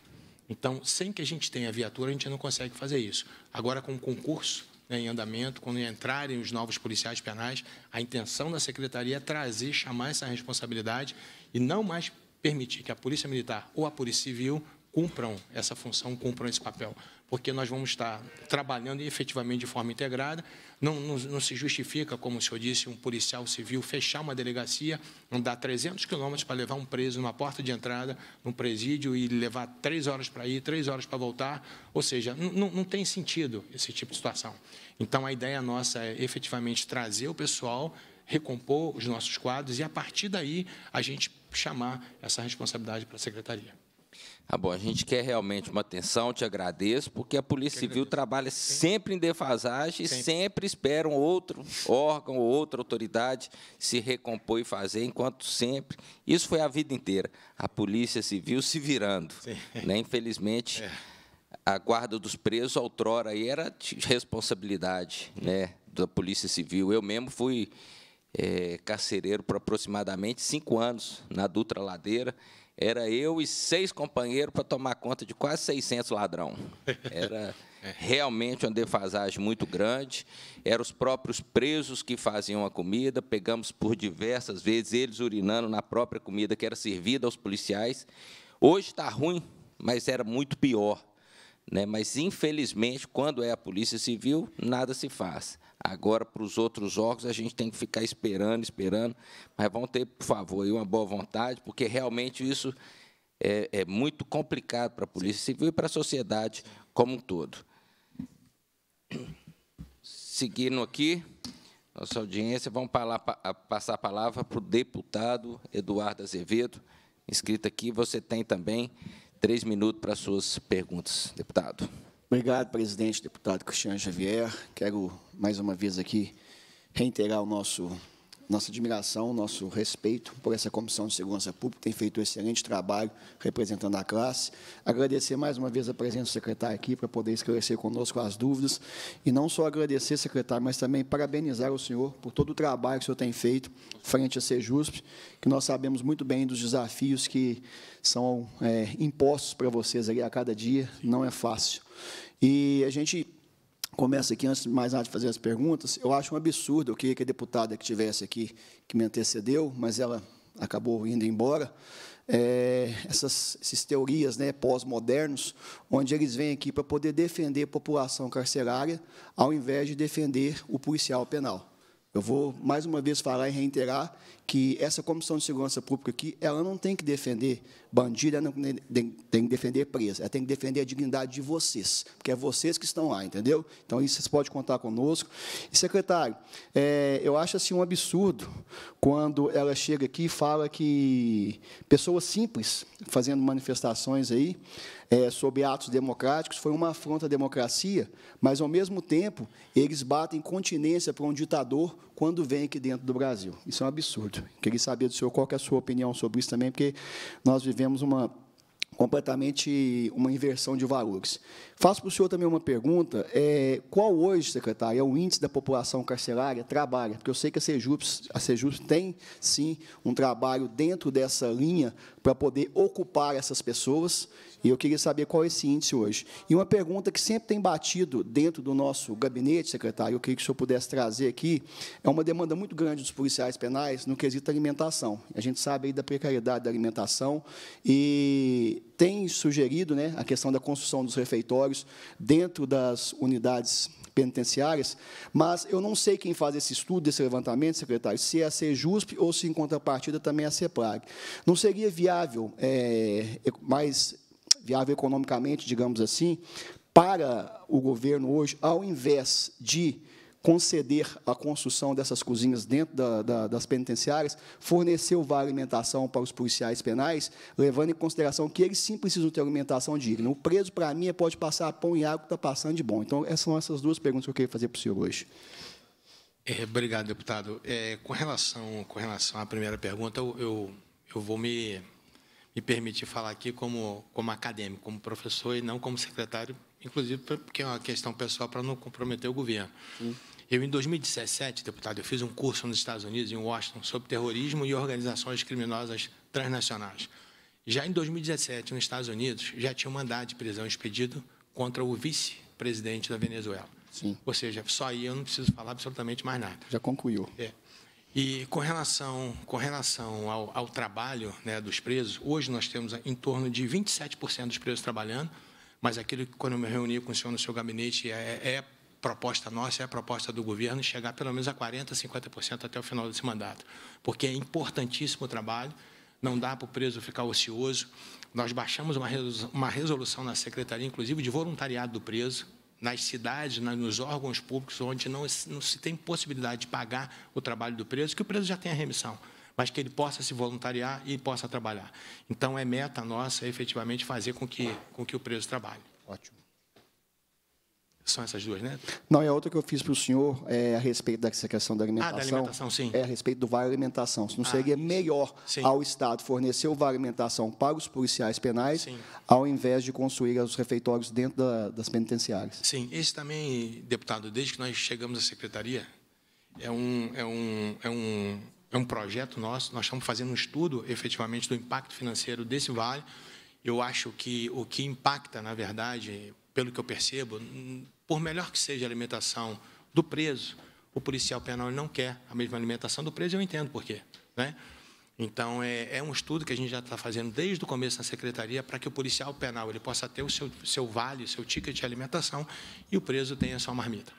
Então, sem que a gente tenha viatura, a gente não consegue fazer isso. Agora, com o concurso né, em andamento, quando entrarem os novos policiais penais, a intenção da Secretaria é trazer, chamar essa responsabilidade e não mais permitir que a Polícia Militar ou a Polícia Civil cumpram essa função, cumpram esse papel porque nós vamos estar trabalhando efetivamente de forma integrada. Não, não, não, se justifica, como o senhor disse, um policial civil fechar uma delegacia, andar 300 quilômetros para levar um preso numa porta de entrada, num presídio, e levar três horas para ir, três horas para voltar. Ou seja, não, não tem sentido esse tipo de situação. Então, a ideia nossa é efetivamente trazer o pessoal, recompor os nossos quadros e, a partir daí, a gente chamar essa responsabilidade para a secretaria ah, bom, a gente quer realmente uma atenção, te agradeço, porque a Polícia Civil trabalha sempre em defasagem e sempre espera um outro órgão ou outra autoridade se recompor e fazer, enquanto sempre. Isso foi a vida inteira. A Polícia Civil se virando. Né? Infelizmente, é. a guarda dos presos, outrora, aí era responsabilidade né, da Polícia Civil. Eu mesmo fui é, carcereiro por aproximadamente cinco anos na Dutra Ladeira era eu e seis companheiros para tomar conta de quase 600 ladrão. Era é. realmente uma defasagem muito grande. Eram os próprios presos que faziam a comida. Pegamos por diversas vezes eles urinando na própria comida que era servida aos policiais. Hoje está ruim, mas era muito pior. Né? Mas, infelizmente, quando é a Polícia Civil, nada se faz. Agora, para os outros órgãos, a gente tem que ficar esperando, esperando. Mas vão ter, por favor, uma boa vontade, porque realmente isso é, é muito complicado para a Polícia Civil e para a sociedade como um todo. Seguindo aqui, nossa audiência, vamos falar, passar a palavra para o deputado Eduardo Azevedo, inscrito aqui. Você tem também três minutos para suas perguntas, deputado. Obrigado, presidente, deputado Cristiano Xavier. Quero mais uma vez aqui reiterar o nosso nossa admiração, nosso respeito por essa Comissão de Segurança Pública, tem feito um excelente trabalho representando a classe. Agradecer mais uma vez a presença do secretário aqui para poder esclarecer conosco as dúvidas. E não só agradecer, secretário, mas também parabenizar o senhor por todo o trabalho que o senhor tem feito frente à Sejusp, que nós sabemos muito bem dos desafios que são é, impostos para vocês ali a cada dia. Não é fácil. E a gente começo aqui, antes de mais nada de fazer as perguntas, eu acho um absurdo, eu queria que a deputada que estivesse aqui, que me antecedeu, mas ela acabou indo embora, é, essas, essas teorias né, pós-modernos, onde eles vêm aqui para poder defender a população carcerária, ao invés de defender o policial penal. Eu vou mais uma vez falar e reiterar que essa Comissão de Segurança Pública aqui, ela não tem que defender bandido, ela não tem que defender presa, ela tem que defender a dignidade de vocês, porque é vocês que estão lá, entendeu? Então, isso vocês podem contar conosco. E, secretário, é, eu acho assim um absurdo quando ela chega aqui e fala que pessoas simples fazendo manifestações aí é, sobre atos democráticos, foi uma afronta à democracia, mas, ao mesmo tempo, eles batem continência para um ditador quando vem aqui dentro do Brasil. Isso é um absurdo. Queria saber do senhor qual é a sua opinião sobre isso também, porque nós vivemos uma completamente uma inversão de valores. Faço para o senhor também uma pergunta. É, qual hoje, secretário, é o índice da população carcerária trabalha? Porque eu sei que a Sejups, a Sejups tem, sim, um trabalho dentro dessa linha para poder ocupar essas pessoas. E eu queria saber qual é esse índice hoje. E uma pergunta que sempre tem batido dentro do nosso gabinete, secretário, eu queria que o senhor pudesse trazer aqui, é uma demanda muito grande dos policiais penais no quesito alimentação. A gente sabe aí da precariedade da alimentação e tem sugerido né, a questão da construção dos refeitórios dentro das unidades penitenciárias, mas eu não sei quem faz esse estudo, esse levantamento, secretário, se é a CEJUSP ou se, em contrapartida, também é a CEPRAG. Não seria viável, é, mais viável economicamente, digamos assim, para o governo hoje, ao invés de conceder a construção dessas cozinhas dentro da, da, das penitenciárias, forneceu vá alimentação para os policiais penais, levando em consideração que eles sim precisam ter alimentação digna. O preso, para mim, é pode passar pão e água que está passando de bom. Então, essas são essas duas perguntas que eu queria fazer para o senhor hoje. É, obrigado, deputado. É, com, relação, com relação à primeira pergunta, eu, eu, eu vou me, me permitir falar aqui como, como acadêmico, como professor e não como secretário, inclusive porque é uma questão pessoal para não comprometer o governo. Sim. Eu, em 2017, deputado, eu fiz um curso nos Estados Unidos, em Washington, sobre terrorismo e organizações criminosas transnacionais. Já em 2017, nos Estados Unidos, já tinha um mandado de prisão expedido contra o vice-presidente da Venezuela. Sim. Ou seja, só aí eu não preciso falar absolutamente mais nada. Já concluiu. É. E com relação, com relação ao, ao trabalho né, dos presos, hoje nós temos em torno de 27% dos presos trabalhando, mas aquilo que quando eu me reuni com o senhor no seu gabinete é, é proposta nossa é a proposta do governo chegar pelo menos a 40%, 50% até o final desse mandato, porque é importantíssimo o trabalho, não dá para o preso ficar ocioso. Nós baixamos uma resolução na secretaria, inclusive, de voluntariado do preso, nas cidades, nos órgãos públicos, onde não, se tem possibilidade de pagar o trabalho do preso, que o preso já tem a remissão mas que ele possa se voluntariar e possa trabalhar. Então, é meta nossa efetivamente fazer com que, com que o preso trabalhe. Ótimo. São essas duas, né? Não, é outra que eu fiz para o senhor é, a respeito dessa questão da alimentação. Ah, da alimentação, sim. É a respeito do vale alimentação. Se não ah, seria melhor sim. ao Estado fornecer o vale alimentação para os policiais penais, sim. ao invés de construir os refeitórios dentro da, das penitenciárias. Sim, esse também, deputado, desde que nós chegamos à secretaria, é um, é um, é um, é um projeto nosso, nós estamos fazendo um estudo, efetivamente, do impacto financeiro desse vale. Eu acho que o que impacta, na verdade, pelo que eu percebo, por melhor que seja a alimentação do preso, o policial penal não quer a mesma alimentação do preso, eu entendo por quê. Né? Então, é, é, um estudo que a gente já está fazendo desde o começo na secretaria para que o policial penal ele possa ter o seu, seu vale, o seu ticket de alimentação e o preso tenha sua marmita.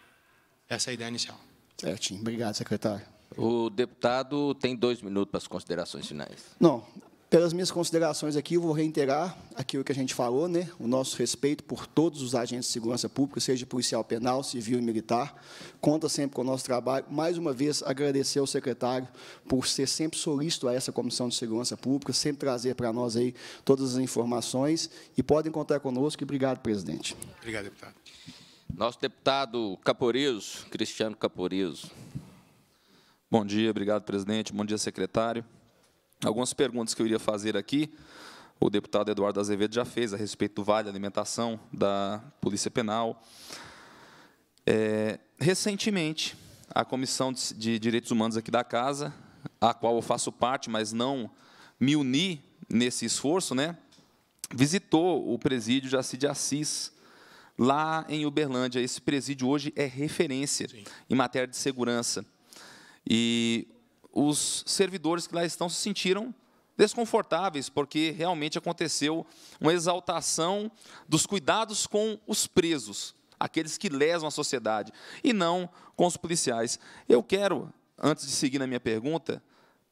Essa é a ideia inicial. Certinho. Obrigado, secretário. O deputado tem dois minutos para as considerações finais. Não, pelas minhas considerações aqui, eu vou reiterar aquilo que a gente falou, né? o nosso respeito por todos os agentes de segurança pública, seja policial penal, civil e militar. Conta sempre com o nosso trabalho. Mais uma vez, agradecer ao secretário por ser sempre solícito a essa Comissão de Segurança Pública, sempre trazer para nós aí todas as informações. E podem contar conosco. obrigado, presidente. Obrigado, deputado. Nosso deputado Caporizo, Cristiano Caporizo. Bom dia, obrigado, presidente. Bom dia, secretário. Algumas perguntas que eu iria fazer aqui, o deputado Eduardo Azevedo já fez a respeito do Vale Alimentação, da Polícia Penal. É, recentemente, a Comissão de Direitos Humanos aqui da Casa, a qual eu faço parte, mas não me uni nesse esforço, né, visitou o presídio Jaci de Assis, lá em Uberlândia. Esse presídio hoje é referência Sim. em matéria de segurança. E os servidores que lá estão se sentiram desconfortáveis, porque realmente aconteceu uma exaltação dos cuidados com os presos, aqueles que lesam a sociedade, e não com os policiais. Eu quero, antes de seguir na minha pergunta,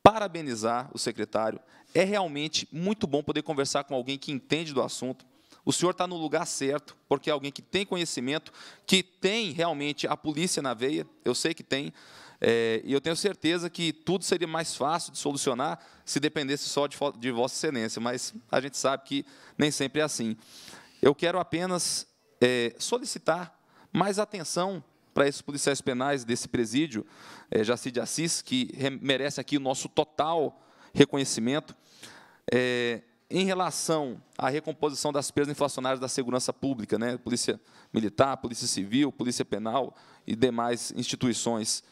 parabenizar o secretário. É realmente muito bom poder conversar com alguém que entende do assunto. O senhor está no lugar certo, porque é alguém que tem conhecimento, que tem realmente a polícia na veia, eu sei que tem, é, e eu tenho certeza que tudo seria mais fácil de solucionar se dependesse só de, de Vossa Excelência, mas a gente sabe que nem sempre é assim. Eu quero apenas é, solicitar mais atenção para esses policiais penais desse presídio, é, Jaci de Assis, que merece aqui o nosso total reconhecimento. É, em relação à recomposição das perdas inflacionárias da segurança pública, né, polícia militar, polícia civil, polícia penal e demais instituições.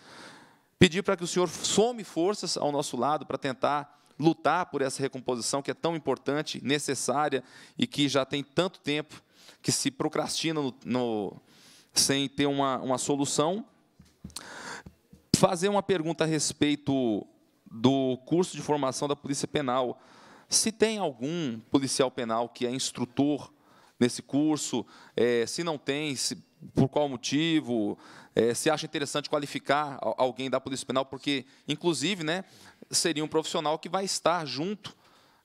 Pedir para que o Senhor some forças ao nosso lado para tentar lutar por essa recomposição que é tão importante, necessária e que já tem tanto tempo que se procrastina no, no, sem ter uma, uma solução. Fazer uma pergunta a respeito do curso de formação da Polícia Penal. Se tem algum policial penal que é instrutor nesse curso, é, se não tem, se, por qual motivo, é, se acha interessante qualificar alguém da Polícia Penal, porque, inclusive, né, seria um profissional que vai estar junto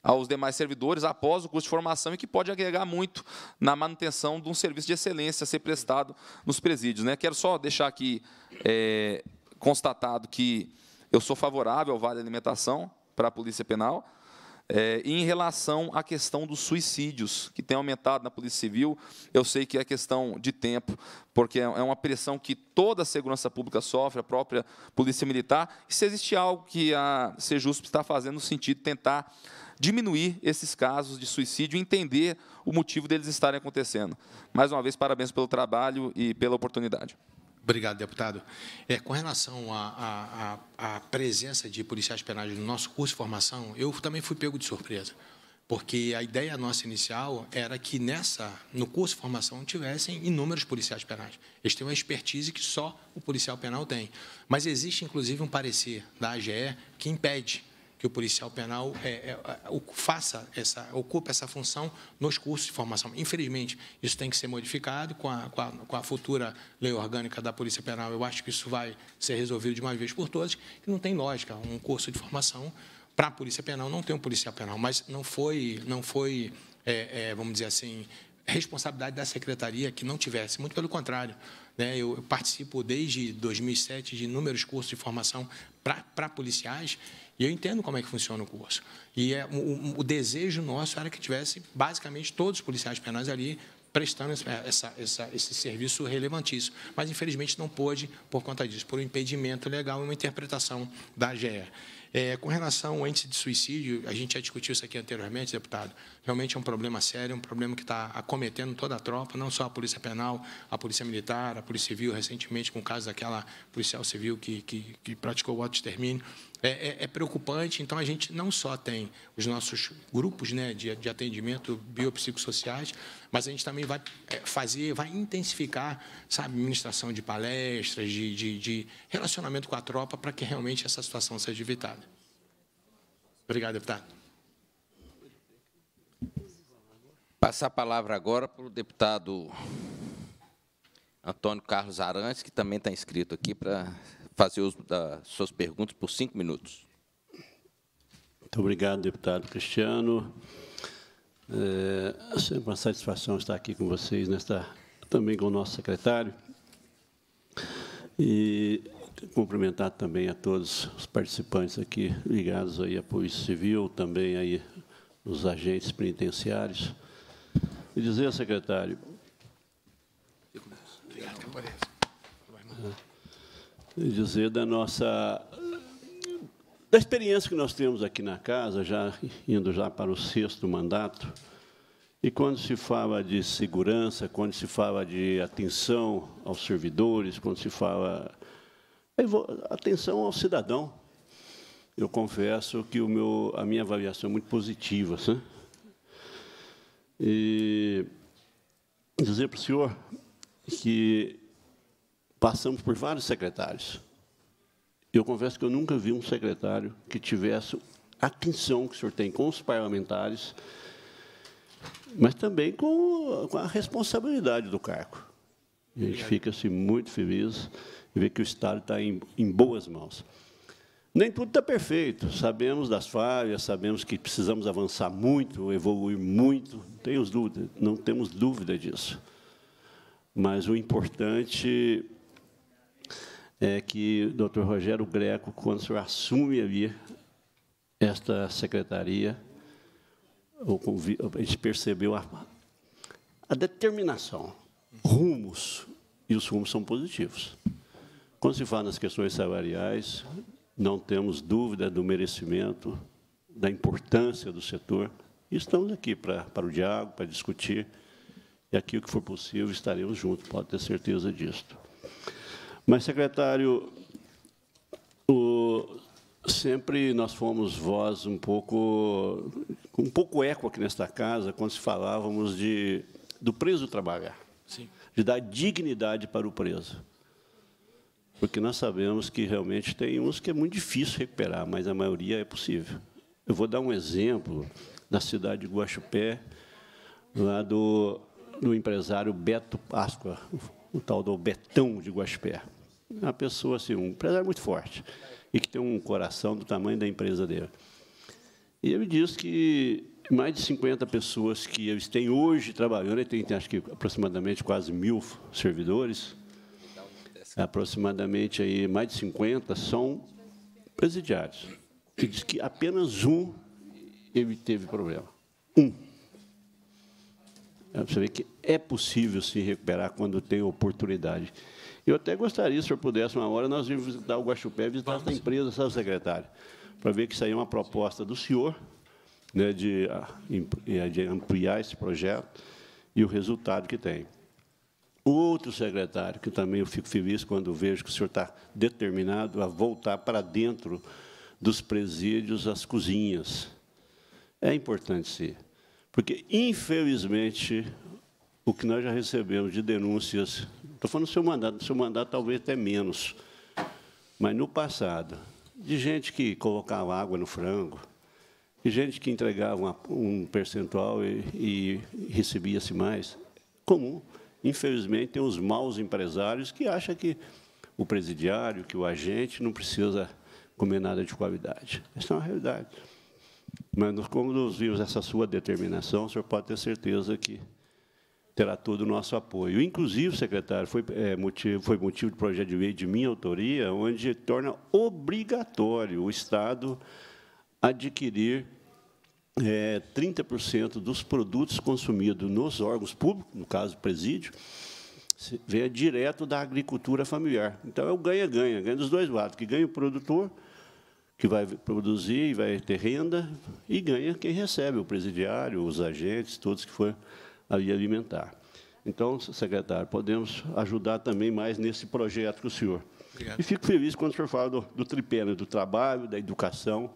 aos demais servidores após o curso de formação e que pode agregar muito na manutenção de um serviço de excelência a ser prestado nos presídios. Né? Quero só deixar aqui é, constatado que eu sou favorável ao Vale Alimentação para a Polícia Penal, é, em relação à questão dos suicídios, que tem aumentado na Polícia Civil, eu sei que é questão de tempo, porque é, é uma pressão que toda a segurança pública sofre, a própria Polícia Militar, e se existe algo que a Sejusp está fazendo no sentido de tentar diminuir esses casos de suicídio, e entender o motivo deles estarem acontecendo. Mais uma vez, parabéns pelo trabalho e pela oportunidade. Obrigado, deputado. É, com relação à, presença de policiais penais no nosso curso de formação, eu também fui pego de surpresa porque a ideia nossa inicial era que nessa no curso de formação tivessem inúmeros policiais penais. Eles têm uma expertise que só o policial penal tem. Mas existe inclusive um parecer da AGE que impede que o policial penal é, é, é faça essa, ocupe essa função nos cursos de formação. Infelizmente, isso tem que ser modificado com a, com a, com a futura lei orgânica da Polícia Penal. Eu acho que isso vai ser resolvido de uma vez por todas, que não tem lógica um curso de formação para a Polícia Penal não tem um policial penal, mas não foi, não foi, é, é vamos dizer assim, responsabilidade da secretaria que não tivesse. Muito pelo contrário, né? Eu, participo desde 2007 de inúmeros cursos de formação para policiais e eu entendo como é que funciona o curso. E é, o, o, desejo nosso era que tivesse basicamente todos os policiais penais ali prestando essa, essa, esse serviço relevantíssimo, mas infelizmente não pôde por conta disso, por um impedimento legal e uma interpretação da AGE. É, com relação ao índice de suicídio, a gente já discutiu isso aqui anteriormente, deputado, Realmente é um problema sério, é um problema que está acometendo toda a tropa, não só a Polícia Penal, a Polícia Militar, a Polícia Civil, recentemente com o caso daquela policial civil que, que, que praticou o auto de extermínio. É, é, é, preocupante, então a gente não só tem os nossos grupos né, de, de atendimento biopsicossociais, mas a gente também vai é, fazer, vai intensificar, a administração de palestras, de, de, de relacionamento com a tropa, para que realmente essa situação seja evitada. Obrigado, deputado. passar a palavra agora para o deputado Antônio Carlos Arantes, que também está inscrito aqui para fazer uso das suas perguntas por cinco minutos. Muito obrigado, deputado Cristiano. É, é sempre uma satisfação estar aqui com vocês, nesta, né, também com o nosso secretário. E cumprimentar também a todos os participantes aqui ligados aí à Polícia Civil, também aí os agentes penitenciários e dizer, secretário. Obrigado, e dizer da nossa da experiência que nós temos aqui na casa, já indo já para o sexto mandato, e quando se fala de segurança, quando se fala de atenção aos servidores, quando se fala atenção ao cidadão, eu confesso que o meu, a minha avaliação é muito positiva, sabe? E dizer para o senhor que passamos por vários secretários. Eu confesso que eu nunca vi um secretário que tivesse a atenção que o senhor tem com os parlamentares, mas também com, a responsabilidade do cargo. A gente fica assim, muito feliz e vê que o Estado está em, em boas mãos. Nem tudo está perfeito. Sabemos das falhas, sabemos que precisamos avançar muito, evoluir muito. Temos dúvida, não temos dúvida disso. Mas o importante é que doutor Rogério Greco, quando o senhor assume ali esta secretaria, a gente percebeu a, a determinação, rumos, e os rumos são positivos. Quando se fala nas questões salariais, não temos dúvida do merecimento, da importância do setor. E estamos aqui para, para o diálogo, para discutir, e aqui o que for possível estaremos juntos, pode ter certeza disso. Mas, secretário, o, sempre nós fomos voz um pouco, um pouco eco aqui nesta casa, quando se falávamos de, do preso trabalhar, Sim. de dar dignidade para o preso porque nós sabemos que realmente tem uns que é muito difícil recuperar, mas a maioria é possível. Eu vou dar um exemplo da cidade de Guaxupé, lá do, do empresário Beto Páscoa, o tal do Betão de Guaxupé. Uma pessoa assim, um empresário muito forte e que tem um coração do tamanho da empresa dele. E ele disse que mais de 50 pessoas que eles têm hoje trabalhando, ele tem, tem acho que aproximadamente quase mil servidores, aproximadamente aí mais de 50 são presidiários. Que diz que apenas um ele teve problema. Um. É você vê que é possível se recuperar quando tem oportunidade. Eu até gostaria, se eu pudesse, uma hora, nós irmos visitar o Guaxupé, visitar essa empresa, sabe, secretário, para ver que isso aí é uma proposta do senhor né, de, ah, eh, de ampliar esse projeto e o resultado que tem outro secretário, que também eu fico feliz quando vejo que o senhor está determinado a voltar para dentro dos presídios as cozinhas. É importante, sim, porque, infelizmente, o que nós já recebemos de denúncias, estou falando do seu mandato, do seu mandato talvez até menos, mas no passado, de gente que colocava água no frango, de gente que entregava uma, um percentual e, e recebia-se mais, comum. Infelizmente, tem os maus empresários que acham que o presidiário, que o agente não precisa comer nada de qualidade. Essa é uma realidade. Mas, como nós vimos essa sua determinação, o senhor pode ter certeza que terá todo o nosso apoio. Inclusive, secretário, foi, é, motivo, foi motivo de projeto de lei de minha autoria, onde torna obrigatório o Estado adquirir é, 30% dos produtos consumidos nos órgãos públicos, no caso presídio, vem direto da agricultura familiar. Então, é o ganha-ganha, ganha dos dois lados, que ganha o produtor, que vai produzir e vai ter renda, e ganha quem recebe, o presidiário, os agentes, todos que foram ali alimentar. Então, secretário, podemos ajudar também mais nesse projeto com o senhor. Obrigado. E fico feliz quando o senhor fala do, do tripé, né, do trabalho, da educação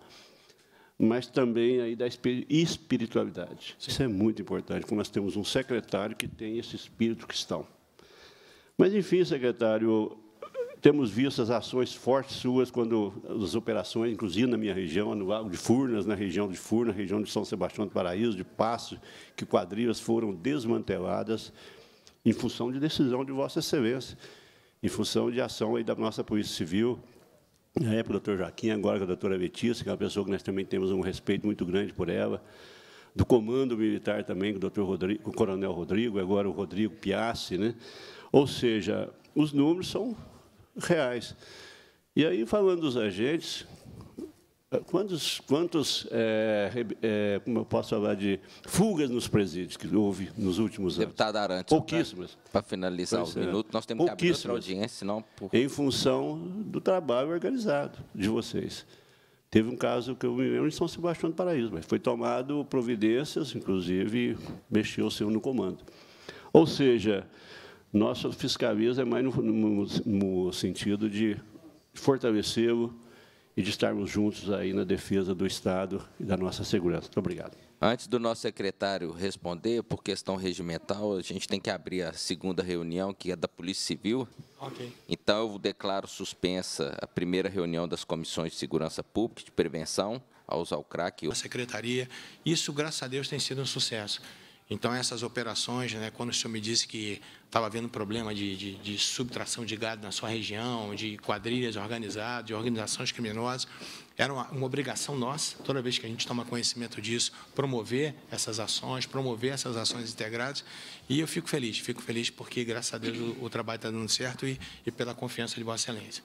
mas também aí da espiritualidade. Sim. Isso é muito importante, porque nós temos um secretário que tem esse espírito cristão. Mas, enfim, secretário, temos visto as ações fortes suas quando as operações, inclusive na minha região, no Lago de Furnas, na região de Furnas, região de São Sebastião do Paraíso, de Passo, que quadrilhas foram desmanteladas em função de decisão de Vossa Excelência, em função de ação aí da nossa Polícia Civil, na é, época, o doutor Joaquim, agora com a doutora Letícia, que é uma pessoa que nós também temos um respeito muito grande por ela, do comando militar também, com o, Dr Rodrigo, o coronel Rodrigo, agora o Rodrigo Piassi. Né? Ou seja, os números são reais. E aí, falando dos agentes, Quantos, quantos é, é, como eu posso falar de fugas nos presídios que houve nos últimos anos? Deputado Arantes, pouquíssimas. Para finalizar o é. minuto, nós temos que abrir outra audiência, senão... Por... Em função do trabalho organizado de vocês. Teve um caso que eu me lembro em São Sebastião do Paraíso, mas foi tomado providências, inclusive mexeu-se no comando. Ou seja, nosso fiscaliza é mais no, no, no sentido de fortalecê-lo, e de estarmos juntos aí na defesa do Estado e da nossa segurança. Muito obrigado. Antes do nosso secretário responder, por questão regimental, a gente tem que abrir a segunda reunião, que é da Polícia Civil. Okay. Então, eu declaro suspensa a primeira reunião das comissões de segurança pública, de prevenção, ao usar o crack. A secretaria, isso, graças a Deus, tem sido um sucesso. Então, essas operações, né, quando o senhor me disse que estava havendo problema de, de, de, subtração de gado na sua região, de quadrilhas organizadas, de organizações criminosas, era uma, uma, obrigação nossa, toda vez que a gente toma conhecimento disso, promover essas ações, promover essas ações integradas. E eu fico feliz, fico feliz porque, graças a Deus, o, o trabalho está dando certo e, e pela confiança de Vossa Excelência.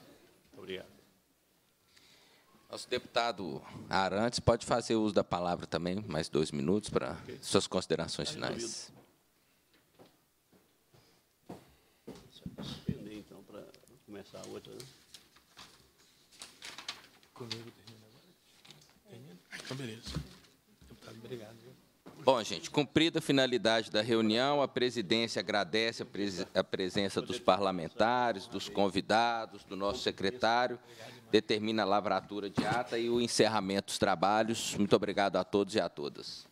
Nosso deputado Arantes pode fazer uso da palavra também, mais dois minutos, para okay. suas considerações tá finais. então, para começar a outra. Né? Então, Bom, gente, cumprida a finalidade da reunião, a presidência agradece a, pres a presença dos parlamentares, dos convidados, do nosso secretário determina a lavratura de ata e o encerramento dos trabalhos. Muito obrigado a todos e a todas.